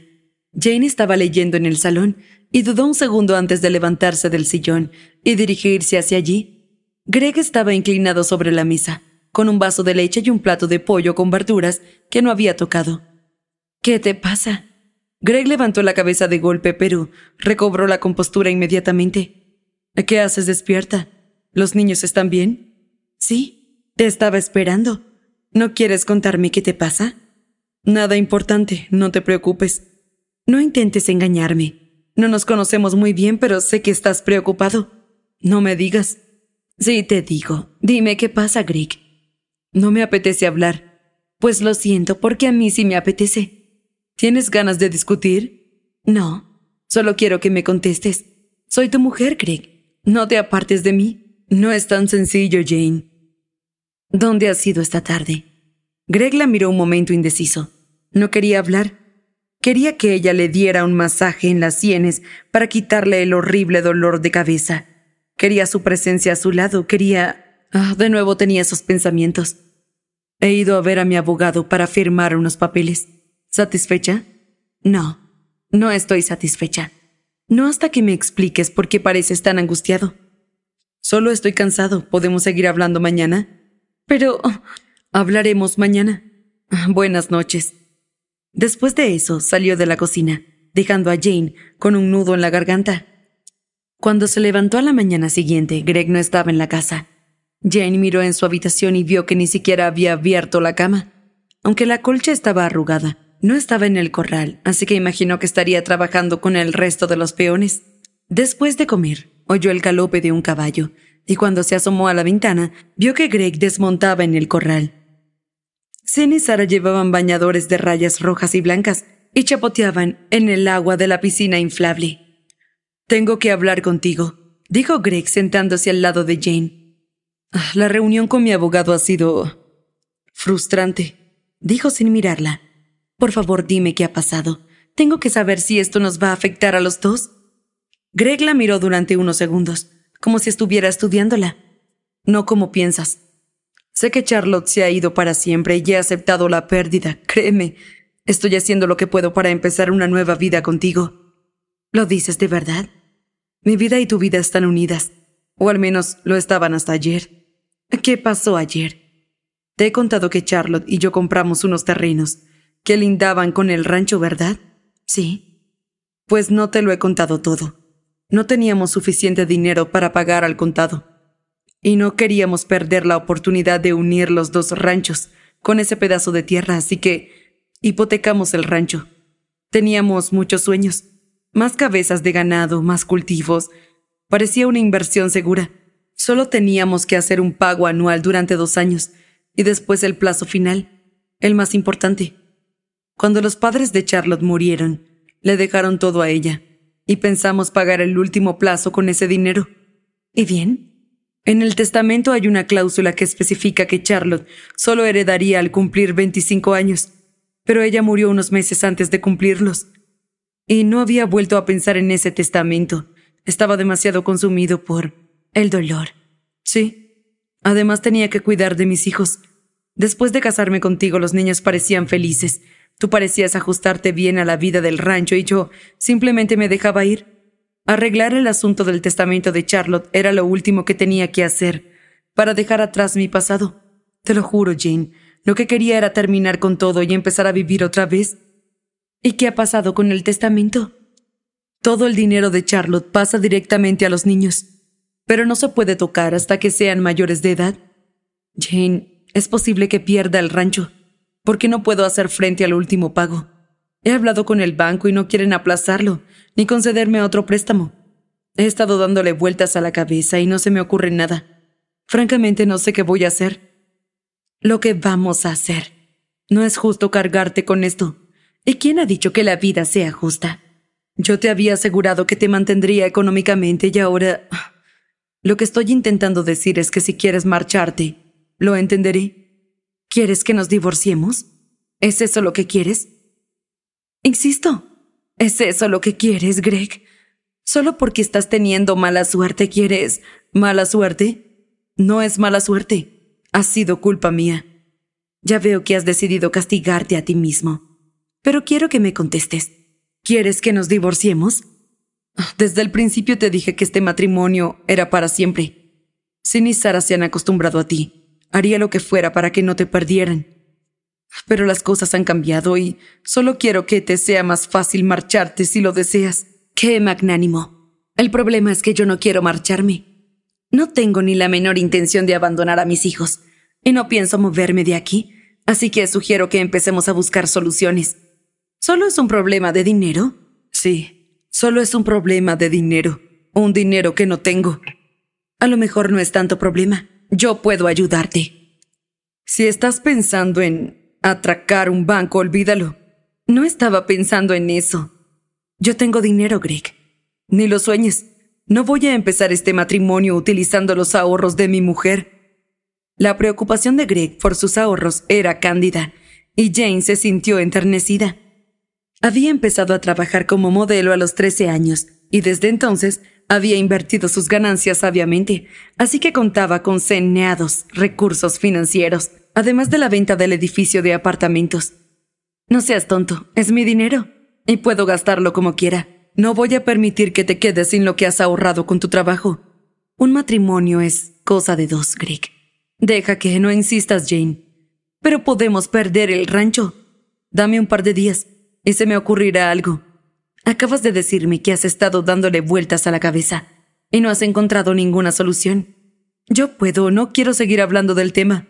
Jane estaba leyendo en el salón y dudó un segundo antes de levantarse del sillón y dirigirse hacia allí. Greg estaba inclinado sobre la mesa con un vaso de leche y un plato de pollo con verduras que no había tocado. ¿Qué te pasa? Greg levantó la cabeza de golpe, pero recobró la compostura inmediatamente. ¿Qué haces despierta? ¿Los niños están bien? Sí, te estaba esperando. ¿No quieres contarme qué te pasa? Nada importante, no te preocupes. No intentes engañarme. No nos conocemos muy bien, pero sé que estás preocupado. No me digas. Sí, te digo. Dime qué pasa, Greg. No me apetece hablar. Pues lo siento, porque a mí sí me apetece. ¿Tienes ganas de discutir? No, solo quiero que me contestes. Soy tu mujer, Greg. No te apartes de mí. No es tan sencillo, Jane. ¿Dónde has ido esta tarde? Greg la miró un momento indeciso. No quería hablar. Quería que ella le diera un masaje en las sienes para quitarle el horrible dolor de cabeza. Quería su presencia a su lado, quería Ah, de nuevo tenía esos pensamientos. He ido a ver a mi abogado para firmar unos papeles. ¿Satisfecha? No, no estoy satisfecha. No hasta que me expliques por qué pareces tan angustiado. Solo estoy cansado. ¿Podemos seguir hablando mañana? Pero... hablaremos mañana. Buenas noches. Después de eso, salió de la cocina, dejando a Jane con un nudo en la garganta. Cuando se levantó a la mañana siguiente, Greg no estaba en la casa. Jane miró en su habitación y vio que ni siquiera había abierto la cama. Aunque la colcha estaba arrugada, no estaba en el corral, así que imaginó que estaría trabajando con el resto de los peones. Después de comer, oyó el galope de un caballo, y cuando se asomó a la ventana, vio que Greg desmontaba en el corral. Zen y Sara llevaban bañadores de rayas rojas y blancas y chapoteaban en el agua de la piscina inflable. Tengo que hablar contigo, dijo Greg sentándose al lado de Jane. Ah, la reunión con mi abogado ha sido frustrante, dijo sin mirarla. Por favor, dime qué ha pasado. Tengo que saber si esto nos va a afectar a los dos. Greg la miró durante unos segundos, como si estuviera estudiándola. No como piensas. Sé que Charlotte se ha ido para siempre y he aceptado la pérdida, créeme. Estoy haciendo lo que puedo para empezar una nueva vida contigo. ¿Lo dices de verdad? Mi vida y tu vida están unidas, o al menos lo estaban hasta ayer. ¿Qué pasó ayer? Te he contado que Charlotte y yo compramos unos terrenos que lindaban con el rancho, ¿verdad? Sí. Pues no te lo he contado todo. No teníamos suficiente dinero para pagar al contado. Y no queríamos perder la oportunidad de unir los dos ranchos con ese pedazo de tierra, así que hipotecamos el rancho. Teníamos muchos sueños, más cabezas de ganado, más cultivos. Parecía una inversión segura. Solo teníamos que hacer un pago anual durante dos años y después el plazo final, el más importante. Cuando los padres de Charlotte murieron, le dejaron todo a ella y pensamos pagar el último plazo con ese dinero. ¿Y bien? En el testamento hay una cláusula que especifica que Charlotte solo heredaría al cumplir 25 años, pero ella murió unos meses antes de cumplirlos. Y no había vuelto a pensar en ese testamento. Estaba demasiado consumido por el dolor. Sí. Además tenía que cuidar de mis hijos. Después de casarme contigo, los niños parecían felices. Tú parecías ajustarte bien a la vida del rancho y yo simplemente me dejaba ir. Arreglar el asunto del testamento de Charlotte era lo último que tenía que hacer para dejar atrás mi pasado. Te lo juro, Jane, lo que quería era terminar con todo y empezar a vivir otra vez. ¿Y qué ha pasado con el testamento? Todo el dinero de Charlotte pasa directamente a los niños pero no se puede tocar hasta que sean mayores de edad. Jane, es posible que pierda el rancho, porque no puedo hacer frente al último pago. He hablado con el banco y no quieren aplazarlo, ni concederme otro préstamo. He estado dándole vueltas a la cabeza y no se me ocurre nada. Francamente no sé qué voy a hacer. Lo que vamos a hacer. No es justo cargarte con esto. ¿Y quién ha dicho que la vida sea justa? Yo te había asegurado que te mantendría económicamente y ahora... Lo que estoy intentando decir es que si quieres marcharte, lo entenderé. ¿Quieres que nos divorciemos? ¿Es eso lo que quieres? Insisto, ¿es eso lo que quieres, Greg? Solo porque estás teniendo mala suerte quieres mala suerte. No es mala suerte. Ha sido culpa mía. Ya veo que has decidido castigarte a ti mismo. Pero quiero que me contestes. ¿Quieres que nos divorciemos? Desde el principio te dije que este matrimonio era para siempre. Sin y Sara se han acostumbrado a ti. Haría lo que fuera para que no te perdieran. Pero las cosas han cambiado y solo quiero que te sea más fácil marcharte si lo deseas. ¡Qué magnánimo! El problema es que yo no quiero marcharme. No tengo ni la menor intención de abandonar a mis hijos y no pienso moverme de aquí, así que sugiero que empecemos a buscar soluciones. ¿Solo es un problema de dinero? Sí, Solo es un problema de dinero, un dinero que no tengo. A lo mejor no es tanto problema. Yo puedo ayudarte. Si estás pensando en atracar un banco, olvídalo. No estaba pensando en eso. Yo tengo dinero, Greg. Ni lo sueñes. No voy a empezar este matrimonio utilizando los ahorros de mi mujer. La preocupación de Greg por sus ahorros era cándida, y Jane se sintió enternecida. Había empezado a trabajar como modelo a los 13 años y desde entonces había invertido sus ganancias sabiamente, así que contaba con ceneados recursos financieros, además de la venta del edificio de apartamentos. No seas tonto, es mi dinero y puedo gastarlo como quiera. No voy a permitir que te quedes sin lo que has ahorrado con tu trabajo. Un matrimonio es cosa de dos, Greg. Deja que no insistas, Jane. Pero podemos perder el rancho. Dame un par de días y se me ocurrirá algo. Acabas de decirme que has estado dándole vueltas a la cabeza y no has encontrado ninguna solución. Yo puedo, no quiero seguir hablando del tema.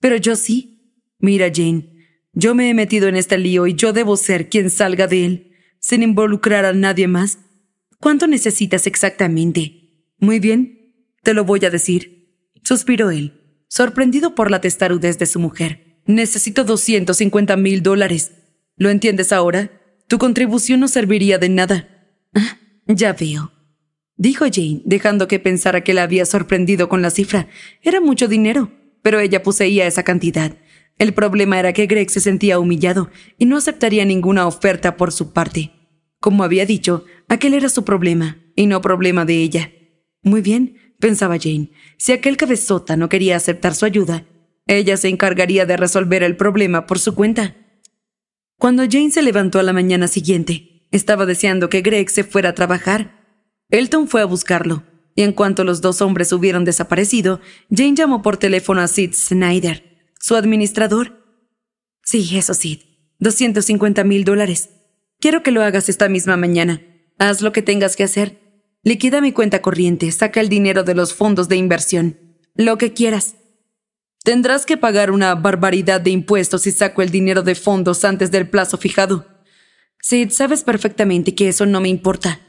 Pero yo sí. Mira, Jane, yo me he metido en este lío y yo debo ser quien salga de él, sin involucrar a nadie más. ¿Cuánto necesitas exactamente? Muy bien, te lo voy a decir. Suspiró él, sorprendido por la testarudez de su mujer. Necesito 250 mil dólares. ¿Lo entiendes ahora? Tu contribución no serviría de nada. Ah, ya veo. Dijo Jane, dejando que pensara que la había sorprendido con la cifra. Era mucho dinero, pero ella poseía esa cantidad. El problema era que Greg se sentía humillado y no aceptaría ninguna oferta por su parte. Como había dicho, aquel era su problema y no problema de ella. Muy bien, pensaba Jane, si aquel cabezota no quería aceptar su ayuda, ella se encargaría de resolver el problema por su cuenta. Cuando Jane se levantó a la mañana siguiente, estaba deseando que Greg se fuera a trabajar. Elton fue a buscarlo, y en cuanto los dos hombres hubieron desaparecido, Jane llamó por teléfono a Sid Snyder, su administrador. Sí, eso Sid, 250 mil dólares. Quiero que lo hagas esta misma mañana. Haz lo que tengas que hacer. Liquida mi cuenta corriente, saca el dinero de los fondos de inversión. Lo que quieras. Tendrás que pagar una barbaridad de impuestos si saco el dinero de fondos antes del plazo fijado. Sid, sabes perfectamente que eso no me importa.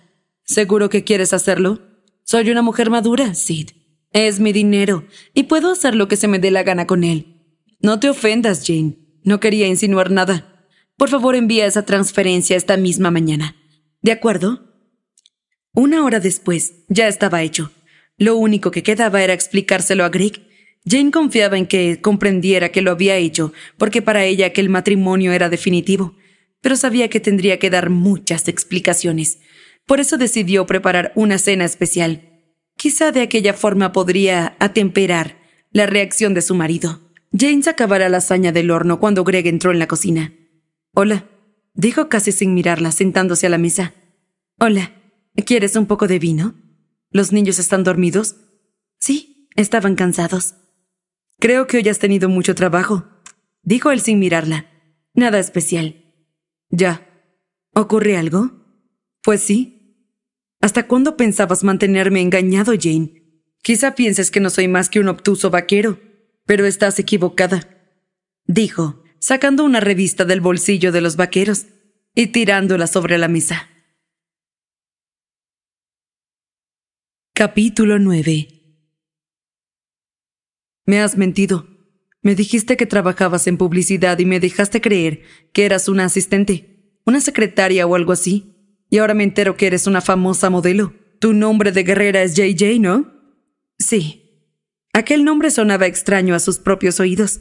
¿Seguro que quieres hacerlo? Soy una mujer madura, Sid. Es mi dinero, y puedo hacer lo que se me dé la gana con él. No te ofendas, Jane. No quería insinuar nada. Por favor, envía esa transferencia esta misma mañana. ¿De acuerdo? Una hora después, ya estaba hecho. Lo único que quedaba era explicárselo a Greg Jane confiaba en que comprendiera que lo había hecho, porque para ella aquel matrimonio era definitivo, pero sabía que tendría que dar muchas explicaciones. Por eso decidió preparar una cena especial. Quizá de aquella forma podría atemperar la reacción de su marido. Jane sacaba la hazaña del horno cuando Greg entró en la cocina. Hola, dijo casi sin mirarla, sentándose a la mesa. Hola, ¿quieres un poco de vino? ¿Los niños están dormidos? Sí, estaban cansados. Creo que hoy has tenido mucho trabajo, dijo él sin mirarla. Nada especial. Ya. ¿Ocurre algo? Pues sí. ¿Hasta cuándo pensabas mantenerme engañado, Jane? Quizá pienses que no soy más que un obtuso vaquero, pero estás equivocada, dijo, sacando una revista del bolsillo de los vaqueros y tirándola sobre la mesa. Capítulo 9 me has mentido. Me dijiste que trabajabas en publicidad y me dejaste creer que eras una asistente, una secretaria o algo así. Y ahora me entero que eres una famosa modelo. Tu nombre de guerrera es JJ, ¿no? Sí. Aquel nombre sonaba extraño a sus propios oídos.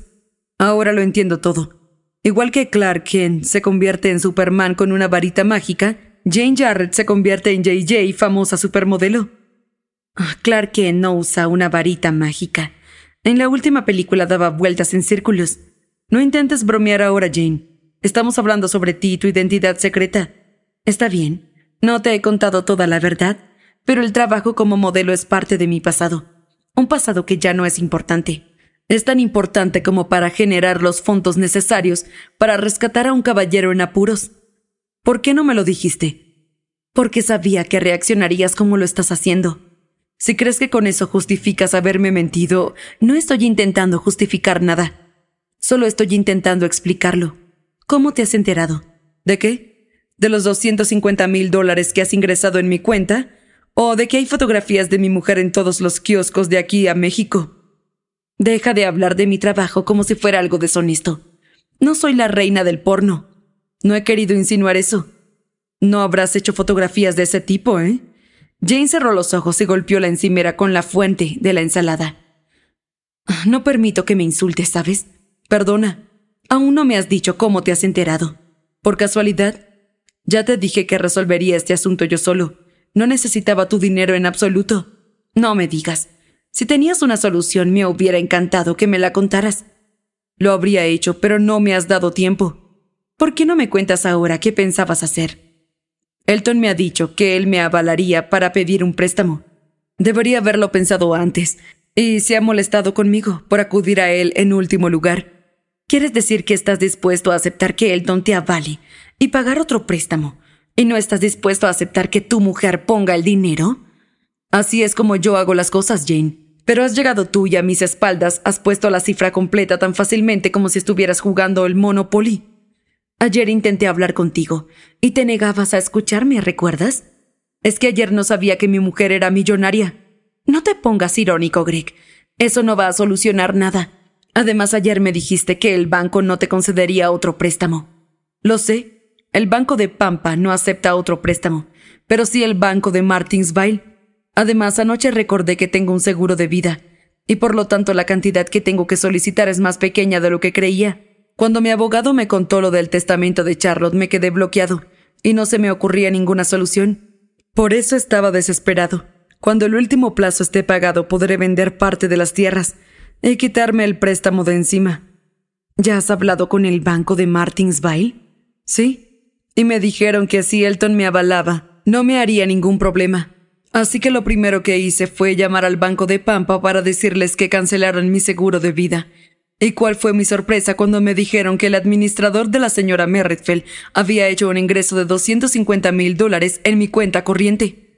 Ahora lo entiendo todo. Igual que Clark Kent se convierte en Superman con una varita mágica, Jane Jarrett se convierte en JJ, famosa supermodelo. Ah, Clark Kent no usa una varita mágica. En la última película daba vueltas en círculos. No intentes bromear ahora, Jane. Estamos hablando sobre ti y tu identidad secreta. Está bien, no te he contado toda la verdad, pero el trabajo como modelo es parte de mi pasado. Un pasado que ya no es importante. Es tan importante como para generar los fondos necesarios para rescatar a un caballero en apuros. ¿Por qué no me lo dijiste? Porque sabía que reaccionarías como lo estás haciendo. Si crees que con eso justificas haberme mentido, no estoy intentando justificar nada. Solo estoy intentando explicarlo. ¿Cómo te has enterado? ¿De qué? ¿De los 250 mil dólares que has ingresado en mi cuenta? ¿O de que hay fotografías de mi mujer en todos los kioscos de aquí a México? Deja de hablar de mi trabajo como si fuera algo deshonesto. No soy la reina del porno. No he querido insinuar eso. No habrás hecho fotografías de ese tipo, ¿eh? Jane cerró los ojos y golpeó la encimera con la fuente de la ensalada. Ah, no permito que me insultes, ¿sabes? Perdona. Aún no me has dicho cómo te has enterado. Por casualidad, ya te dije que resolvería este asunto yo solo. No necesitaba tu dinero en absoluto. No me digas. Si tenías una solución, me hubiera encantado que me la contaras. Lo habría hecho, pero no me has dado tiempo. ¿Por qué no me cuentas ahora qué pensabas hacer? Elton me ha dicho que él me avalaría para pedir un préstamo. Debería haberlo pensado antes, y se ha molestado conmigo por acudir a él en último lugar. ¿Quieres decir que estás dispuesto a aceptar que Elton te avale y pagar otro préstamo? ¿Y no estás dispuesto a aceptar que tu mujer ponga el dinero? Así es como yo hago las cosas, Jane. Pero has llegado tú y a mis espaldas has puesto la cifra completa tan fácilmente como si estuvieras jugando el Monopoly. Ayer intenté hablar contigo y te negabas a escucharme, ¿recuerdas? Es que ayer no sabía que mi mujer era millonaria. No te pongas irónico, Greg. Eso no va a solucionar nada. Además, ayer me dijiste que el banco no te concedería otro préstamo. Lo sé, el banco de Pampa no acepta otro préstamo, pero sí el banco de Martinsville. Además, anoche recordé que tengo un seguro de vida, y por lo tanto la cantidad que tengo que solicitar es más pequeña de lo que creía. Cuando mi abogado me contó lo del testamento de Charlotte me quedé bloqueado y no se me ocurría ninguna solución. Por eso estaba desesperado. Cuando el último plazo esté pagado podré vender parte de las tierras y quitarme el préstamo de encima. ¿Ya has hablado con el banco de Martinsville? Sí. Y me dijeron que si Elton me avalaba, no me haría ningún problema. Así que lo primero que hice fue llamar al banco de Pampa para decirles que cancelaran mi seguro de vida ¿Y cuál fue mi sorpresa cuando me dijeron que el administrador de la señora Merrifield había hecho un ingreso de 250 mil dólares en mi cuenta corriente?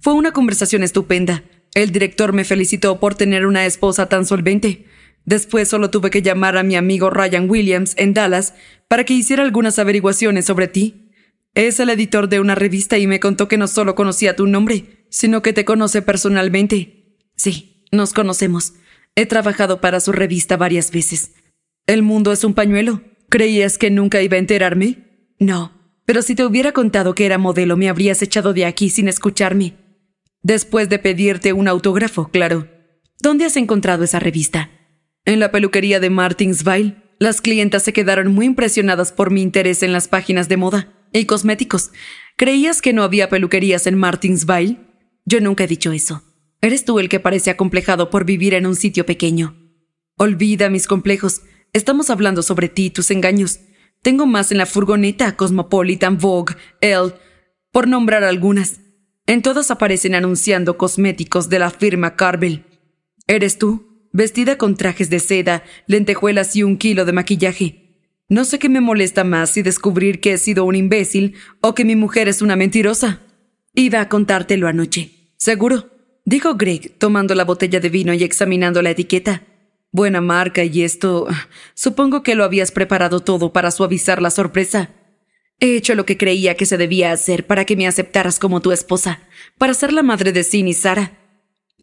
Fue una conversación estupenda. El director me felicitó por tener una esposa tan solvente. Después solo tuve que llamar a mi amigo Ryan Williams en Dallas para que hiciera algunas averiguaciones sobre ti. Es el editor de una revista y me contó que no solo conocía tu nombre, sino que te conoce personalmente. Sí, nos conocemos. He trabajado para su revista varias veces. El mundo es un pañuelo. ¿Creías que nunca iba a enterarme? No, pero si te hubiera contado que era modelo me habrías echado de aquí sin escucharme. Después de pedirte un autógrafo, claro. ¿Dónde has encontrado esa revista? En la peluquería de Martinsville. Las clientas se quedaron muy impresionadas por mi interés en las páginas de moda y cosméticos. ¿Creías que no había peluquerías en Martinsville? Yo nunca he dicho eso. Eres tú el que parece acomplejado por vivir en un sitio pequeño. Olvida mis complejos. Estamos hablando sobre ti y tus engaños. Tengo más en la furgoneta, Cosmopolitan, Vogue, él por nombrar algunas. En todas aparecen anunciando cosméticos de la firma Carvel. Eres tú, vestida con trajes de seda, lentejuelas y un kilo de maquillaje. No sé qué me molesta más si descubrir que he sido un imbécil o que mi mujer es una mentirosa. Iba a contártelo anoche, seguro dijo Greg, tomando la botella de vino y examinando la etiqueta. Buena marca y esto. Supongo que lo habías preparado todo para suavizar la sorpresa. He hecho lo que creía que se debía hacer para que me aceptaras como tu esposa, para ser la madre de Sin y Sara.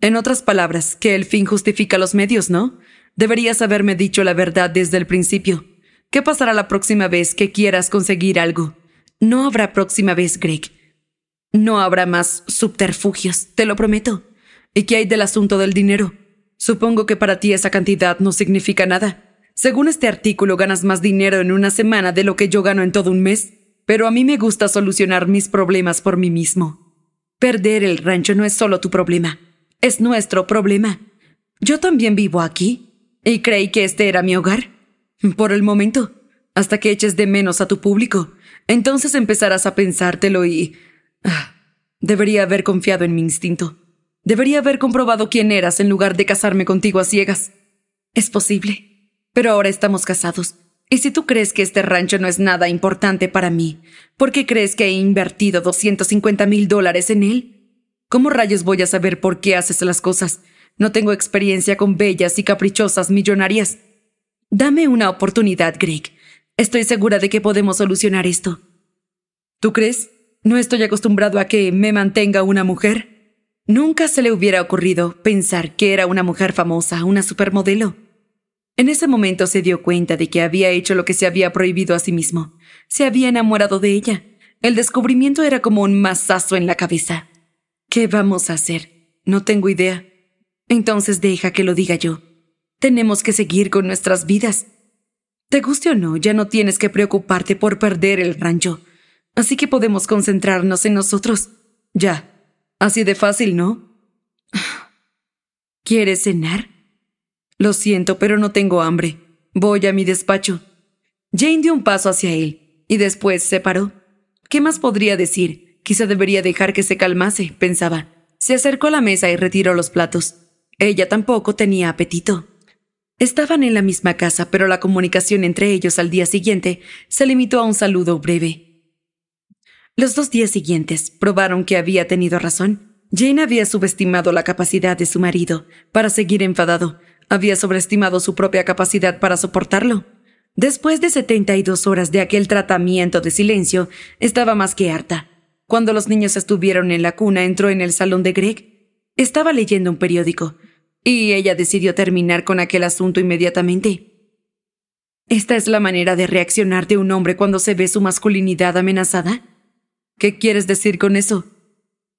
En otras palabras, que el fin justifica los medios, ¿no? Deberías haberme dicho la verdad desde el principio. ¿Qué pasará la próxima vez que quieras conseguir algo? No habrá próxima vez, Greg. No habrá más subterfugios, te lo prometo. ¿Y qué hay del asunto del dinero? Supongo que para ti esa cantidad no significa nada. Según este artículo, ganas más dinero en una semana de lo que yo gano en todo un mes, pero a mí me gusta solucionar mis problemas por mí mismo. Perder el rancho no es solo tu problema, es nuestro problema. Yo también vivo aquí, y creí que este era mi hogar. Por el momento, hasta que eches de menos a tu público, entonces empezarás a pensártelo y... Ah, debería haber confiado en mi instinto. Debería haber comprobado quién eras en lugar de casarme contigo a ciegas. Es posible. Pero ahora estamos casados. Y si tú crees que este rancho no es nada importante para mí, ¿por qué crees que he invertido 250 mil dólares en él? ¿Cómo rayos voy a saber por qué haces las cosas? No tengo experiencia con bellas y caprichosas millonarias. Dame una oportunidad, Greg. Estoy segura de que podemos solucionar esto. ¿Tú crees? No estoy acostumbrado a que me mantenga una mujer. Nunca se le hubiera ocurrido pensar que era una mujer famosa, una supermodelo. En ese momento se dio cuenta de que había hecho lo que se había prohibido a sí mismo. Se había enamorado de ella. El descubrimiento era como un mazazo en la cabeza. ¿Qué vamos a hacer? No tengo idea. Entonces deja que lo diga yo. Tenemos que seguir con nuestras vidas. Te guste o no, ya no tienes que preocuparte por perder el rancho. Así que podemos concentrarnos en nosotros. Ya, Así de fácil, ¿no? ¿Quieres cenar? Lo siento, pero no tengo hambre. Voy a mi despacho. Jane dio un paso hacia él y después se paró. ¿Qué más podría decir? Quizá debería dejar que se calmase, pensaba. Se acercó a la mesa y retiró los platos. Ella tampoco tenía apetito. Estaban en la misma casa, pero la comunicación entre ellos al día siguiente se limitó a un saludo breve. Los dos días siguientes probaron que había tenido razón. Jane había subestimado la capacidad de su marido para seguir enfadado. Había sobreestimado su propia capacidad para soportarlo. Después de 72 horas de aquel tratamiento de silencio, estaba más que harta. Cuando los niños estuvieron en la cuna, entró en el salón de Greg. Estaba leyendo un periódico, y ella decidió terminar con aquel asunto inmediatamente. Esta es la manera de reaccionar de un hombre cuando se ve su masculinidad amenazada. ¿Qué quieres decir con eso?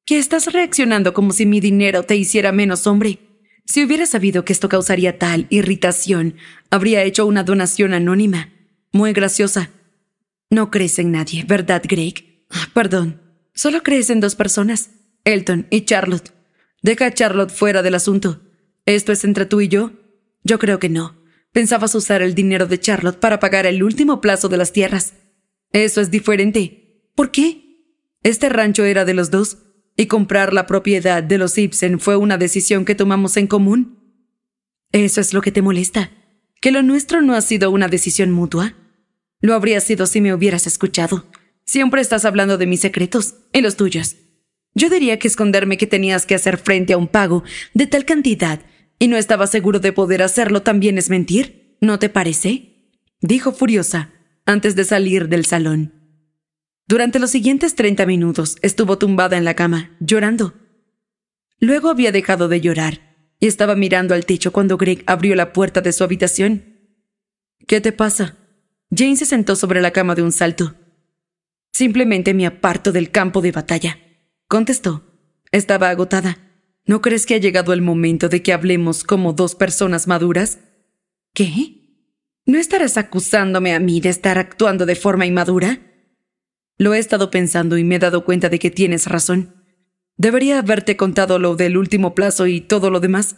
Que estás reaccionando como si mi dinero te hiciera menos hombre. Si hubiera sabido que esto causaría tal irritación, habría hecho una donación anónima. Muy graciosa. No crees en nadie, ¿verdad, Greg? Ah, perdón, solo crees en dos personas, Elton y Charlotte. Deja a Charlotte fuera del asunto. ¿Esto es entre tú y yo? Yo creo que no. Pensabas usar el dinero de Charlotte para pagar el último plazo de las tierras. Eso es diferente. ¿Por qué? Este rancho era de los dos, y comprar la propiedad de los Ibsen fue una decisión que tomamos en común. ¿Eso es lo que te molesta? ¿Que lo nuestro no ha sido una decisión mutua? Lo habría sido si me hubieras escuchado. Siempre estás hablando de mis secretos y los tuyos. Yo diría que esconderme que tenías que hacer frente a un pago de tal cantidad y no estaba seguro de poder hacerlo también es mentir, ¿no te parece? Dijo furiosa antes de salir del salón. Durante los siguientes 30 minutos estuvo tumbada en la cama, llorando. Luego había dejado de llorar y estaba mirando al techo cuando Greg abrió la puerta de su habitación. ¿Qué te pasa? Jane se sentó sobre la cama de un salto. Simplemente me aparto del campo de batalla, contestó. Estaba agotada. ¿No crees que ha llegado el momento de que hablemos como dos personas maduras? ¿Qué? ¿No estarás acusándome a mí de estar actuando de forma inmadura? Lo he estado pensando y me he dado cuenta de que tienes razón. Debería haberte contado lo del último plazo y todo lo demás.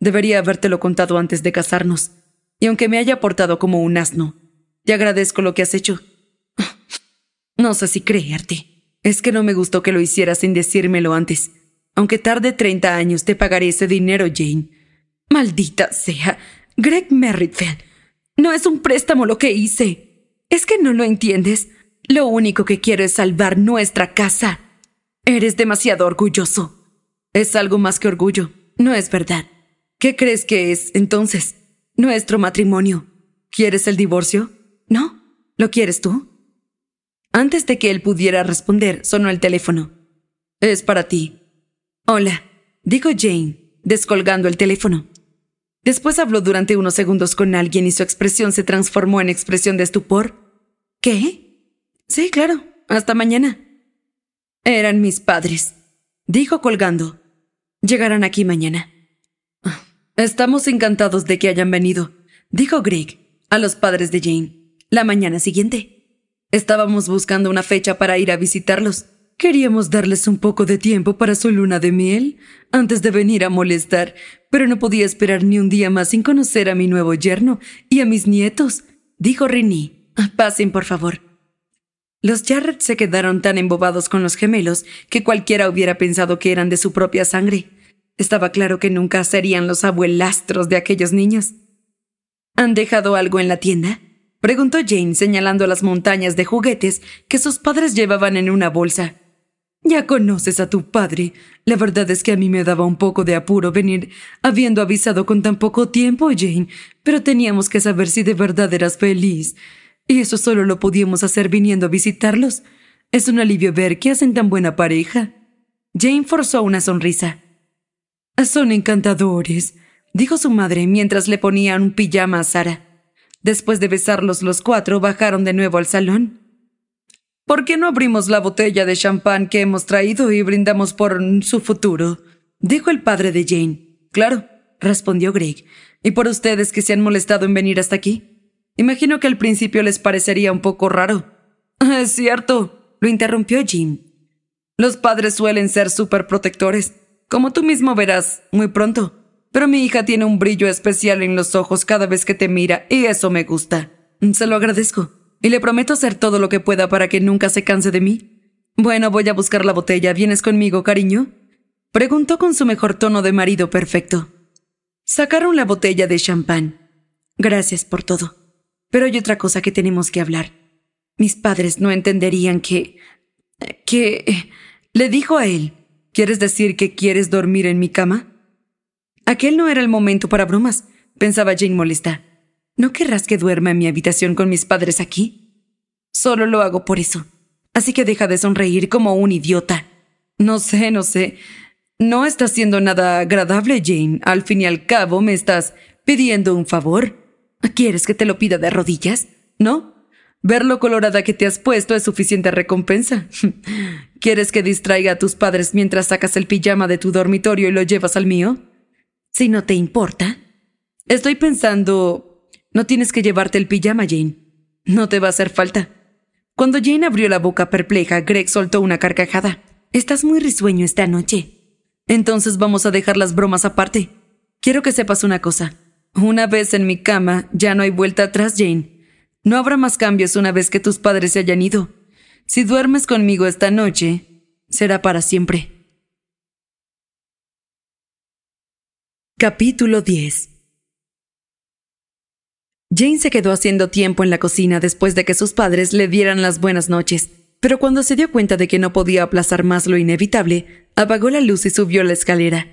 Debería habértelo contado antes de casarnos. Y aunque me haya portado como un asno, te agradezco lo que has hecho. No sé si creerte. Es que no me gustó que lo hicieras sin decírmelo antes. Aunque tarde 30 años te pagaré ese dinero, Jane. Maldita sea. Greg Merrifield. No es un préstamo lo que hice. ¿Es que no lo entiendes? Lo único que quiero es salvar nuestra casa. Eres demasiado orgulloso. Es algo más que orgullo, no es verdad. ¿Qué crees que es, entonces? Nuestro matrimonio. ¿Quieres el divorcio? ¿No? ¿Lo quieres tú? Antes de que él pudiera responder, sonó el teléfono. Es para ti. Hola, dijo Jane, descolgando el teléfono. Después habló durante unos segundos con alguien y su expresión se transformó en expresión de estupor. ¿Qué? Sí, claro. Hasta mañana. Eran mis padres. Dijo colgando. Llegarán aquí mañana. Estamos encantados de que hayan venido, dijo Greg a los padres de Jane la mañana siguiente. Estábamos buscando una fecha para ir a visitarlos. Queríamos darles un poco de tiempo para su luna de miel antes de venir a molestar, pero no podía esperar ni un día más sin conocer a mi nuevo yerno y a mis nietos, dijo Rini. Pasen, por favor. Los Jarrett se quedaron tan embobados con los gemelos que cualquiera hubiera pensado que eran de su propia sangre. Estaba claro que nunca serían los abuelastros de aquellos niños. ¿Han dejado algo en la tienda? preguntó Jane señalando las montañas de juguetes que sus padres llevaban en una bolsa. Ya conoces a tu padre. La verdad es que a mí me daba un poco de apuro venir habiendo avisado con tan poco tiempo, Jane, pero teníamos que saber si de verdad eras feliz. Y eso solo lo pudimos hacer viniendo a visitarlos. Es un alivio ver que hacen tan buena pareja. Jane forzó una sonrisa. Son encantadores, dijo su madre mientras le ponían un pijama a Sara. Después de besarlos los cuatro, bajaron de nuevo al salón. ¿Por qué no abrimos la botella de champán que hemos traído y brindamos por su futuro? dijo el padre de Jane. Claro, respondió Greg. ¿Y por ustedes que se han molestado en venir hasta aquí? Imagino que al principio les parecería un poco raro. Es cierto, lo interrumpió Jim. Los padres suelen ser súper protectores, como tú mismo verás muy pronto. Pero mi hija tiene un brillo especial en los ojos cada vez que te mira y eso me gusta. Se lo agradezco y le prometo hacer todo lo que pueda para que nunca se canse de mí. Bueno, voy a buscar la botella. ¿Vienes conmigo, cariño? Preguntó con su mejor tono de marido perfecto. Sacaron la botella de champán. Gracias por todo. Pero hay otra cosa que tenemos que hablar. Mis padres no entenderían que... que... Le dijo a él, ¿quieres decir que quieres dormir en mi cama? Aquel no era el momento para bromas, pensaba Jane molesta. ¿No querrás que duerma en mi habitación con mis padres aquí? Solo lo hago por eso. Así que deja de sonreír como un idiota. No sé, no sé. No está siendo nada agradable, Jane. Al fin y al cabo, me estás pidiendo un favor. ¿Quieres que te lo pida de rodillas? ¿No? Ver lo colorada que te has puesto es suficiente recompensa. ¿Quieres que distraiga a tus padres mientras sacas el pijama de tu dormitorio y lo llevas al mío? Si no te importa. Estoy pensando... No tienes que llevarte el pijama, Jane. No te va a hacer falta. Cuando Jane abrió la boca perpleja, Greg soltó una carcajada. Estás muy risueño esta noche. Entonces vamos a dejar las bromas aparte. Quiero que sepas una cosa. Una vez en mi cama, ya no hay vuelta atrás, Jane. No habrá más cambios una vez que tus padres se hayan ido. Si duermes conmigo esta noche, será para siempre. Capítulo 10 Jane se quedó haciendo tiempo en la cocina después de que sus padres le dieran las buenas noches, pero cuando se dio cuenta de que no podía aplazar más lo inevitable, apagó la luz y subió la escalera.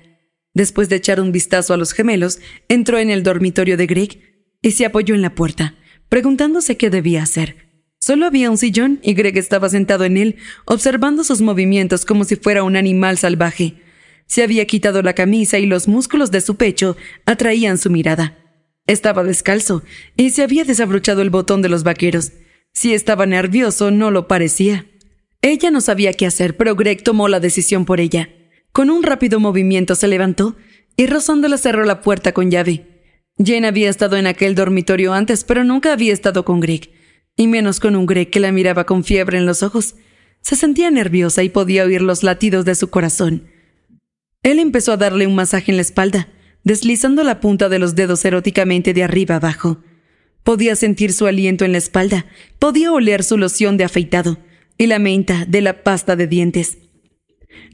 Después de echar un vistazo a los gemelos, entró en el dormitorio de Greg y se apoyó en la puerta, preguntándose qué debía hacer. Solo había un sillón y Greg estaba sentado en él, observando sus movimientos como si fuera un animal salvaje. Se había quitado la camisa y los músculos de su pecho atraían su mirada. Estaba descalzo y se había desabrochado el botón de los vaqueros. Si estaba nervioso, no lo parecía. Ella no sabía qué hacer, pero Greg tomó la decisión por ella. Con un rápido movimiento se levantó y rozándola cerró la puerta con llave. Jane había estado en aquel dormitorio antes, pero nunca había estado con Greg, y menos con un Greg que la miraba con fiebre en los ojos. Se sentía nerviosa y podía oír los latidos de su corazón. Él empezó a darle un masaje en la espalda, deslizando la punta de los dedos eróticamente de arriba abajo. Podía sentir su aliento en la espalda, podía oler su loción de afeitado y la menta de la pasta de dientes.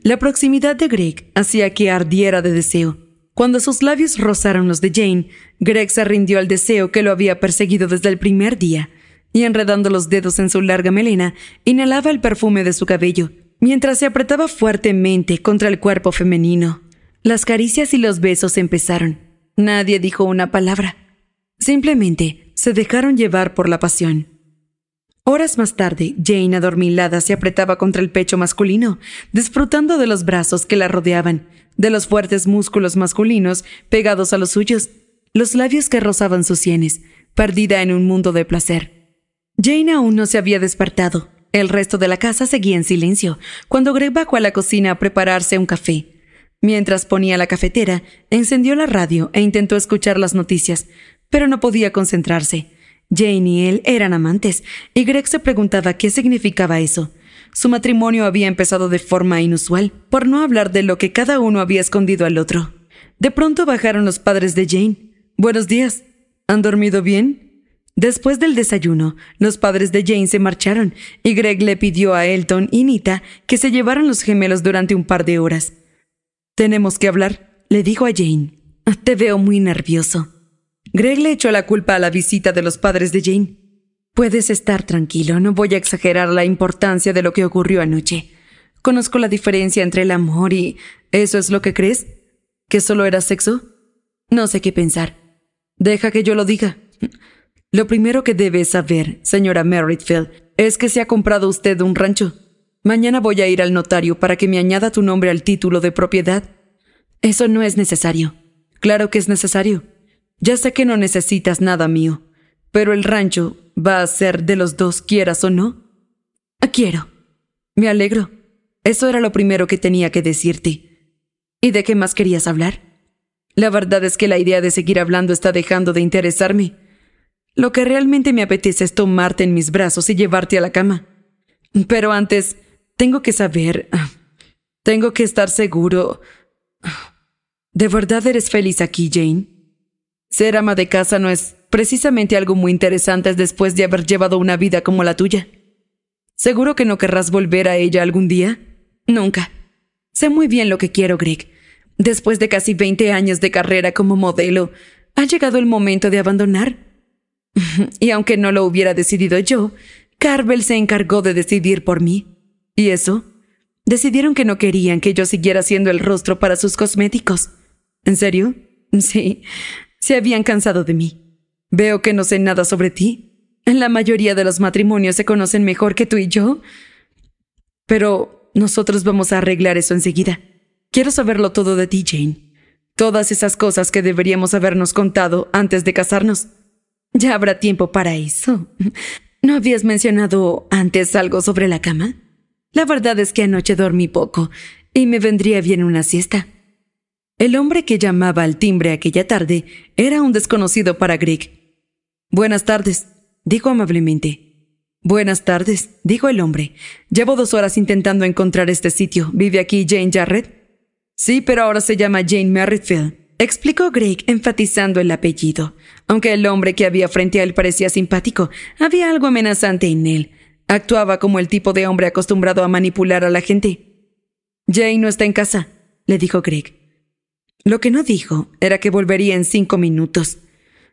La proximidad de Greg hacía que ardiera de deseo. Cuando sus labios rozaron los de Jane, Greg se rindió al deseo que lo había perseguido desde el primer día, y enredando los dedos en su larga melena, inhalaba el perfume de su cabello, mientras se apretaba fuertemente contra el cuerpo femenino. Las caricias y los besos empezaron. Nadie dijo una palabra. Simplemente se dejaron llevar por la pasión. Horas más tarde, Jane adormilada se apretaba contra el pecho masculino, disfrutando de los brazos que la rodeaban, de los fuertes músculos masculinos pegados a los suyos, los labios que rozaban sus sienes, perdida en un mundo de placer. Jane aún no se había despertado. El resto de la casa seguía en silencio, cuando Greg bajó a la cocina a prepararse un café. Mientras ponía la cafetera, encendió la radio e intentó escuchar las noticias, pero no podía concentrarse. Jane y él eran amantes, y Greg se preguntaba qué significaba eso. Su matrimonio había empezado de forma inusual, por no hablar de lo que cada uno había escondido al otro. De pronto bajaron los padres de Jane. Buenos días. ¿Han dormido bien? Después del desayuno, los padres de Jane se marcharon y Greg le pidió a Elton y Nita que se llevaran los gemelos durante un par de horas. Tenemos que hablar, le dijo a Jane. Te veo muy nervioso. Greg le echó la culpa a la visita de los padres de Jane. Puedes estar tranquilo, no voy a exagerar la importancia de lo que ocurrió anoche. Conozco la diferencia entre el amor y... ¿Eso es lo que crees? ¿Que solo era sexo? No sé qué pensar. Deja que yo lo diga. Lo primero que debe saber, señora Merrittfield, es que se ha comprado usted un rancho. Mañana voy a ir al notario para que me añada tu nombre al título de propiedad. Eso no es necesario. Claro que es necesario. Ya sé que no necesitas nada mío, pero el rancho va a ser de los dos, quieras o no. Quiero. Me alegro. Eso era lo primero que tenía que decirte. ¿Y de qué más querías hablar? La verdad es que la idea de seguir hablando está dejando de interesarme. Lo que realmente me apetece es tomarte en mis brazos y llevarte a la cama. Pero antes, tengo que saber, tengo que estar seguro. ¿De verdad eres feliz aquí, Jane? Ser ama de casa no es precisamente algo muy interesante después de haber llevado una vida como la tuya. ¿Seguro que no querrás volver a ella algún día? Nunca. Sé muy bien lo que quiero, Greg. Después de casi 20 años de carrera como modelo, ha llegado el momento de abandonar. y aunque no lo hubiera decidido yo, Carvel se encargó de decidir por mí. ¿Y eso? Decidieron que no querían que yo siguiera siendo el rostro para sus cosméticos. ¿En serio? Sí. Se habían cansado de mí. Veo que no sé nada sobre ti. La mayoría de los matrimonios se conocen mejor que tú y yo. Pero nosotros vamos a arreglar eso enseguida. Quiero saberlo todo de ti, Jane. Todas esas cosas que deberíamos habernos contado antes de casarnos. Ya habrá tiempo para eso. ¿No habías mencionado antes algo sobre la cama? La verdad es que anoche dormí poco y me vendría bien una siesta. El hombre que llamaba al timbre aquella tarde era un desconocido para Greg. Buenas tardes, dijo amablemente. Buenas tardes, dijo el hombre. Llevo dos horas intentando encontrar este sitio. ¿Vive aquí Jane Jarrett? Sí, pero ahora se llama Jane Merrifield, explicó Greg enfatizando el apellido. Aunque el hombre que había frente a él parecía simpático, había algo amenazante en él. Actuaba como el tipo de hombre acostumbrado a manipular a la gente. Jane no está en casa, le dijo Greg. Lo que no dijo era que volvería en cinco minutos.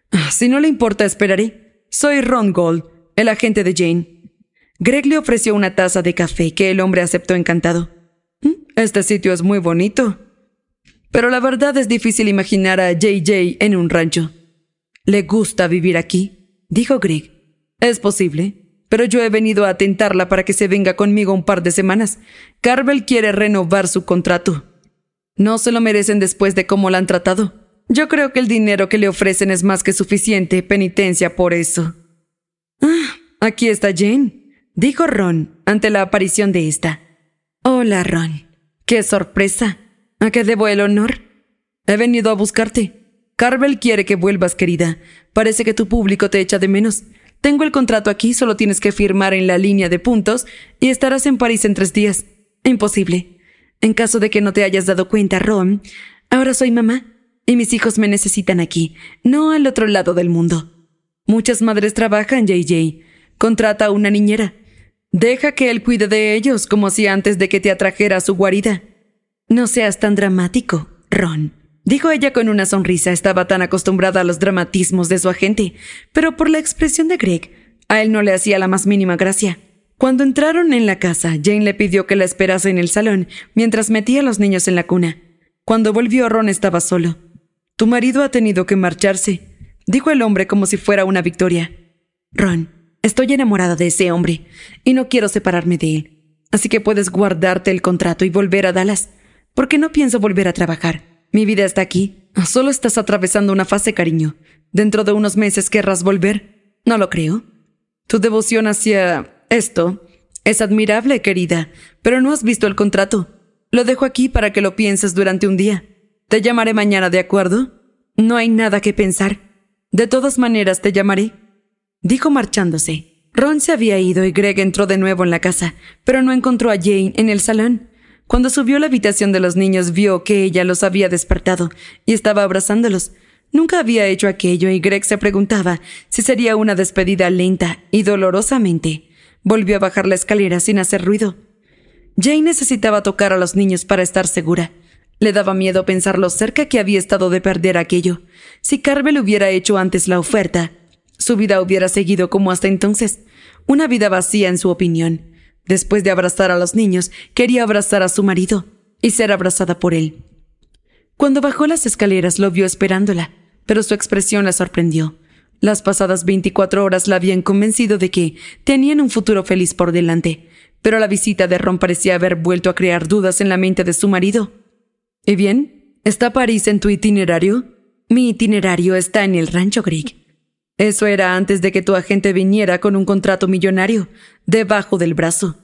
Ah, si no le importa, esperaré. Soy Ron Gold, el agente de Jane. Greg le ofreció una taza de café que el hombre aceptó encantado. Mm, este sitio es muy bonito. Pero la verdad es difícil imaginar a JJ en un rancho. Le gusta vivir aquí, dijo Greg. Es posible, pero yo he venido a tentarla para que se venga conmigo un par de semanas. Carvel quiere renovar su contrato. No se lo merecen después de cómo la han tratado. Yo creo que el dinero que le ofrecen es más que suficiente penitencia por eso. Ah, aquí está Jane, dijo Ron ante la aparición de esta. Hola, Ron. Qué sorpresa. ¿A qué debo el honor? He venido a buscarte. Carvel quiere que vuelvas, querida. Parece que tu público te echa de menos. Tengo el contrato aquí, solo tienes que firmar en la línea de puntos y estarás en París en tres días. Imposible. En caso de que no te hayas dado cuenta, Ron, ahora soy mamá y mis hijos me necesitan aquí, no al otro lado del mundo. Muchas madres trabajan, JJ. Contrata a una niñera. Deja que él cuide de ellos como si antes de que te atrajera a su guarida. No seas tan dramático, Ron. Dijo ella con una sonrisa, estaba tan acostumbrada a los dramatismos de su agente, pero por la expresión de Greg, a él no le hacía la más mínima gracia. Cuando entraron en la casa, Jane le pidió que la esperase en el salón mientras metía a los niños en la cuna. Cuando volvió, Ron estaba solo. Tu marido ha tenido que marcharse, dijo el hombre como si fuera una victoria. Ron, estoy enamorada de ese hombre y no quiero separarme de él. Así que puedes guardarte el contrato y volver a Dallas, porque no pienso volver a trabajar. Mi vida está aquí. Solo estás atravesando una fase, cariño. Dentro de unos meses querrás volver. No lo creo. Tu devoción hacia esto es admirable, querida, pero no has visto el contrato. Lo dejo aquí para que lo pienses durante un día. Te llamaré mañana, ¿de acuerdo? No hay nada que pensar. De todas maneras, te llamaré. Dijo marchándose. Ron se había ido y Greg entró de nuevo en la casa, pero no encontró a Jane en el salón. Cuando subió a la habitación de los niños vio que ella los había despertado y estaba abrazándolos. Nunca había hecho aquello y Greg se preguntaba si sería una despedida lenta y dolorosamente Volvió a bajar la escalera sin hacer ruido. Jane necesitaba tocar a los niños para estar segura. Le daba miedo pensar lo cerca que había estado de perder aquello. Si Carvel hubiera hecho antes la oferta, su vida hubiera seguido como hasta entonces, una vida vacía en su opinión. Después de abrazar a los niños, quería abrazar a su marido y ser abrazada por él. Cuando bajó las escaleras lo vio esperándola, pero su expresión la sorprendió. Las pasadas 24 horas la habían convencido de que tenían un futuro feliz por delante, pero la visita de Ron parecía haber vuelto a crear dudas en la mente de su marido. ¿Y bien? ¿Está París en tu itinerario? Mi itinerario está en el rancho Greg. Eso era antes de que tu agente viniera con un contrato millonario debajo del brazo.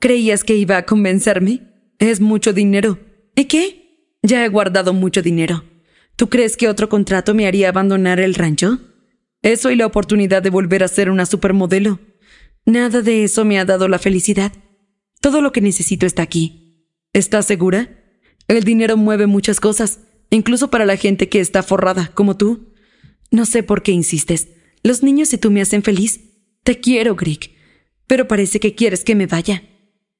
¿Creías que iba a convencerme? Es mucho dinero. ¿Y qué? Ya he guardado mucho dinero. ¿Tú crees que otro contrato me haría abandonar el rancho? Eso y la oportunidad de volver a ser una supermodelo. Nada de eso me ha dado la felicidad. Todo lo que necesito está aquí. ¿Estás segura? El dinero mueve muchas cosas, incluso para la gente que está forrada, como tú. No sé por qué insistes. Los niños y tú me hacen feliz. Te quiero, Greg. Pero parece que quieres que me vaya.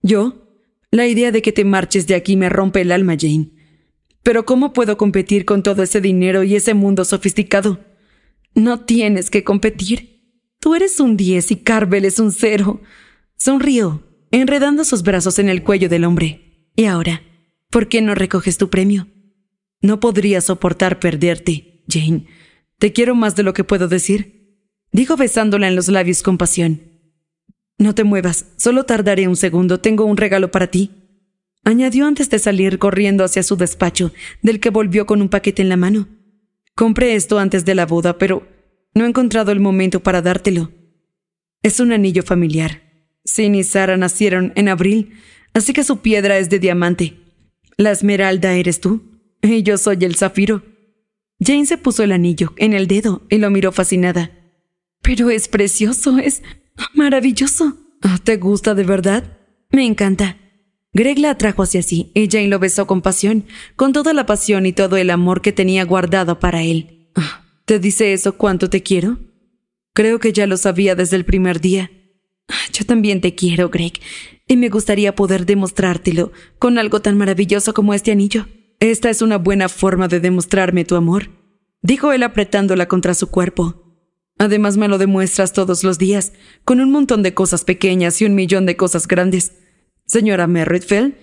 ¿Yo? La idea de que te marches de aquí me rompe el alma, Jane. Pero ¿cómo puedo competir con todo ese dinero y ese mundo sofisticado? No tienes que competir. Tú eres un diez y Carvel es un cero. Sonrió, enredando sus brazos en el cuello del hombre. Y ahora, ¿por qué no recoges tu premio? No podría soportar perderte, Jane. Te quiero más de lo que puedo decir. Dijo besándola en los labios con pasión. No te muevas, solo tardaré un segundo, tengo un regalo para ti. Añadió antes de salir corriendo hacia su despacho, del que volvió con un paquete en la mano. Compré esto antes de la boda, pero no he encontrado el momento para dártelo. Es un anillo familiar. Sin y Sara nacieron en abril, así que su piedra es de diamante. La esmeralda eres tú, y yo soy el zafiro. Jane se puso el anillo en el dedo y lo miró fascinada. Pero es precioso, es maravilloso. ¿Te gusta de verdad? Me encanta. Greg la atrajo hacia sí y Jane lo besó con pasión, con toda la pasión y todo el amor que tenía guardado para él. Ah, ¿Te dice eso cuánto te quiero? Creo que ya lo sabía desde el primer día. Ah, yo también te quiero, Greg, y me gustaría poder demostrártelo con algo tan maravilloso como este anillo. Esta es una buena forma de demostrarme tu amor, dijo él apretándola contra su cuerpo. Además me lo demuestras todos los días, con un montón de cosas pequeñas y un millón de cosas grandes. Señora Merrittfeld,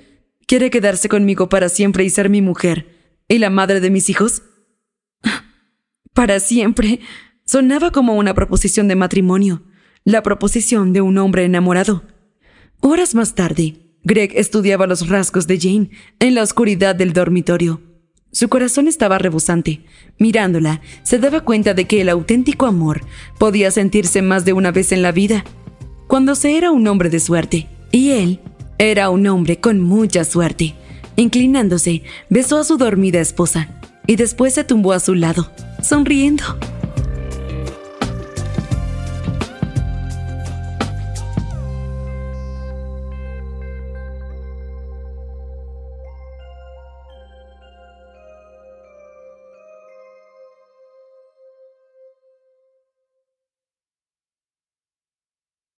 ¿quiere quedarse conmigo para siempre y ser mi mujer y la madre de mis hijos? Para siempre. Sonaba como una proposición de matrimonio, la proposición de un hombre enamorado. Horas más tarde, Greg estudiaba los rasgos de Jane en la oscuridad del dormitorio. Su corazón estaba rebosante. Mirándola, se daba cuenta de que el auténtico amor podía sentirse más de una vez en la vida, cuando se era un hombre de suerte, y él era un hombre con mucha suerte. Inclinándose, besó a su dormida esposa y después se tumbó a su lado, sonriendo.